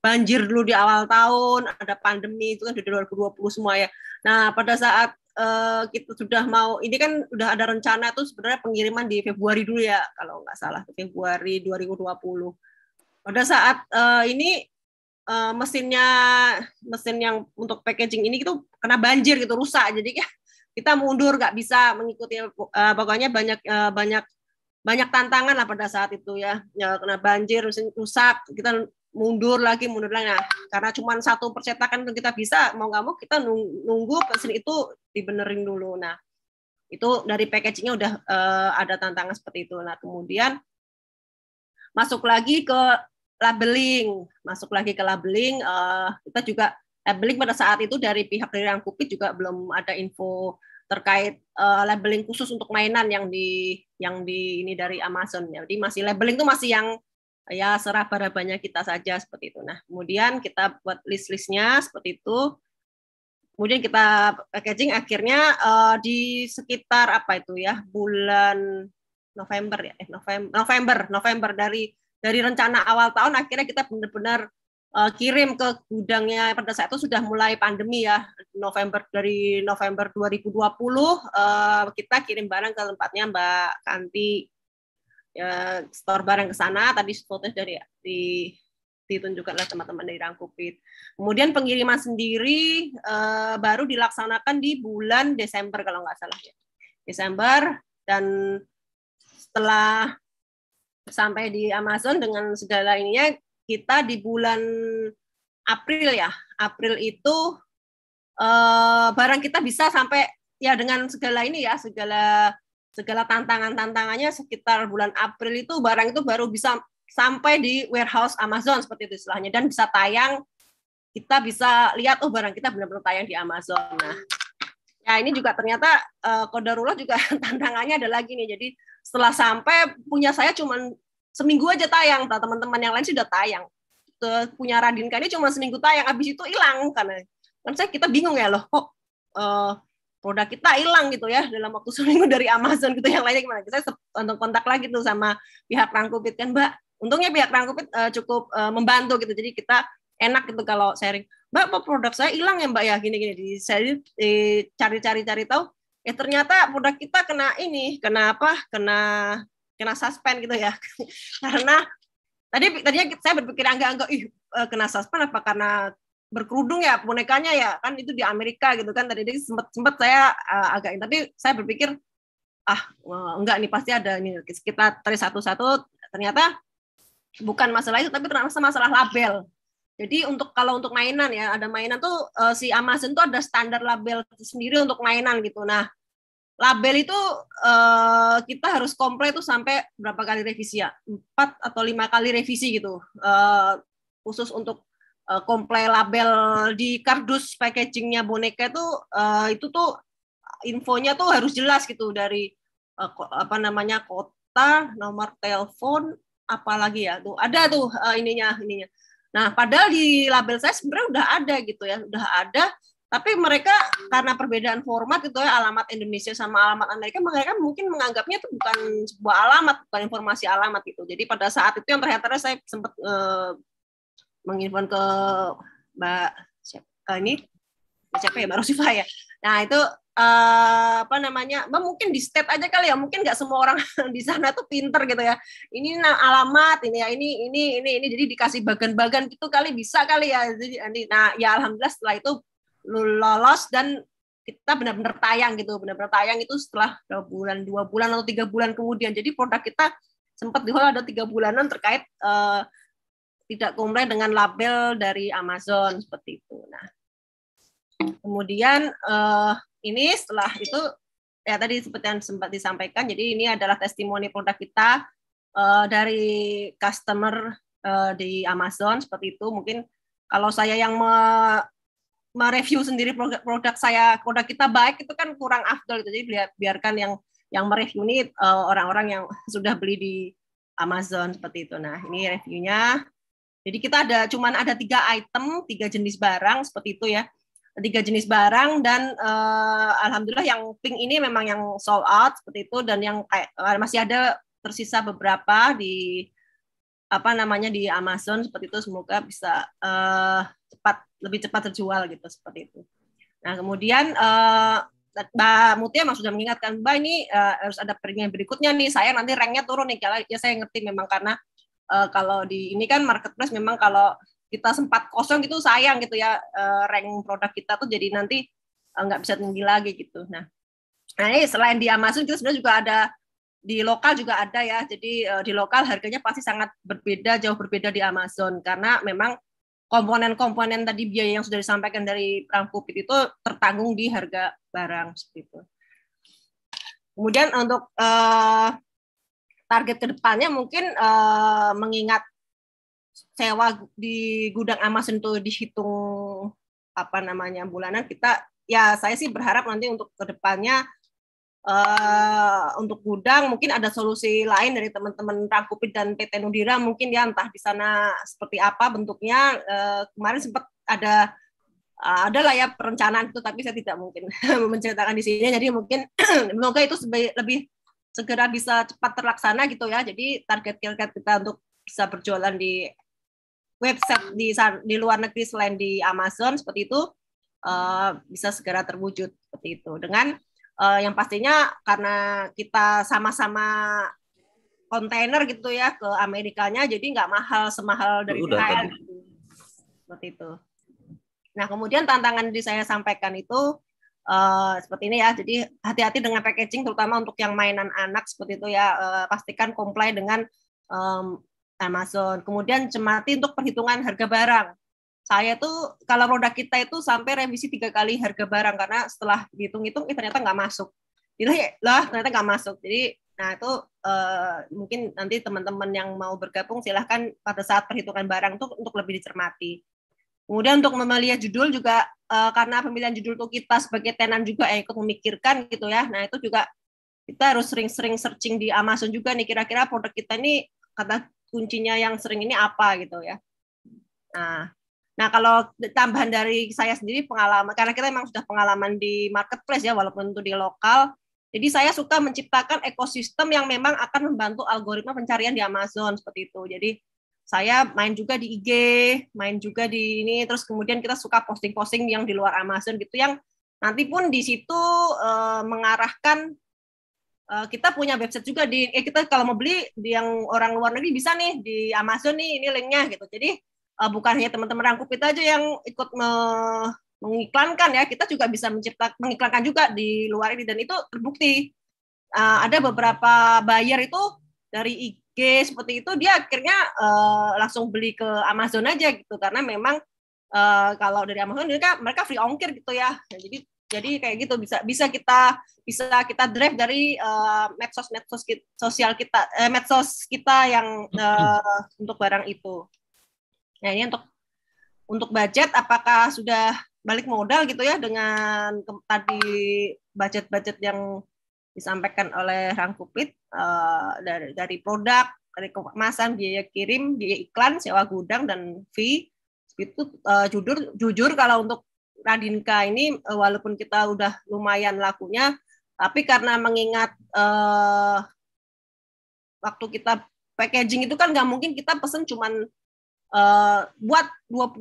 banjir dulu di awal tahun ada pandemi itu kan di 2020 semua ya nah pada saat uh, kita sudah mau ini kan udah ada rencana tuh sebenarnya pengiriman di Februari dulu ya kalau nggak salah Februari 2020 pada saat uh, ini uh, mesinnya mesin yang untuk packaging ini itu kena banjir gitu rusak jadi ya, kita mundur nggak bisa mengikuti uh, pokoknya banyak uh, banyak banyak tantangan lah pada saat itu ya, ya kena banjir mesin rusak kita mundur lagi mundur lagi nah, karena cuma satu percetakan itu kita bisa mau nggak mau kita nunggu mesin itu dibenerin dulu nah itu dari packagingnya udah uh, ada tantangan seperti itu nah kemudian masuk lagi ke labeling, masuk lagi ke labeling. Uh, kita juga labeling pada saat itu dari pihak yang Kupit juga belum ada info terkait uh, labeling khusus untuk mainan yang di yang di ini dari Amazon. ya, Jadi masih labeling itu masih yang ya serah seraba banyak kita saja seperti itu. Nah, kemudian kita buat list-listnya seperti itu. Kemudian kita packaging akhirnya uh, di sekitar apa itu ya bulan November ya eh, November November November dari dari rencana awal tahun akhirnya kita benar-benar uh, kirim ke gudangnya pada saat itu sudah mulai pandemi ya November dari November 2020 uh, eh, kita kirim barang ke tempatnya Mbak Kanti ya, store barang ke sana tadi foto dari di ditunjukkan oleh teman-teman dari Rangkupit. Kemudian pengiriman sendiri uh, baru dilaksanakan di bulan Desember kalau nggak salah ya. Desember dan setelah sampai di Amazon dengan segala ininya kita di bulan April ya April itu uh, barang kita bisa sampai ya dengan segala ini ya segala segala tantangan tantangannya sekitar bulan April itu barang itu baru bisa sampai di warehouse Amazon seperti itu istilahnya dan bisa tayang kita bisa lihat oh barang kita benar-benar tayang di Amazon nah Ya ini juga ternyata uh, kodarullah juga (laughs) tantangannya ada lagi nih. Jadi setelah sampai punya saya cuma seminggu aja tayang, nah, teman-teman yang lain sudah tayang. Tuh, punya Radinka ini cuma seminggu tayang, habis itu hilang karena kan saya kita bingung ya loh kok uh, produk kita hilang gitu ya dalam waktu (laughs) seminggu dari Amazon gitu yang lainnya gimana? Saya untuk kontak lagi tuh sama pihak Rangkupit kan Mbak. Untungnya pihak Rangkupit uh, cukup uh, membantu gitu. Jadi kita enak gitu kalau sharing mbak mau produk saya hilang ya mbak ya gini gini di saya cari cari cari tahu eh ternyata produk kita kena ini kena apa kena kena suspend gitu ya (laughs) karena tadi tadi saya berpikir enggak enggak ih eh, kena suspend apa karena berkerudung ya bonekanya ya kan itu di Amerika gitu kan tadi sempat sempat saya uh, agak tapi saya berpikir ah eh, enggak nih pasti ada nih kita tadi satu-satu ternyata bukan masalah itu tapi ternyata masalah label jadi untuk kalau untuk mainan ya ada mainan tuh uh, si Amazon tuh ada standar label sendiri untuk mainan gitu. Nah label itu uh, kita harus komplain tuh sampai berapa kali revisi ya? Empat atau lima kali revisi gitu. Uh, khusus untuk uh, komplain label di kardus packagingnya boneka itu uh, itu tuh infonya tuh harus jelas gitu dari uh, apa namanya kota, nomor telepon, apalagi ya tuh ada tuh uh, ininya ininya Nah, padahal di label saya sebenarnya udah ada gitu ya, udah ada. Tapi mereka karena perbedaan format gitu ya alamat Indonesia sama alamat Amerika, mereka mungkin menganggapnya itu bukan sebuah alamat, bukan informasi alamat gitu. Jadi pada saat itu yang terakhir saya sempat eh, menginfon ke Mbak siapa eh, ini siapa ya Mbak Rosifah ya. Nah itu uh, apa namanya mungkin di state aja kali ya mungkin nggak semua orang (laughs) di sana tuh pinter gitu ya ini alamat ini ya ini ini ini ini jadi dikasih bagan-bagan gitu kali bisa kali ya jadi nah ya alhamdulillah setelah itu lolos dan kita benar-benar tayang gitu benar-benar tayang itu setelah dua bulan dua bulan atau tiga bulan kemudian jadi produk kita sempat di ada tiga bulanan terkait uh, tidak komplain dengan label dari Amazon seperti itu nah kemudian uh, ini setelah itu ya tadi seperti yang sempat disampaikan jadi ini adalah testimoni produk kita uh, dari customer uh, di Amazon seperti itu mungkin kalau saya yang me mereview sendiri produk, produk saya produk kita baik itu kan kurang afdol jadi biarkan yang yang mereview ini orang eh, orang-orang yang (laughs) sudah beli di Amazon seperti itu nah ini reviewnya jadi kita ada cuman ada tiga item tiga jenis barang seperti itu ya tiga jenis barang dan uh, alhamdulillah yang pink ini memang yang sold out seperti itu dan yang kayak eh, masih ada tersisa beberapa di apa namanya di Amazon seperti itu semoga bisa uh, cepat lebih cepat terjual gitu seperti itu. Nah kemudian uh, Mbak Mutia maksudnya sudah mengingatkan Mbak ini uh, harus ada peringatan berikutnya nih saya nanti ranknya turun nih kalau ya saya ngerti memang karena uh, kalau di ini kan marketplace memang kalau kita sempat kosong gitu sayang gitu ya uh, eh, rank produk kita tuh jadi nanti eh, nggak bisa tinggi lagi gitu. Nah, nah ini selain di Amazon kita sebenarnya juga ada di lokal juga ada ya. Jadi eh, di lokal harganya pasti sangat berbeda, jauh berbeda di Amazon karena memang komponen-komponen tadi biaya yang sudah disampaikan dari perang Kupit itu tertanggung di harga barang seperti itu. Kemudian untuk uh, target kedepannya mungkin uh, mengingat sewa di gudang Amazon itu dihitung apa namanya bulanan kita ya saya sih berharap nanti untuk kedepannya uh, eh, untuk gudang mungkin ada solusi lain dari teman-teman Rakupit dan PT Nudira mungkin ya entah di sana seperti apa bentuknya uh, kemarin sempat ada uh, ada lah ya perencanaan itu tapi saya tidak mungkin (laughs) menceritakan di sini jadi mungkin (clears throat) semoga itu lebih segera bisa cepat terlaksana gitu ya jadi target target kita untuk bisa berjualan di website di di luar negeri selain di Amazon seperti itu uh, bisa segera terwujud seperti itu dengan uh, yang pastinya karena kita sama-sama kontainer gitu ya ke Amerikanya jadi nggak mahal semahal dari Udah, gitu. seperti itu. Nah kemudian tantangan di saya sampaikan itu Uh, seperti ini ya. Jadi hati-hati dengan packaging, terutama untuk yang mainan anak seperti itu ya. Uh, pastikan comply dengan um, Amazon. Kemudian cermati untuk perhitungan harga barang. Saya tuh kalau produk kita itu sampai revisi tiga kali harga barang karena setelah dihitung-hitung eh, ternyata nggak masuk. Jadi lah ternyata nggak masuk. Jadi nah itu uh, mungkin nanti teman-teman yang mau bergabung silahkan pada saat perhitungan barang tuh untuk lebih dicermati. Kemudian untuk memilih judul juga uh, karena pemilihan judul tuh kita sebagai tenan juga yang ikut memikirkan gitu ya. Nah itu juga kita harus sering-sering searching di Amazon juga nih kira-kira produk kita ini kata kuncinya yang sering ini apa gitu ya. Nah, nah kalau tambahan dari saya sendiri pengalaman karena kita memang sudah pengalaman di marketplace ya walaupun itu di lokal. Jadi saya suka menciptakan ekosistem yang memang akan membantu algoritma pencarian di Amazon seperti itu. Jadi saya main juga di IG, main juga di ini, terus kemudian kita suka posting-posting yang di luar Amazon gitu, yang nanti pun di situ e, mengarahkan Eh, kita punya website juga di eh kita kalau mau beli di yang orang luar negeri bisa nih di Amazon nih ini linknya gitu jadi uh, bukan hanya teman-teman rangkup kita aja yang ikut me mengiklankan ya kita juga bisa mencipta mengiklankan juga di luar ini dan itu terbukti uh, ada beberapa buyer itu dari IG seperti itu dia akhirnya uh, langsung beli ke Amazon aja gitu karena memang uh, kalau dari Amazon mereka mereka free ongkir gitu ya jadi jadi kayak gitu bisa bisa kita bisa kita drive dari uh, medsos medsos kita, sosial kita eh, medsos kita yang uh, untuk barang itu. Nah ini untuk untuk budget apakah sudah balik modal gitu ya dengan tadi budget-budget yang disampaikan oleh Rangkupit uh, eh, dari dari produk dari kemasan biaya kirim biaya iklan sewa gudang dan fee itu uh, jujur jujur kalau untuk Radinka ini eh, walaupun kita udah lumayan lakunya, tapi karena mengingat uh, waktu kita packaging itu kan nggak mungkin kita pesen cuman uh, buat 20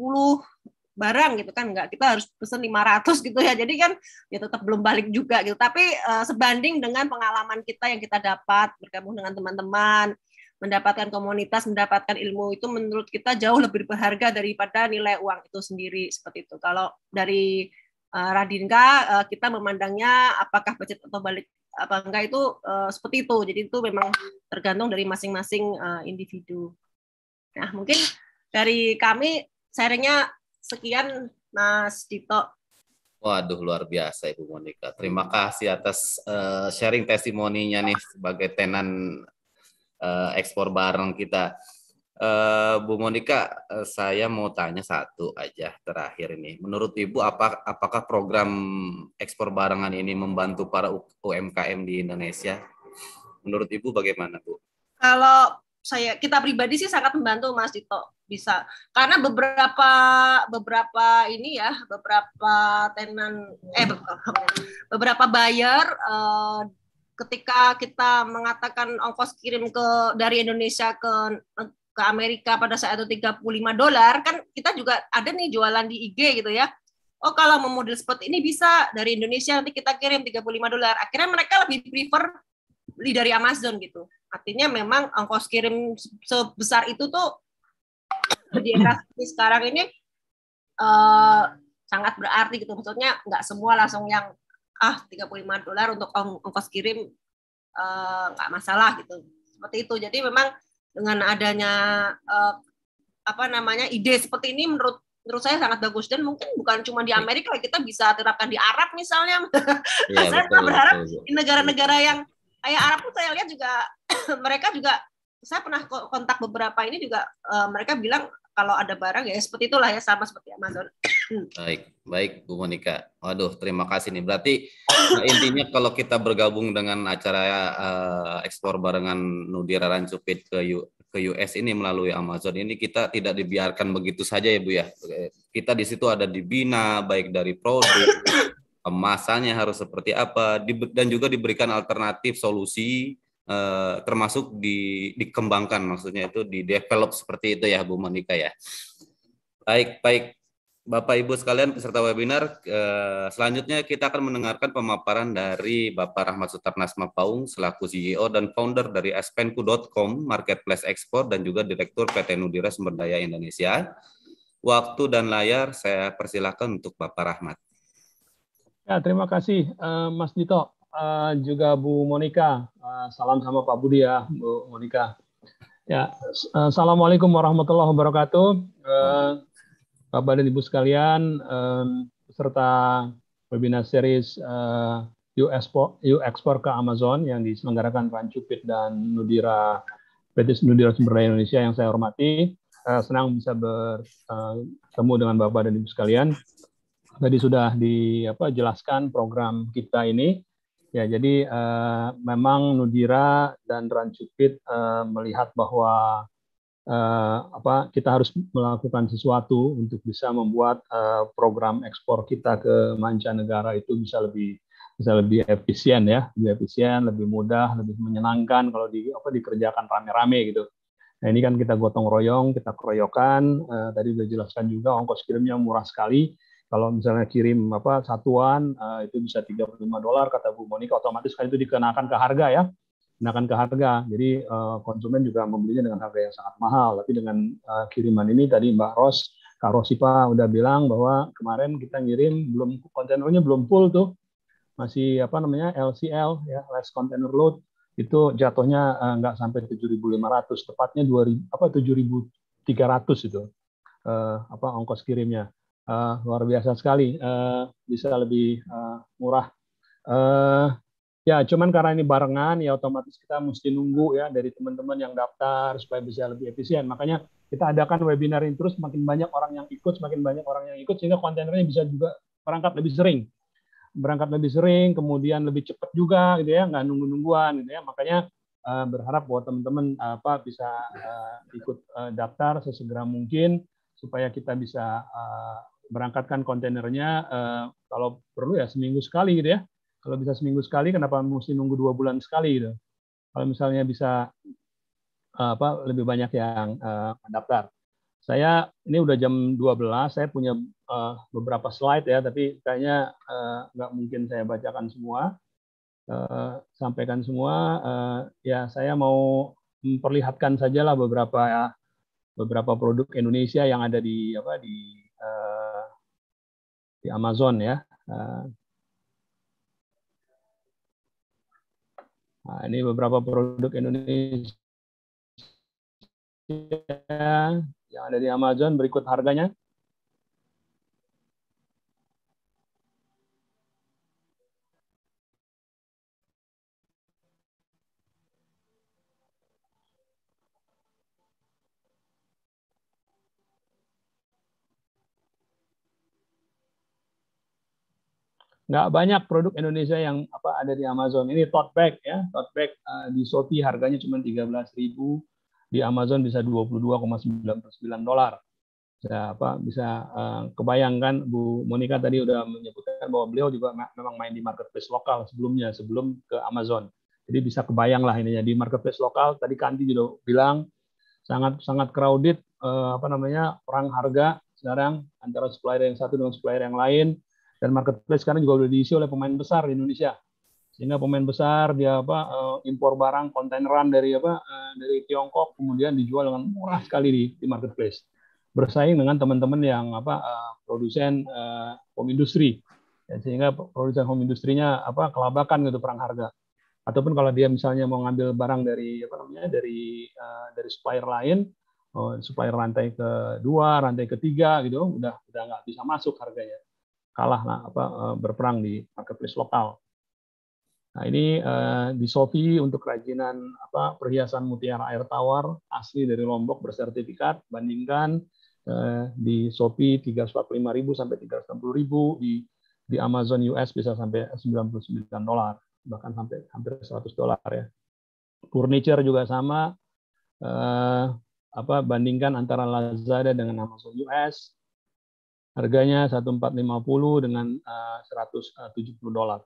barang gitu kan nggak kita harus pesen 500 gitu ya jadi kan ya tetap belum balik juga gitu tapi uh, sebanding dengan pengalaman kita yang kita dapat bergabung dengan teman-teman mendapatkan komunitas, mendapatkan ilmu itu menurut kita jauh lebih berharga daripada nilai uang itu sendiri seperti itu. Kalau dari uh, Radinka uh, kita memandangnya apakah budget atau balik apa enggak itu uh, seperti itu. Jadi itu memang tergantung dari masing-masing uh, individu. Nah, mungkin dari kami sharingnya sekian Mas Dito. Waduh luar biasa Ibu Monika. Terima kasih atas uh, sharing testimoninya nih sebagai tenan uh, ekspor barang kita. Uh, Bu Monika, uh, eh, saya mau tanya satu aja terakhir ini. Menurut Ibu, apa, apakah program ekspor barangan ini membantu para UMKM di Indonesia? Menurut Ibu bagaimana, Bu? Kalau saya kita pribadi sih sangat membantu Mas Dito bisa karena beberapa beberapa ini ya beberapa tenan eh beberapa buyer uh, ketika kita mengatakan ongkos kirim ke dari Indonesia ke ke Amerika pada saat itu 35 dolar kan kita juga ada nih jualan di IG gitu ya oh kalau mau model spot ini bisa dari Indonesia nanti kita kirim 35 dolar akhirnya mereka lebih prefer beli dari Amazon gitu artinya memang ongkos kirim sebesar itu tuh di era sekarang ini uh, sangat berarti gitu maksudnya nggak semua langsung yang ah 35 dolar untuk ong ongkos kirim eh, nggak uh, masalah gitu seperti itu jadi memang dengan adanya uh, apa namanya ide seperti ini menurut menurut saya sangat bagus dan mungkin bukan cuma di iya. Amerika kita bisa terapkan di Arab misalnya (laughs) ya, saya betul, berharap di negara-negara yang kayak Arab pun saya lihat juga (clears throat) mereka juga saya pernah kontak beberapa ini juga uh, mereka bilang kalau ada barang ya seperti itulah ya sama seperti Amazon. Hmm. Baik, baik Bu Monika. Waduh, terima kasih nih. Berarti nah, intinya kalau kita bergabung dengan acara uh, eh, ekspor barengan Nudira Rancupit ke U ke US ini melalui Amazon ini kita tidak dibiarkan begitu saja ya Bu ya. Eh, kita di situ ada dibina baik dari produk kemasannya harus seperti apa dan juga diberikan alternatif solusi Eh, termasuk di, dikembangkan maksudnya itu di develop seperti itu ya Bu Monika ya. Baik, baik. Bapak Ibu sekalian peserta webinar, eh, selanjutnya kita akan mendengarkan pemaparan dari Bapak Rahmat Sutarnasma Paung selaku CEO dan founder dari aspenku.com Marketplace Ekspor dan juga Direktur PT Nudira Sumber Daya Indonesia. Waktu dan layar saya persilahkan untuk Bapak Rahmat. Ya, terima kasih eh, Mas Dito uh, juga Bu Monika. Uh, eh, salam sama Pak Budi ya, Bu Monika. Ya, uh, assalamualaikum warahmatullahi wabarakatuh. Uh, Bapak dan Ibu sekalian, um, serta webinar series uh, U export, ke Amazon yang diselenggarakan Pak Cupit dan Nudira PT Nudira Sumber Daya Indonesia yang saya hormati. Uh, senang bisa bertemu dengan Bapak dan Ibu sekalian. Tadi sudah dijelaskan program kita ini Ya, jadi uh, memang Nudira dan Rancupit uh, eh, melihat bahwa uh, apa kita harus melakukan sesuatu untuk bisa membuat uh, program ekspor kita ke mancanegara itu bisa lebih bisa lebih efisien ya, lebih efisien, lebih mudah, lebih menyenangkan kalau di apa dikerjakan rame-rame gitu. Nah, ini kan kita gotong royong, kita keroyokan, uh, tadi sudah jelaskan juga ongkos kirimnya murah sekali kalau misalnya kirim apa satuan uh, itu bisa 35 dolar kata Bu Monika otomatis kan itu dikenakan ke harga ya. Dikenakan ke harga. Jadi uh, konsumen juga membelinya dengan harga yang sangat mahal. Tapi dengan uh, kiriman ini tadi Mbak Ros Kak Rosipa udah bilang bahwa kemarin kita ngirim belum kontainernya belum full tuh masih apa namanya LCL ya less container load itu jatuhnya nggak uh, sampai 7.500 tepatnya 2000 apa 7.300 itu uh, apa ongkos kirimnya uh, luar biasa sekali uh, bisa lebih uh, murah. Uh, ya, cuman karena ini barengan ya otomatis kita mesti nunggu ya dari teman-teman yang daftar supaya bisa lebih efisien. Makanya kita adakan webinar ini terus makin banyak orang yang ikut, semakin banyak orang yang ikut sehingga kontenernya bisa juga berangkat lebih sering. Berangkat lebih sering, kemudian lebih cepat juga gitu ya, nggak nunggu-nungguan gitu ya. Makanya uh, berharap buat teman-teman uh, apa bisa uh, ikut uh, daftar sesegera mungkin supaya kita bisa uh, berangkatkan kontainernya uh, kalau perlu ya seminggu sekali gitu ya. Kalau bisa seminggu sekali, kenapa mesti nunggu dua bulan sekali gitu? Kalau misalnya bisa uh, apa lebih banyak yang uh, eh, mendaftar. Saya ini udah jam 12, saya punya beberapa slide ya, tapi kayaknya uh, nggak mungkin saya bacakan semua, uh, sampaikan semua. Uh, ya saya mau memperlihatkan sajalah beberapa ya, beberapa produk Indonesia yang ada di apa di di Amazon ya. Eh, nah, ini beberapa produk Indonesia yang ada di Amazon berikut harganya. nggak banyak produk Indonesia yang apa ada di Amazon. Ini tote bag ya, tote bag uh, di Shopee harganya cuma 13.000, di Amazon bisa 22,99 dolar. Bisa apa bisa uh, kebayangkan Bu Monica tadi udah menyebutkan bahwa beliau juga memang main di marketplace lokal sebelumnya sebelum ke Amazon. Jadi bisa kebayang lah ininya di marketplace lokal tadi Kanti juga bilang sangat sangat crowded eh, apa namanya perang harga sekarang antara supplier yang satu dengan supplier yang lain dan marketplace sekarang juga sudah diisi oleh pemain besar di Indonesia sehingga pemain besar dia apa uh, impor barang kontaineran dari apa uh, dari Tiongkok kemudian dijual dengan murah sekali di, di marketplace bersaing dengan teman-teman yang apa uh, produsen uh, home industri ya, sehingga produsen home industrinya apa kelabakan gitu perang harga ataupun kalau dia misalnya mau ngambil barang dari apa namanya dari uh, dari supplier lain uh, supplier rantai kedua rantai ketiga gitu udah udah nggak bisa masuk harganya kalah nah, apa, eh, berperang di marketplace lokal. Nah, ini eh, di Sofi untuk kerajinan apa perhiasan mutiara air tawar asli dari Lombok bersertifikat bandingkan eh, di Sofi 345.000 sampai 360.000 di di Amazon US bisa sampai 99 dolar bahkan sampai hampir 100 dolar ya. Furniture juga sama eh, apa bandingkan antara Lazada dengan Amazon US Harganya 1450 dengan eh, eh, uh, 170 dolar.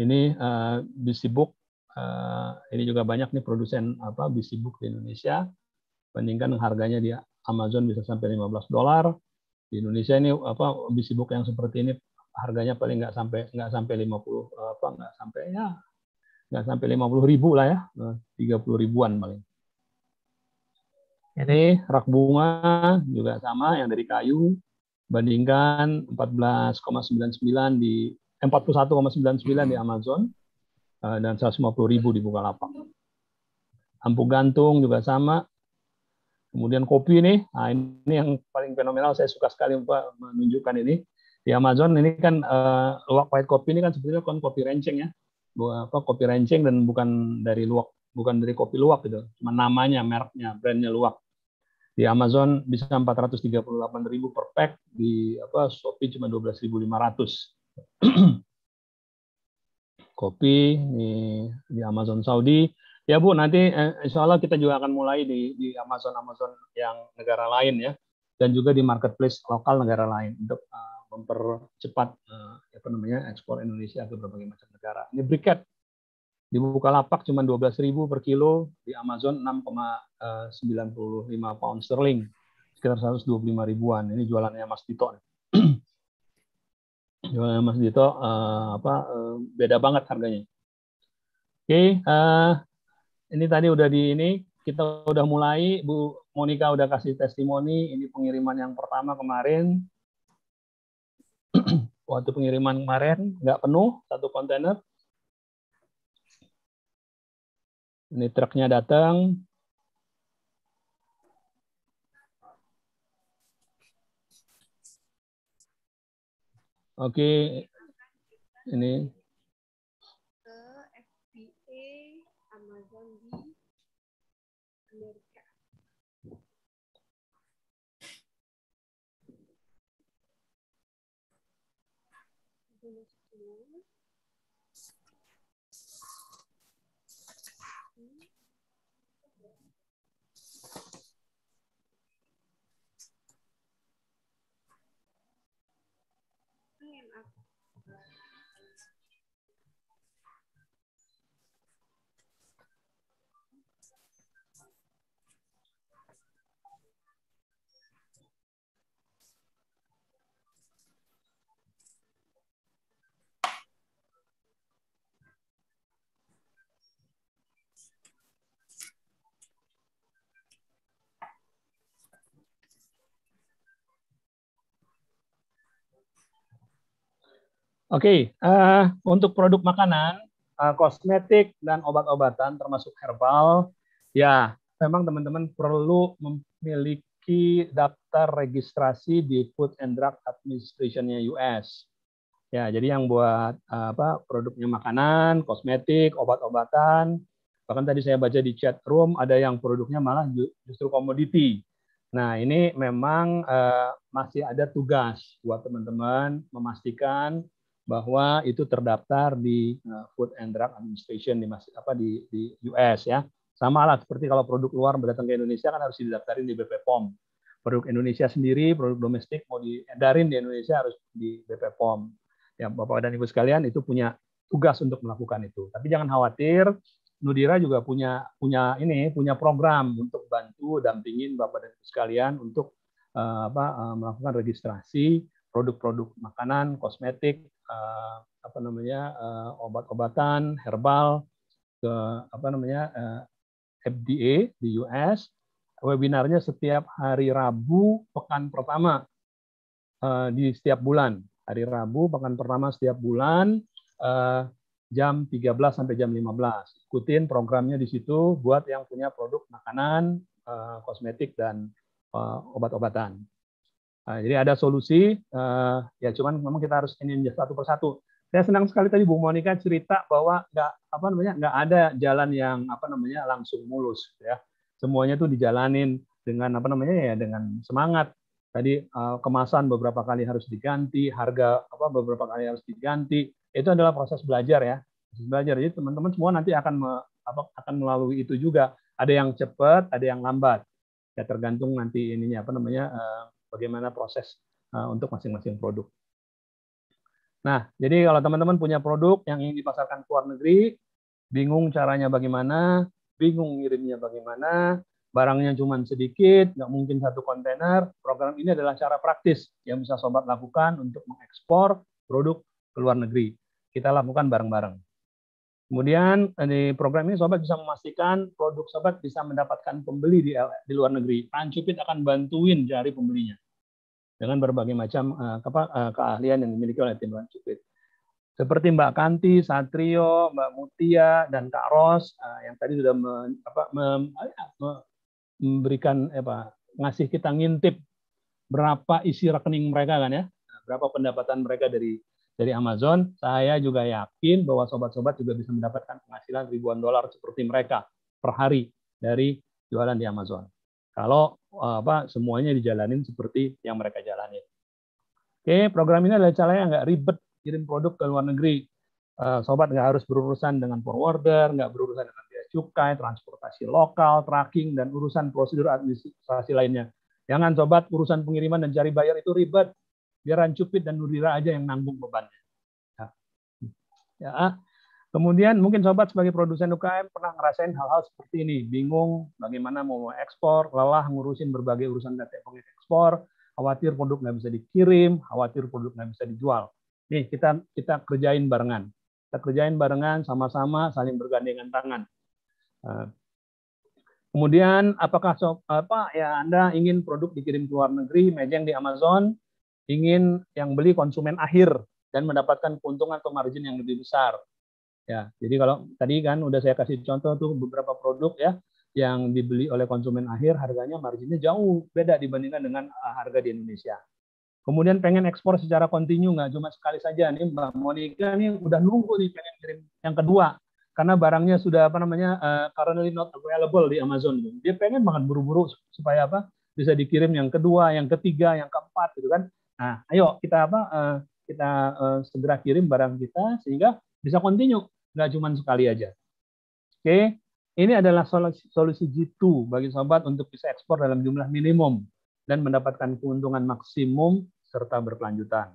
Ini uh, eh, BC Book, uh, ini juga banyak nih produsen apa BC Book di Indonesia. Bandingkan harganya di Amazon bisa sampai 15 dolar. Di Indonesia ini apa BC Book yang seperti ini harganya paling nggak sampai nggak sampai 50 apa nggak sampai ya nggak sampai 50 ribu lah ya 30 ribuan paling ini rak bunga juga sama yang dari kayu bandingkan 14,99 di 41,99 eh, di Amazon eh, dan ribu di Bukalapak. Lampu gantung juga sama. Kemudian kopi ini, nah ini yang paling fenomenal saya suka sekali untuk menunjukkan ini. Di Amazon ini kan uh, eh, luwak white kopi ini kan sebetulnya kan kopi renceng ya. Bukan apa kopi renceng dan bukan dari luwak bukan dari kopi luwak gitu, cuma namanya, mereknya, brandnya luwak. Di Amazon bisa 438.000 per pack, di apa Shopee cuma 12.500. (clears throat) kopi di, di Amazon Saudi. Ya Bu, nanti eh, insya Allah kita juga akan mulai di, di Amazon Amazon yang negara lain ya, dan juga di marketplace lokal negara lain untuk uh, mempercepat uh, apa namanya ekspor Indonesia ke berbagai macam negara. Ini briket di Bukalapak cuma 12.000 per kilo, di Amazon 6,95 eh, pound sterling, sekitar 125 ribuan. Ini jualannya Mas Dito. (clears throat) jualannya Mas Dito uh, apa uh, beda banget harganya. Oke, okay, uh, ini tadi udah di ini kita udah mulai Bu Monika udah kasih testimoni ini pengiriman yang pertama kemarin (clears throat) waktu pengiriman kemarin nggak penuh satu kontainer Ini truknya datang. Oke, ini Oke, okay, uh, eh, untuk produk makanan, uh, kosmetik dan obat-obatan termasuk herbal, ya memang teman-teman perlu memiliki daftar registrasi di Food and Drug Administration-nya US. Ya, jadi yang buat uh, apa produknya makanan, kosmetik, obat-obatan, bahkan tadi saya baca di chat room ada yang produknya malah justru komoditi. Nah, ini memang uh, masih ada tugas buat teman-teman memastikan bahwa itu terdaftar di uh, Food and Drug Administration di apa di, di US ya. Sama lah seperti kalau produk luar berdatang ke Indonesia kan harus didaftarin di BPOM Produk Indonesia sendiri, produk domestik mau diedarin di Indonesia harus di BPOM Ya, Bapak dan Ibu sekalian itu punya tugas untuk melakukan itu. Tapi jangan khawatir, Nudira juga punya punya ini punya program untuk bantu dampingin Bapak dan Ibu sekalian untuk uh, apa, uh, melakukan registrasi produk-produk makanan, kosmetik, uh, apa namanya uh, obat-obatan, herbal ke apa namanya uh, FDA di US. Webinarnya setiap hari Rabu pekan pertama uh, di setiap bulan. Hari Rabu pekan pertama setiap bulan uh, jam 13 sampai jam 15. Ikutin programnya di situ buat yang punya produk makanan, eh, kosmetik dan eh, obat-obatan. Nah, jadi ada solusi, eh, ya cuman memang kita harus ini satu persatu. Saya senang sekali tadi Bu Monica cerita bahwa nggak apa namanya nggak ada jalan yang apa namanya langsung mulus ya. Semuanya itu dijalanin dengan apa namanya ya dengan semangat. Tadi kemasan beberapa kali harus diganti, harga apa beberapa kali harus diganti, itu adalah proses belajar ya proses belajar jadi teman-teman semua nanti akan me, apa, akan melalui itu juga ada yang cepat ada yang lambat ya tergantung nanti ininya apa namanya eh, bagaimana proses eh, untuk masing-masing produk nah jadi kalau teman-teman punya produk yang ingin dipasarkan ke luar negeri bingung caranya bagaimana bingung ngirimnya bagaimana barangnya cuma sedikit, nggak mungkin satu kontainer. Program ini adalah cara praktis yang bisa sobat lakukan untuk mengekspor produk ke luar negeri kita lakukan bareng-bareng. Kemudian eh, di program ini sobat bisa memastikan produk sobat bisa mendapatkan pembeli di, di luar negeri. Pancupit akan bantuin cari pembelinya dengan berbagai macam eh, eh, keahlian yang dimiliki oleh tim Pancupit. Seperti Mbak Kanti, Satrio, Mbak Mutia, dan Kak Ros yang tadi sudah apa, mem, ya, memberikan apa ngasih kita ngintip berapa isi rekening mereka kan ya, berapa pendapatan mereka dari dari Amazon, saya juga yakin bahwa sobat-sobat juga bisa mendapatkan penghasilan ribuan dolar seperti mereka per hari dari jualan di Amazon. Kalau eh, apa semuanya dijalanin seperti yang mereka jalani. Oke, program ini adalah caranya nggak ribet kirim produk ke luar negeri. Eh, sobat nggak harus berurusan dengan forwarder, nggak berurusan dengan biaya cukai, transportasi lokal, tracking, dan urusan prosedur administrasi lainnya. Jangan sobat urusan pengiriman dan cari bayar itu ribet. Biar Rancupit dan Nurira aja yang nanggung bebannya. Ya. ya. Kemudian mungkin sobat sebagai produsen UKM pernah ngerasain hal-hal seperti ini, bingung bagaimana mau ekspor, lelah ngurusin berbagai urusan data ekspor, khawatir produk nggak bisa dikirim, khawatir produk nggak bisa dijual. Nih kita kita kerjain barengan, kita kerjain barengan sama-sama saling bergandengan tangan. Eh. Kemudian apakah so, apa ya Anda ingin produk dikirim ke luar negeri, mejeng di Amazon, ingin yang beli konsumen akhir dan mendapatkan keuntungan atau margin yang lebih besar. Ya, jadi kalau tadi kan udah saya kasih contoh tuh beberapa produk ya yang dibeli oleh konsumen akhir harganya marginnya jauh beda dibandingkan dengan eh, harga di Indonesia. Kemudian pengen ekspor secara kontinu nggak cuma sekali saja nih Mbak Monica nih udah nunggu nih pengen kirim yang kedua karena barangnya sudah apa namanya uh, currently not available di Amazon. Dia pengen banget buru-buru supaya apa bisa dikirim yang kedua, yang ketiga, yang keempat gitu kan. Nah, ayo kita apa uh, kita uh, segera kirim barang kita sehingga bisa kontinu nggak cuma sekali aja. Oke, okay. ini adalah solusi, solusi G2 bagi sobat untuk bisa ekspor dalam jumlah minimum dan mendapatkan keuntungan maksimum serta berkelanjutan.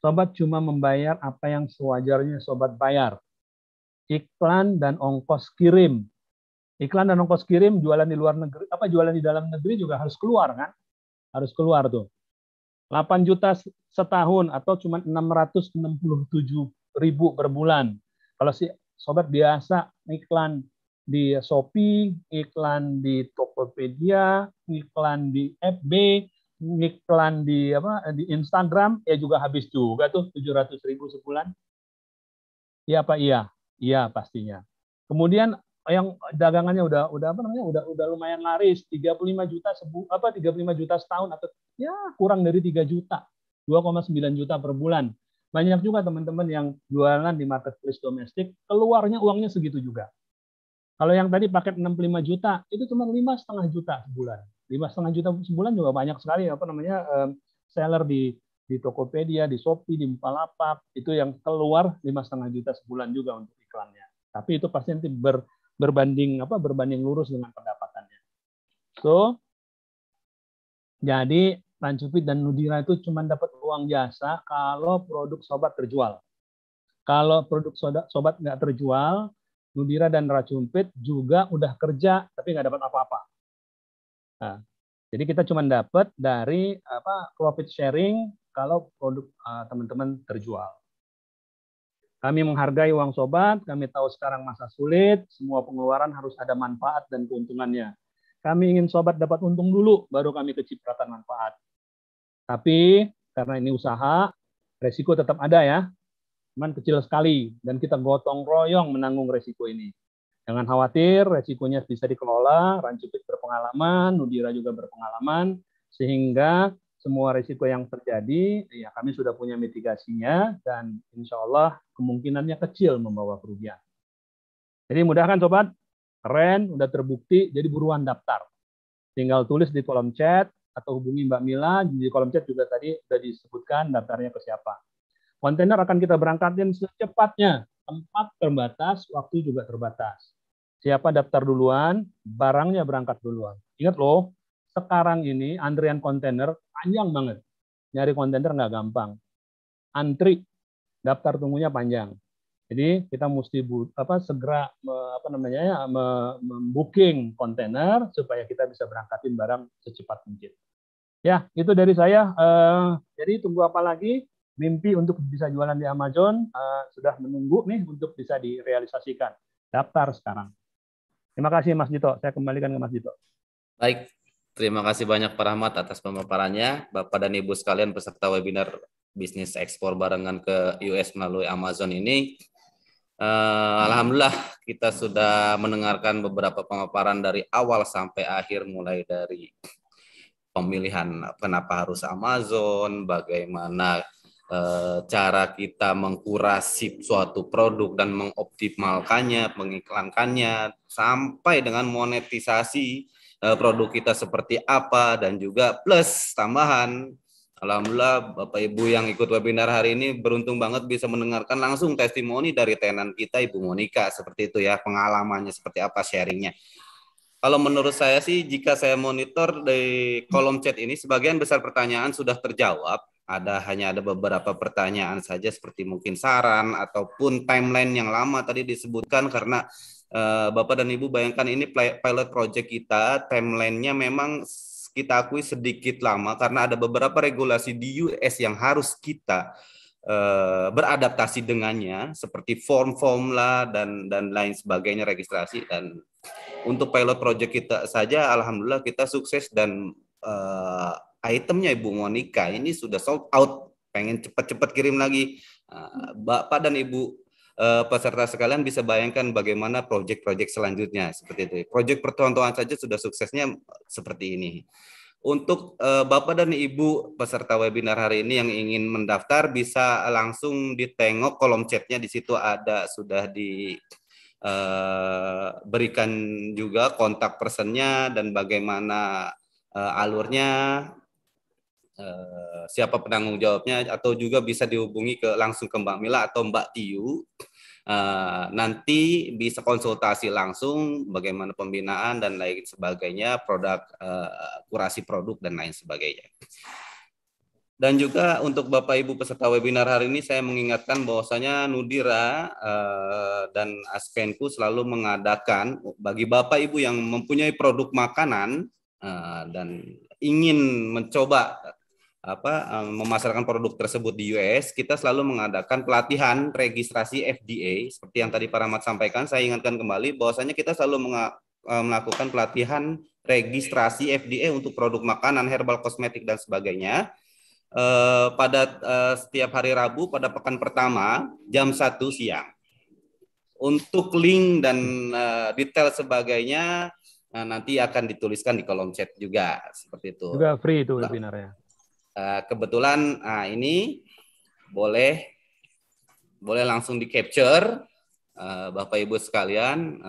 Sobat cuma membayar apa yang sewajarnya sobat bayar. Iklan dan ongkos kirim. Iklan dan ongkos kirim jualan di luar negeri apa jualan di dalam negeri juga harus keluar kan? Harus keluar tuh. 8 juta setahun atau cuma 667 ribu per bulan. Kalau si sobat biasa iklan di Shopee, iklan di Tokopedia, iklan di FB, iklan di apa di Instagram ya juga habis juga tuh 700 ribu sebulan. Iya pak, iya? Iya pastinya. Kemudian Eh, yang dagangannya udah udah apa namanya udah udah lumayan laris 35 juta sebu apa 35 juta setahun atau ya kurang dari 3 juta 2,9 juta per bulan banyak juga teman-teman yang jualan di marketplace domestik keluarnya uangnya segitu juga kalau yang tadi paket 65 juta itu cuma lima setengah juta sebulan. Lima setengah juta sebulan juga banyak sekali apa namanya seller di di Tokopedia, di Shopee, di Bukalapak itu yang keluar lima setengah juta sebulan juga untuk iklannya. Tapi itu pasti nanti ber, berbanding apa berbanding lurus dengan pendapatannya. So jadi Rancupit dan Nudira itu cuma dapat uang jasa kalau produk sobat terjual. Kalau produk sobat nggak terjual, Nudira dan Racumpit juga udah kerja tapi nggak dapat apa-apa. Nah, jadi kita cuma dapat dari apa profit sharing kalau produk ah, teman-teman uh, teman -teman terjual. Kami menghargai uang sobat, kami tahu sekarang masa sulit, semua pengeluaran harus ada manfaat dan keuntungannya. Kami ingin sobat dapat untung dulu, baru kami kecipratan manfaat. Tapi karena ini usaha, resiko tetap ada ya. Cuman kecil sekali, dan kita gotong royong menanggung resiko ini. Jangan khawatir, resikonya bisa dikelola, Rancupit berpengalaman, Nudira juga berpengalaman, sehingga semua risiko yang terjadi, ya kami sudah punya mitigasinya dan insya Allah kemungkinannya kecil membawa kerugian. Jadi mudah kan sobat? Keren, udah terbukti, jadi buruan daftar. Tinggal tulis di kolom chat atau hubungi Mbak Mila, di kolom chat juga tadi sudah disebutkan daftarnya ke siapa. Kontainer akan kita berangkatin secepatnya. Tempat terbatas, waktu juga terbatas. Siapa daftar duluan, barangnya berangkat duluan. Ingat loh, sekarang ini antrian kontainer panjang banget. Nyari kontainer nggak gampang. Antri, daftar tunggunya panjang. Jadi kita mesti apa segera apa namanya ya membooking booking kontainer supaya kita bisa berangkatin barang secepat mungkin. Ya, itu dari saya. Eh, jadi tunggu apa lagi? Mimpi untuk bisa jualan di Amazon eh, sudah menunggu nih untuk bisa direalisasikan. Daftar sekarang. Terima kasih Mas Dito. Saya kembalikan ke Mas Dito. Baik, Terima kasih banyak Pak Rahmat atas pemaparannya. Bapak dan Ibu sekalian peserta webinar bisnis ekspor barengan ke US melalui Amazon ini. Uh, Alhamdulillah kita sudah mendengarkan beberapa pemaparan dari awal sampai akhir mulai dari pemilihan kenapa harus Amazon, bagaimana uh, cara kita mengkurasi suatu produk dan mengoptimalkannya, mengiklankannya sampai dengan monetisasi Eh, produk kita seperti apa dan juga plus tambahan Alhamdulillah Bapak Ibu yang ikut webinar hari ini beruntung banget bisa mendengarkan langsung testimoni dari tenan kita Ibu Monika seperti itu ya pengalamannya seperti apa sharingnya. Kalau menurut saya sih jika saya monitor di kolom chat ini sebagian besar pertanyaan sudah terjawab ada hanya ada beberapa pertanyaan saja seperti mungkin saran ataupun timeline yang lama tadi disebutkan karena Eh, Bapak dan Ibu bayangkan ini pilot project kita, timelinenya memang kita akui sedikit lama karena ada beberapa regulasi di US yang harus kita eh, beradaptasi dengannya seperti form form lah dan dan lain sebagainya registrasi dan untuk pilot project kita saja alhamdulillah kita sukses dan uh, itemnya Ibu Monica ini sudah sold out pengen cepat-cepat kirim lagi uh, Bapak dan Ibu uh, peserta sekalian bisa bayangkan bagaimana proyek-proyek selanjutnya seperti itu. Proyek pertontonan saja sudah suksesnya seperti ini. Untuk uh, Bapak dan Ibu peserta webinar hari ini yang ingin mendaftar bisa langsung ditengok kolom chatnya di situ ada sudah di uh, berikan juga kontak personnya dan bagaimana uh, alurnya Eh, siapa penanggung jawabnya atau juga bisa dihubungi ke langsung ke Mbak Mila atau Mbak Tiu. Uh, eh, nanti bisa konsultasi langsung bagaimana pembinaan dan lain sebagainya, produk eh, kurasi produk dan lain sebagainya. Dan juga untuk Bapak Ibu peserta webinar hari ini saya mengingatkan bahwasanya Nudira dan Aspenku selalu mengadakan bagi Bapak Ibu yang mempunyai produk makanan dan ingin mencoba apa memasarkan produk tersebut di US, kita selalu mengadakan pelatihan registrasi FDA seperti yang tadi Pak Rahmat sampaikan. Saya ingatkan kembali bahwasanya kita selalu e, melakukan pelatihan registrasi FDA untuk produk makanan, herbal, kosmetik dan sebagainya. E, pada e, setiap hari Rabu pada pekan pertama jam 1 siang. Untuk link dan detail sebagainya Nah, nanti akan dituliskan di kolom chat juga seperti itu. Juga free itu nah, webinarnya. Eh, kebetulan nah ini boleh boleh langsung di capture eh, Bapak Ibu sekalian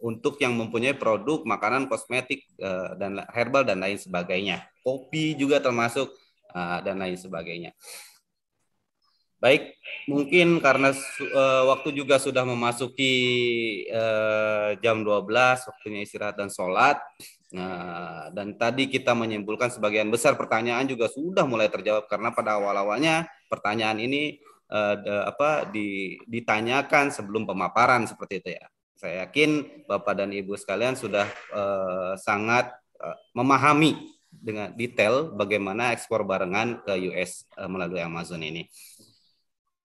untuk yang mempunyai produk makanan kosmetik dan herbal dan lain sebagainya. Kopi juga termasuk dan lain sebagainya. Baik, mungkin karena waktu juga sudah memasuki jam 12 waktunya istirahat dan sholat. Nah, dan tadi kita menyimpulkan sebagian besar pertanyaan juga sudah mulai terjawab karena pada awal-awalnya pertanyaan ini eh, de, apa di, ditanyakan sebelum pemaparan seperti itu ya. Saya yakin Bapak dan Ibu sekalian sudah eh, sangat eh, memahami dengan detail bagaimana ekspor barengan ke US eh, melalui Amazon ini.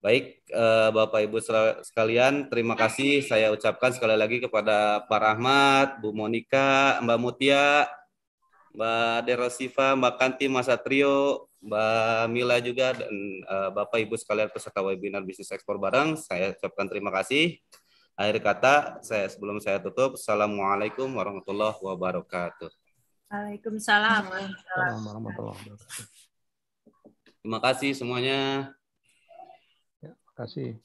Baik, eh, Bapak Ibu sekalian, terima kasih saya ucapkan sekali lagi kepada Pak Rahmat, Bu Monika, Mbak Mutia, Mbak Derosiva, Mbak Kanti Mas Satrio, Mbak Mila juga dan eh, Bapak Ibu sekalian peserta webinar bisnis ekspor barang saya ucapkan terima kasih. Akhir kata, saya sebelum saya tutup, Assalamualaikum warahmatullahi wabarakatuh. Waalaikumsalam. Terima kasih semuanya. Así.